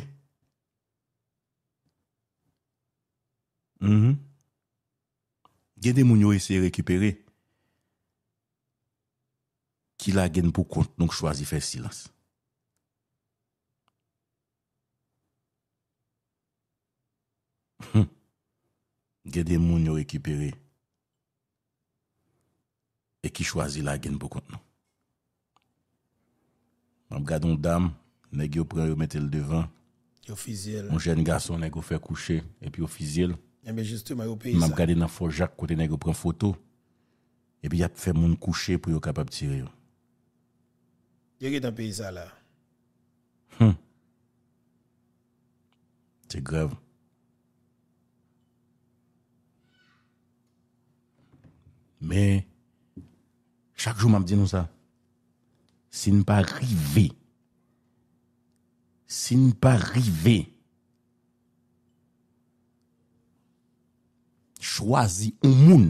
Mm-hmm. Gen de moun yo ese rekipere. Ki la gen pou kont nou k chwazi fè silas. Hmm. [LAUGHS] Gen de moun yo rekipere. E ki chwazi la gen pou kont nou. Mab gade moun dam... nèg yo prend yo mettel le devant yo fusil mon jeune garçon nèg yo fait coucher et puis officiel. fusil et eh bien justement yo pays m'a regardé dans Fort Jacques côté nèg yo prend photo et puis y a fait moun coucher pour yo capable tirer yo qui dans pays ça là hmm. c'est grave mais chaque jour m'a dit nous ça si ne pas arriver si nou pa rive, chwazi ou moun,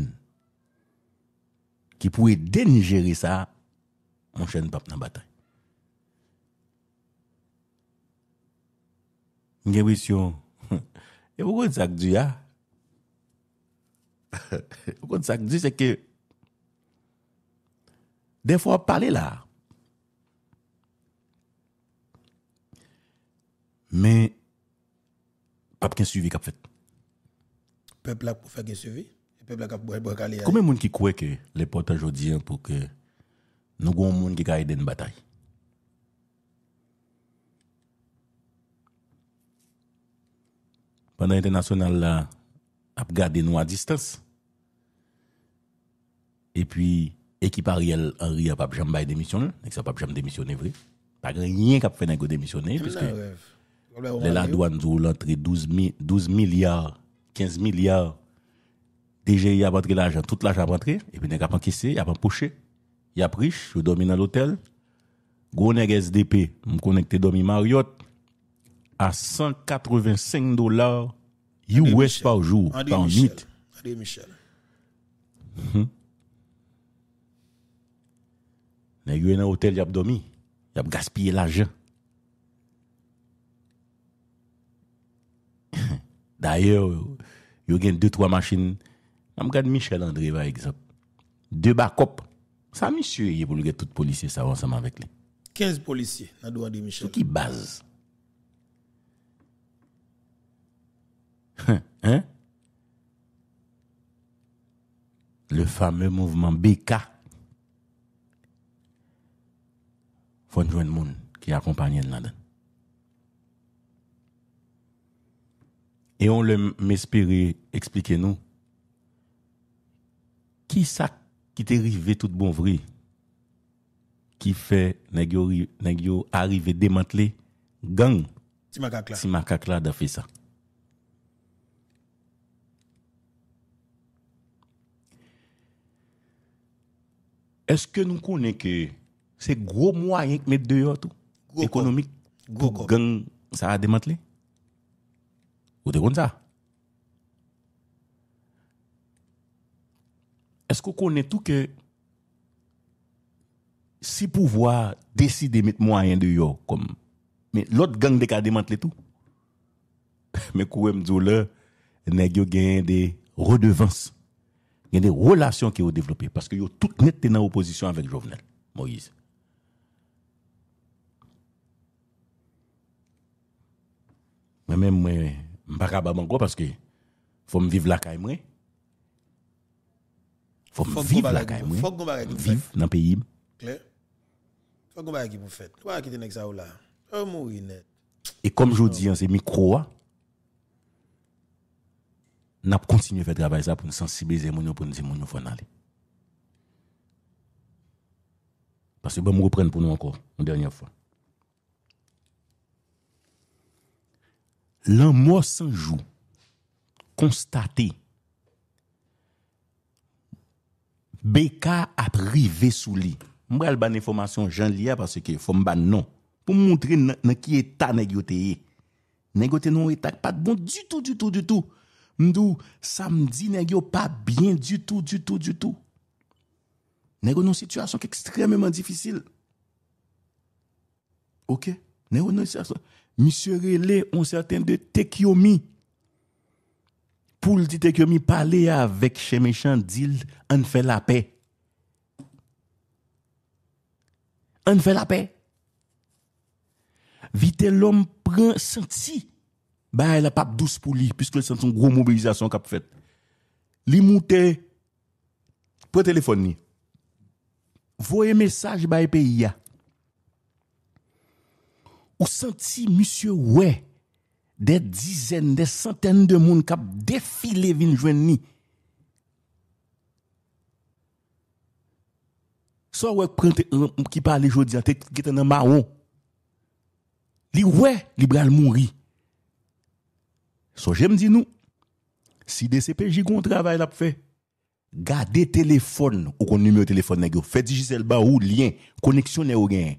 ki pou e denjere sa, moun chen pap nan batay. Nge wisyon, [LAUGHS] e wou kon sa k di ya, [LAUGHS] wou kon sa k di se ke, de fwa pale la, mais pas qu'un suivi qu'a fait. Peuple là pour faire un suivi, peuple là qui pour caler Combien de monde qui croit que les portes aujourd'hui hein, pour que nous avons monde qui gagne une bataille Pendant l'international là, a gardé nous à distance. Et puis, équipe Ariel Henry a pas jamais démissionné, ça pas jamais démissionné vrai. Pas rien qu'a fait démissionner puisque les la douane ont l'entrée 12, 12 milliards, 15 milliards. DGI a rentré l'argent, tout l'argent a rentré, et puis il a encaissé, il a empoché, il a pris, je dormi dans l'hôtel. Gros SDP, je connecté dormi Marriott à 185 dollars US par jour, André par nuit. André Michel. Mm -hmm. Nèg yo nan hôtel y dormi, y a gaspillé l'argent. D'ailleurs, il y a deux, trois machines. Je regarde Michel André, par exemple. Deux backup. Ça, monsieur, il y a pour le tout policier, ça va ensemble avec lui. 15 policiers, dans douane de Michel. Qui base [LAUGHS] hein? Le fameux mouvement BK. Faut joindre monde qui accompagne là-dedans. Et on l'a m'espérer, expliquez-nous. Qui ça qui t'est arrivé tout bon vrai? Qui fait, Nagyo arrivé démanteler gang? Si makakla. Si fait ça. Est-ce que nous connaissons que c'est gros moyen que mettre dehors tout? Économique. gang, ça a démantelé? Est-ce qu'on connaît tout que si pouvoir décider de mettre moyen de yo comme mais l'autre gang de tout. [LAUGHS] Mais quoi me dit là nèg yo gagne des redevances. des relations qui ont développé parce que yo tout net en opposition avec Jovenel Moïse. Moi-même, même moi pas encore parce que faut me vivre la caille Faut me vivre la caille moi. Faut me vivre dans le pays. Clair. Faut qu'on baille qui pour faire. Quoi quitter nèg ça là. Oh mourir net. Et comme je dis hein, c'est micro hein. n'a continuer faire travail ça pour nous sensibiliser mon pour nous dire mon faut aller. Parce que bon me reprendre pour nous encore une dernière fois. L'un mois sans jour, constaté, Beka a privé sous lui. Je vais information Jean parce que faut ban non pour montrer dans qui état négoté. Négoté non état pas bon du tout du tout du tout. M'dou samedi négo pas bien du tout du tout du tout. Négo une situation extrêmement difficile. OK. Négo une situation Misye rele, on se atende teki omi. Poul di teki omi, pale ya vek che mechant dil, an fe la pe. An fe la pe. Vite l'om pren senti, ba e la pap douz pou li, piskou e sent son gro mobilizasyon kap fet. Li moute, pou telefon ni. Voye mesaj ba e pe iya. Ou senti monsie wè de dizen, de santen de moun kap defile vin jwen ni. So wèk prente m ki pale jodi an, te kiten nan maron. Li wè, li bral moun ri. So jèm di nou, si de sepeji goun travay la pou fè, ga de telefon ou kon nume o telefon nan gyo, fè dijisel ba ou, lyen, koneksyonè ou genè.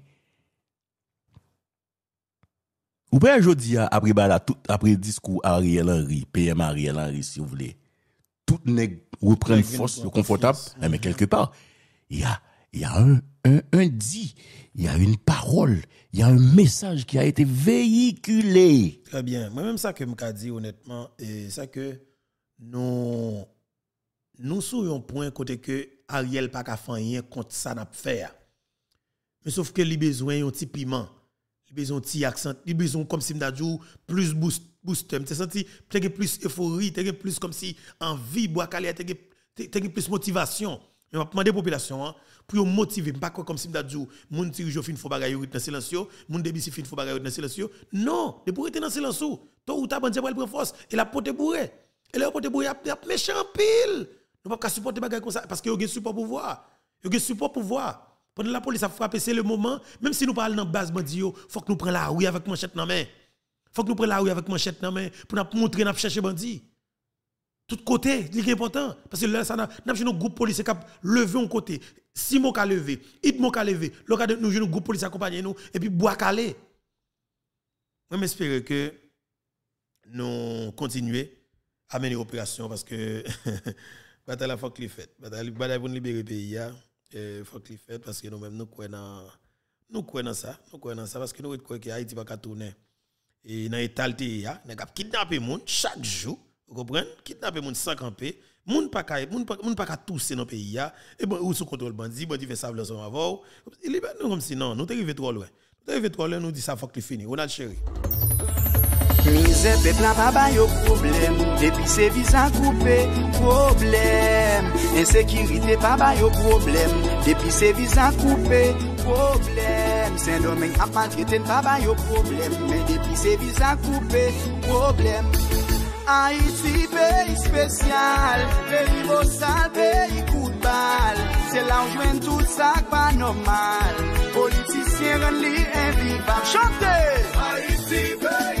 Ou bien aujourd'hui, après, après discours Ariel Henry, PM Ariel Henry, si vous voulez, tout nèg reprend force confortable, eh, mais quelque part, il y a, un, un, dit, il y a une parole, il y a un message qui a été véhiculé. Très bien. Moi-même, ça que je dit honnêtement, c'est que nous, nous soyons point côté que Ariel pas qu'à rien contre ça n'a Mais sauf que lui besoin un petit piment il besoin petit accent, il besoin comme si m'a plus boost booster, tu senti tu plus euphorie, tu plus comme si envie bois calé, tu plus motivation. On m'a demander population hein, pour motiver, pas quoi comme si m'a dit mon dirigeant fin faut bagaille dans silence, mon si fin faut bagaille dans silence. Non, de pour être dans silence, toi ou ta bande pour prendre force et la porte bourrée. Et la porte bourrée a méchant pile. Nous pas supporter bagay comme ça parce que yo gen support pouvoir. yo gen support pouvoir. Pendant la police a frappé, c'est le moment, même si nous parlons dans la base il faut que nous prenions la rue avec manchette dans main. Faut que nous prenions la rue avec manchette dans main pour nous montrer nous chercher bandit. Tout côté, c'est important parce que là ça n'a un groupe police qui levé un côté, Simo qui a levé, Idmo qui a levé. Nous nous un groupe policier accompagner nous et puis bois calé. Je m'espère que nous continuons à mener l'opération parce que [LAUGHS] bataille la fois que fait bataille pour libérer le pays. Hein il eh, faut qu'il fasse parce que nous-mêmes, nous croyons nous ça. Nous croyons ça parce que nous croyons que Haïti va pas tourner. Et dans l'état de l'IA, nous avons kidnappé les chaque jour. Vous comprenez Kidnapper les gens sans camper. Les gens ne peuvent pas tousser dans le pays. Et bon, où sous contrôle bandit, bandit fait ça, ils avant. nous comme si non, nous sommes trop loin. Nous sommes trop loin, nous dit ça, faut qu'il finisse. On a chéri. Mize pe plan pa bayo problem Depi se vizan koupe, problem Ensekirite pa bayo problem Depi se vizan koupe, problem Sen domen apan tretten pa bayo problem Men depi se vizan koupe, problem Aiti pe yi spesyal Teribosal pe yi koutbal Se lanjwen tout sa kwa normal Politisyen ren li en vivan Chante! Aiti pe yi spesyal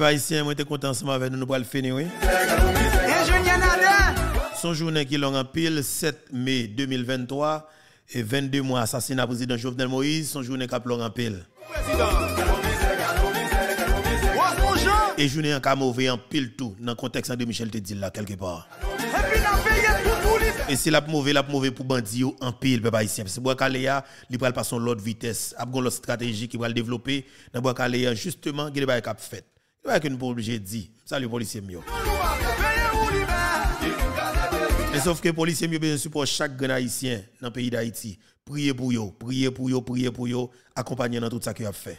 bien, ici, moi j'étais content ensemble avec nous, nous le finir. Oui? Son journée qui l'ont en pile, 7 mai 2023, et 22 mois assassinat président Jovenel Moïse, son journée qui l'ont en pile. Et je en cas mauvais en pile tout, dans le contexte de Michel Tedil là, quelque part. Et c'est la mauvaise, la mauvaise pour bandit en pile, peuple haïtien. C'est Boakalea, il va passer l'autre vitesse, il l'autre stratégie qui va le développer. Dans Boakalea, justement, il va cap fait. Il va être une obligé de dire. Salut, policier mieux. Mais sauf que les policiers ont bien support chaque grand haïtien dans le pays d'Haïti. Priez pour eux, priez pour eux, priez pour eux, accompagnez dans tout ça qu'ils ont fait.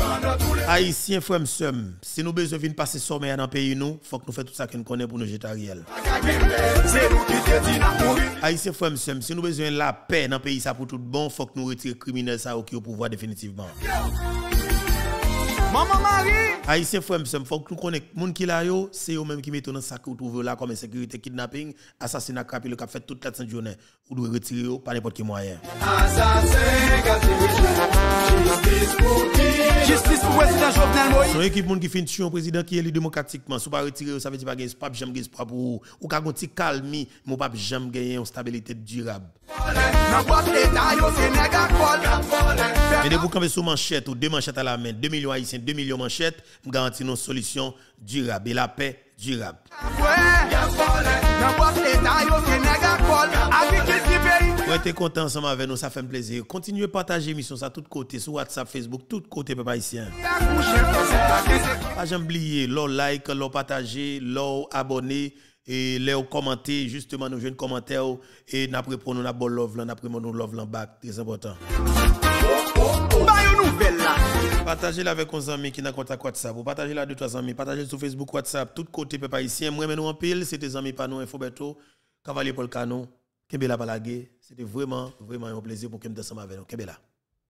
Haïtiens, frères si nous besoin de passer sommeil dans le pays, nous, faut que nous fassions tout ça que nous connaissons pour nous jeter à Riel. Haïtiens, frères si nous besoin de la paix dans le pays, ça pour tout bon, faut que nous retirions criminels ça au pouvoir définitivement. Maman Marie! Haïtien ah, frère, il faut que nous connaissions les gens qui là, c'est eux-mêmes qui mettent dans sac ou là comme insécurité, kidnapping, assassinat, le qui fait toute la journée. Ou doit retirer par n'importe quel moyen. Justice pour président Jovenel Moïse. Son équipe qui finit sur un président qui est élu démocratiquement. Si pas retirer, ça veut dire pas gagner, pour ou pas gagner stabilité durable. vous ou deux à la main, 2 millions 2 millions de manchettes, me garantis une solution durable et la paix durable. Vous êtes content ensemble avec nous, ça fait plaisir. Continuez à partager l'émission à tous côtés, sur WhatsApp, Facebook, tout côté papa haïtien. Pas j'oublier, leur like, leur partager, leur abonner et leur commenter justement nous jeunes commentaires et n'après pour nous la bonne love là n'après nous love très important Partagez-la avec vos amis qui n'ont contact WhatsApp. Vous partagez-la avec trois amis. Partagez sur Facebook, WhatsApp, tout côté peuple ici. Moi, nous en pile, c'était amis Panou Infoberto, Cavalier Paul Canon, la Balagué. C'était vraiment, vraiment un plaisir pour que nous avec nous. Kembela.